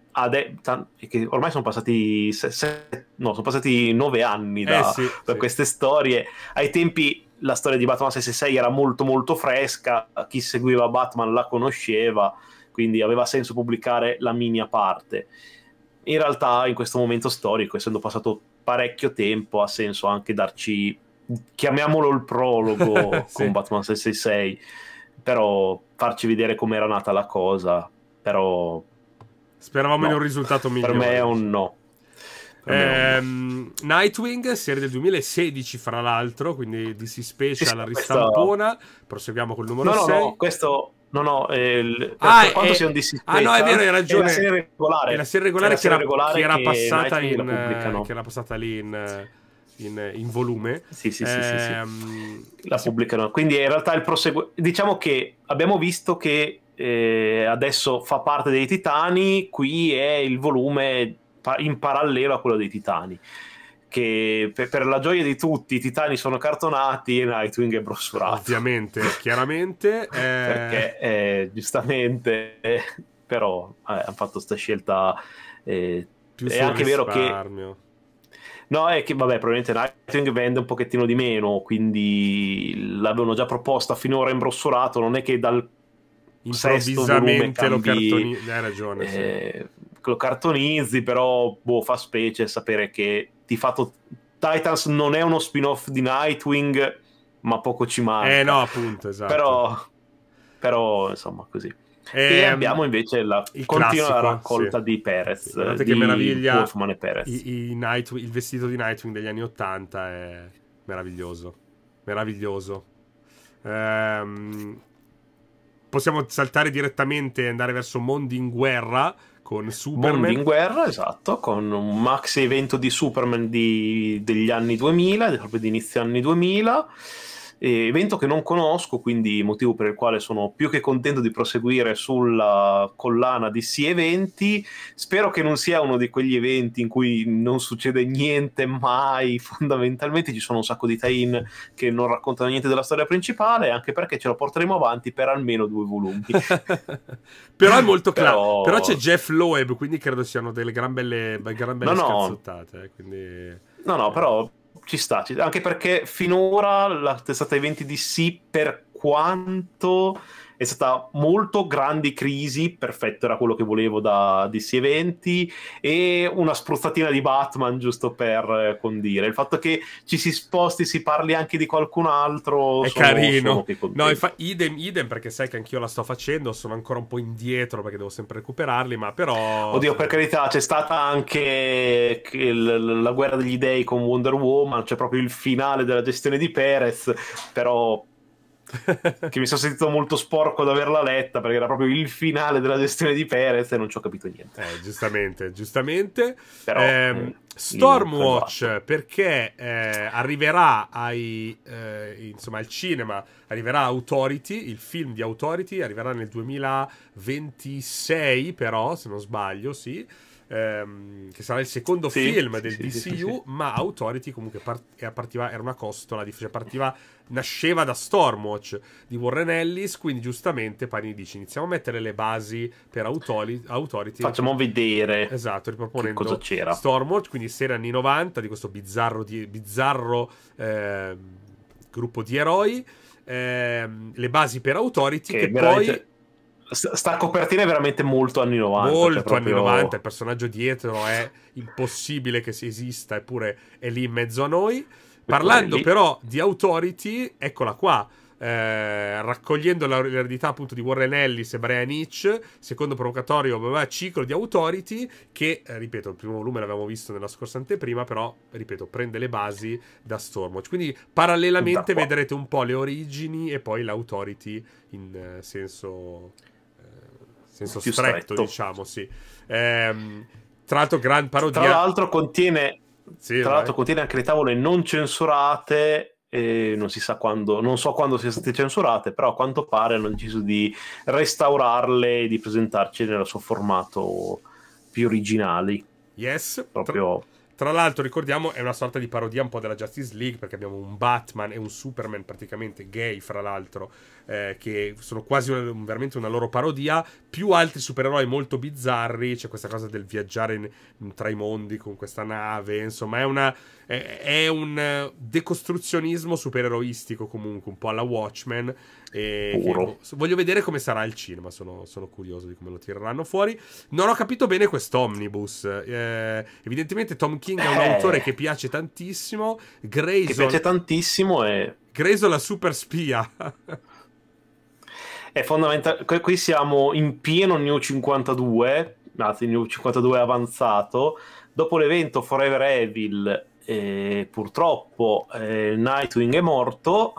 che ormai sono passati, se- se- no, sono passati nove anni da, eh sì, da sì. queste storie. Ai tempi la storia di Batman 66 era molto molto fresca, chi seguiva Batman la conosceva, quindi aveva senso pubblicare la mini a parte. In realtà in questo momento storico, essendo passato parecchio tempo, ha senso anche darci, chiamiamolo il prologo sì. con Batman 66, però farci vedere com'era nata la cosa, però... Speravamo no. in un risultato migliore. Per me è un no. Ehm, Nightwing, serie del 2016, fra l'altro, quindi DC Special ristampona. Questo... Proseguiamo col numero no, 6. No, no, questo No, no, eh, il, ah, per quanto è, eh, sia un DC Ah, no, è vero, hai ragione. È la serie regolare. È la serie regolare, la serie che, regolare era, che, passata in, che era passata lì in, in, in volume. Sì, sì, eh, sì, sì, sì, ehm, La pubblicano. Quindi in realtà il proseguo... Diciamo che abbiamo visto che eh, adesso fa parte dei Titani, qui è il volume in parallelo a quello dei Titani che per, la gioia di tutti i titani sono cartonati e Nightwing è brossurato. Ovviamente, chiaramente. Eh... Perché eh, giustamente, eh, però eh, hanno fatto questa scelta. Eh, è anche vero che... No, è che vabbè, probabilmente Nightwing vende un pochettino di meno, quindi l'avevano già proposta finora in brossurato, non è che dal improvvisamente lo cambi... cartoni... Hai ragione, sì eh, lo cartonizzi, però boh, fa specie sapere che di fatto Titans non è uno spin-off di Nightwing, ma poco ci manca. Eh no, appunto, esatto. Però, però insomma, così. E, e ehm, abbiamo invece la continua raccolta sì. di Perez. Guardate che meraviglia! Wolfman e Perez. I, i Night, il vestito di Nightwing degli anni Ottanta è meraviglioso. Meraviglioso. Ehm, possiamo saltare direttamente e andare verso Mondi in guerra con Superman. in guerra, esatto, con un max evento di Superman di, degli anni 2000, proprio di inizio anni 2000 evento che non conosco, quindi motivo per il quale sono più che contento di proseguire sulla collana di sì eventi. Spero che non sia uno di quegli eventi in cui non succede niente mai, fondamentalmente ci sono un sacco di tie-in che non raccontano niente della storia principale, anche perché ce lo porteremo avanti per almeno due volumi. però è molto però... Però c'è Jeff Loeb, quindi credo siano delle gran belle, gran belle no, no. Eh, quindi... No, no, però ci sta, ci... anche perché finora la testata eventi di DC per quanto è stata molto grandi crisi, perfetto era quello che volevo da DC eventi, e una spruzzatina di Batman giusto per condire. Il fatto che ci si sposti, si parli anche di qualcun altro... È sono, carino. Sono no, infa- idem, idem, perché sai che anch'io la sto facendo, sono ancora un po' indietro perché devo sempre recuperarli, ma però... Oddio, per carità, c'è stata anche il, la guerra degli dei con Wonder Woman, c'è cioè proprio il finale della gestione di Perez, però che mi sono sentito molto sporco ad averla letta perché era proprio il finale della gestione di Perez e non ci ho capito niente. Eh, giustamente, giustamente. Però, eh, mh, mm, Stormwatch perché eh, arriverà ai, eh, insomma, al cinema, arriverà Authority, il film di Authority, arriverà nel 2026 però, se non sbaglio, sì ehm, che sarà il secondo sì, film del DCU, ma Authority comunque part- partiva, era una costola, cioè partiva, nasceva da Stormwatch di Warren Ellis, quindi giustamente Panini dice iniziamo a mettere le basi per Authority. Authority Facciamo vedere esatto, riproponendo cosa c'era. Stormwatch, quindi serie anni 90 di questo bizzarro, di, bizzarro eh, gruppo di eroi. Eh, le basi per Authority che, che poi sta copertina è veramente molto anni 90. Cioè molto cioè proprio... anni 90, il personaggio dietro è impossibile che si esista, eppure è lì in mezzo a noi. Parlando però di Authority, eccola qua. Eh, raccogliendo l'eredità appunto di Warren Ellis e Brian Hitch, secondo provocatorio ciclo di Authority che, eh, ripeto, il primo volume l'avevamo visto nella scorsa anteprima, però, ripeto, prende le basi da Stormwatch. Quindi parallelamente vedrete un po' le origini e poi l'Authority in eh, senso senso più stretto, stretto. diciamo, sì. Ehm, tra l'altro, gran parodia. Tra l'altro, contiene, sì, tra l'altro contiene anche le tavole non censurate e non si sa quando, non so quando siano state censurate, però a quanto pare hanno deciso di restaurarle e di presentarci nel suo formato più originale. Yes, proprio. Tra, tra l'altro, ricordiamo, è una sorta di parodia un po' della Justice League, perché abbiamo un Batman e un Superman praticamente gay, fra l'altro, eh, che sono quasi una, veramente una loro parodia, più altri supereroi molto bizzarri, c'è questa cosa del viaggiare in, in, tra i mondi con questa nave, insomma è, una, è, è un eh, decostruzionismo supereroistico comunque, un po' alla Watchmen. E che, boh, voglio vedere come sarà il cinema, sono, sono, curioso di come lo tireranno fuori. Non ho capito bene quest'omnibus. Eh, evidentemente Tom King eh. è un eh. autore che piace tantissimo. Grayson, che piace tantissimo e... Grayson la super spia. è fondamentale. Qui siamo in pieno New 52, anzi, New 52 avanzato. Dopo l'evento Forever Evil, eh, purtroppo eh, Nightwing è morto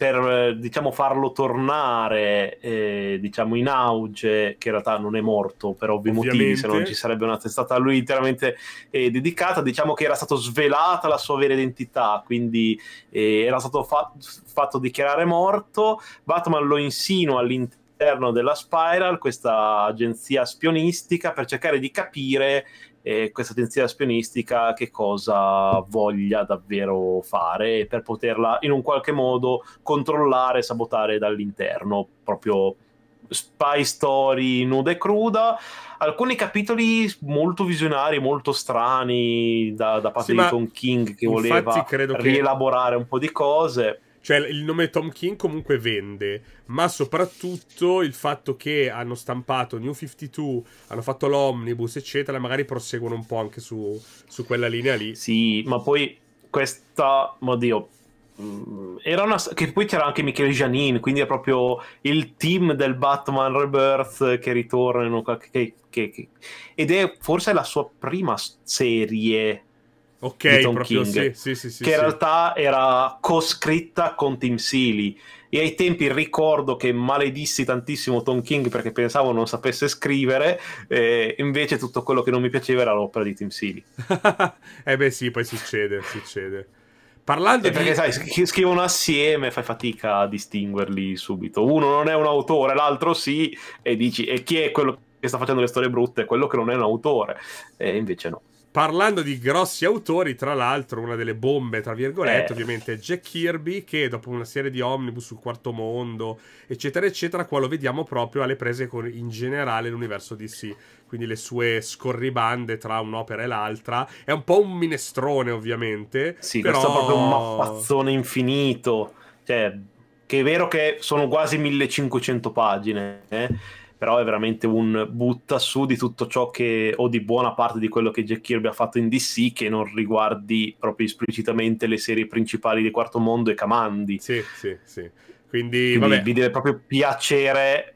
per eh, diciamo, farlo tornare eh, diciamo, in auge, che in realtà non è morto per ovvi Ovviamente. motivi, se non ci sarebbe una testata a lui interamente eh, dedicata, diciamo che era stata svelata la sua vera identità, quindi eh, era stato fa- fatto dichiarare morto, Batman lo insinua all'interno all'interno della Spiral, questa agenzia spionistica, per cercare di capire eh, questa agenzia spionistica che cosa voglia davvero fare per poterla in un qualche modo controllare, sabotare dall'interno, proprio spy story nuda e cruda, alcuni capitoli molto visionari, molto strani da, da parte sì, di Tom King che voleva rielaborare che... un po' di cose. Cioè, il nome Tom King comunque vende, ma soprattutto il fatto che hanno stampato New 52, hanno fatto l'omnibus, eccetera, magari proseguono un po' anche su, su quella linea lì. Sì, ma poi questa, oddio, mm, era una che poi c'era anche Michele Janin, quindi è proprio il team del Batman Rebirth che ritorna. che, che, che, ed è forse la sua prima serie Ok, proprio King, sì, sì, sì, che in realtà era co-scritta con Tim Seeley. E ai tempi ricordo che maledissi tantissimo Tom King perché pensavo non sapesse scrivere, e eh, invece tutto quello che non mi piaceva era l'opera di Tim Seeley. eh beh sì, poi succede, succede. Parlando eh, di... Perché sai, scrivono assieme, fai fatica a distinguerli subito. Uno non è un autore, l'altro sì, e dici, e chi è quello che sta facendo le storie brutte? Quello che non è un autore. E invece no. Parlando di grossi autori, tra l'altro, una delle bombe, tra virgolette, eh. ovviamente è Jack Kirby, che dopo una serie di omnibus sul quarto mondo, eccetera, eccetera, qua lo vediamo proprio alle prese con in generale l'universo DC. Quindi le sue scorribande tra un'opera e l'altra. È un po' un minestrone, ovviamente. Sì, però... questo è proprio un mappazzone infinito. Cioè, che è vero che sono quasi 1500 pagine, eh? però è veramente un butta su di tutto ciò che, o di buona parte di quello che Jack Kirby ha fatto in DC, che non riguardi proprio esplicitamente le serie principali di Quarto Mondo e Camandi. Sì, sì, sì. Quindi, Quindi vi deve proprio piacere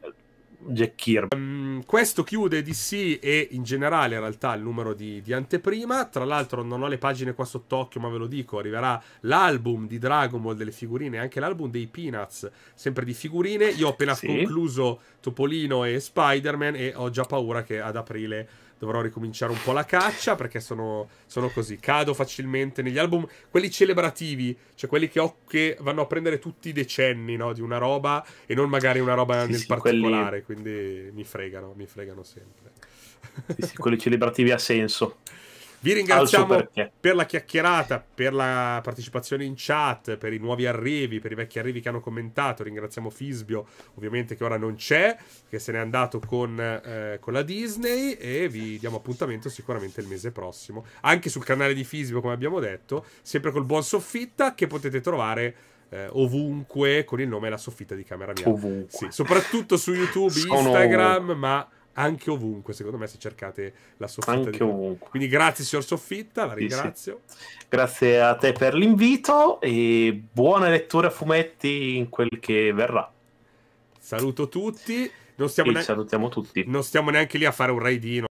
Jack Kirby. Um, questo chiude DC e in generale in realtà il numero di, di anteprima. Tra l'altro non ho le pagine qua sott'occhio, ma ve lo dico, arriverà l'album di Dragon Ball delle figurine, e anche l'album dei Peanuts, sempre di figurine. Io ho appena sì. concluso Topolino e Spider-Man e ho già paura che ad aprile dovrò ricominciare un po' la caccia perché sono, sono così, cado facilmente negli album, quelli celebrativi, cioè quelli che, ho, che vanno a prendere tutti i decenni no, di una roba e non magari una roba sì, nel sì, particolare, quelli... quindi mi fregano, mi fregano sempre. Sì, quelli celebrativi ha senso. Vi ringraziamo per la chiacchierata, per la partecipazione in chat, per i nuovi arrivi, per i vecchi arrivi che hanno commentato. Ringraziamo Fisbio, ovviamente, che ora non c'è, che se n'è andato con, eh, con la Disney. E vi diamo appuntamento sicuramente il mese prossimo, anche sul canale di Fisbio, come abbiamo detto, sempre col buon soffitta che potete trovare. Eh, ovunque con il nome La Soffitta di Camera Mia. Ovunque. Sì, soprattutto su YouTube, Sono... Instagram, ma anche ovunque, secondo me, se cercate la soffitta. Anche di... ovunque. Quindi grazie signor Soffitta, la ringrazio. Sì, sì. Grazie a te per l'invito e buona lettura a fumetti in quel che verrà. Saluto tutti. Non stiamo, neanche... tutti. non stiamo neanche lì a fare un raidino.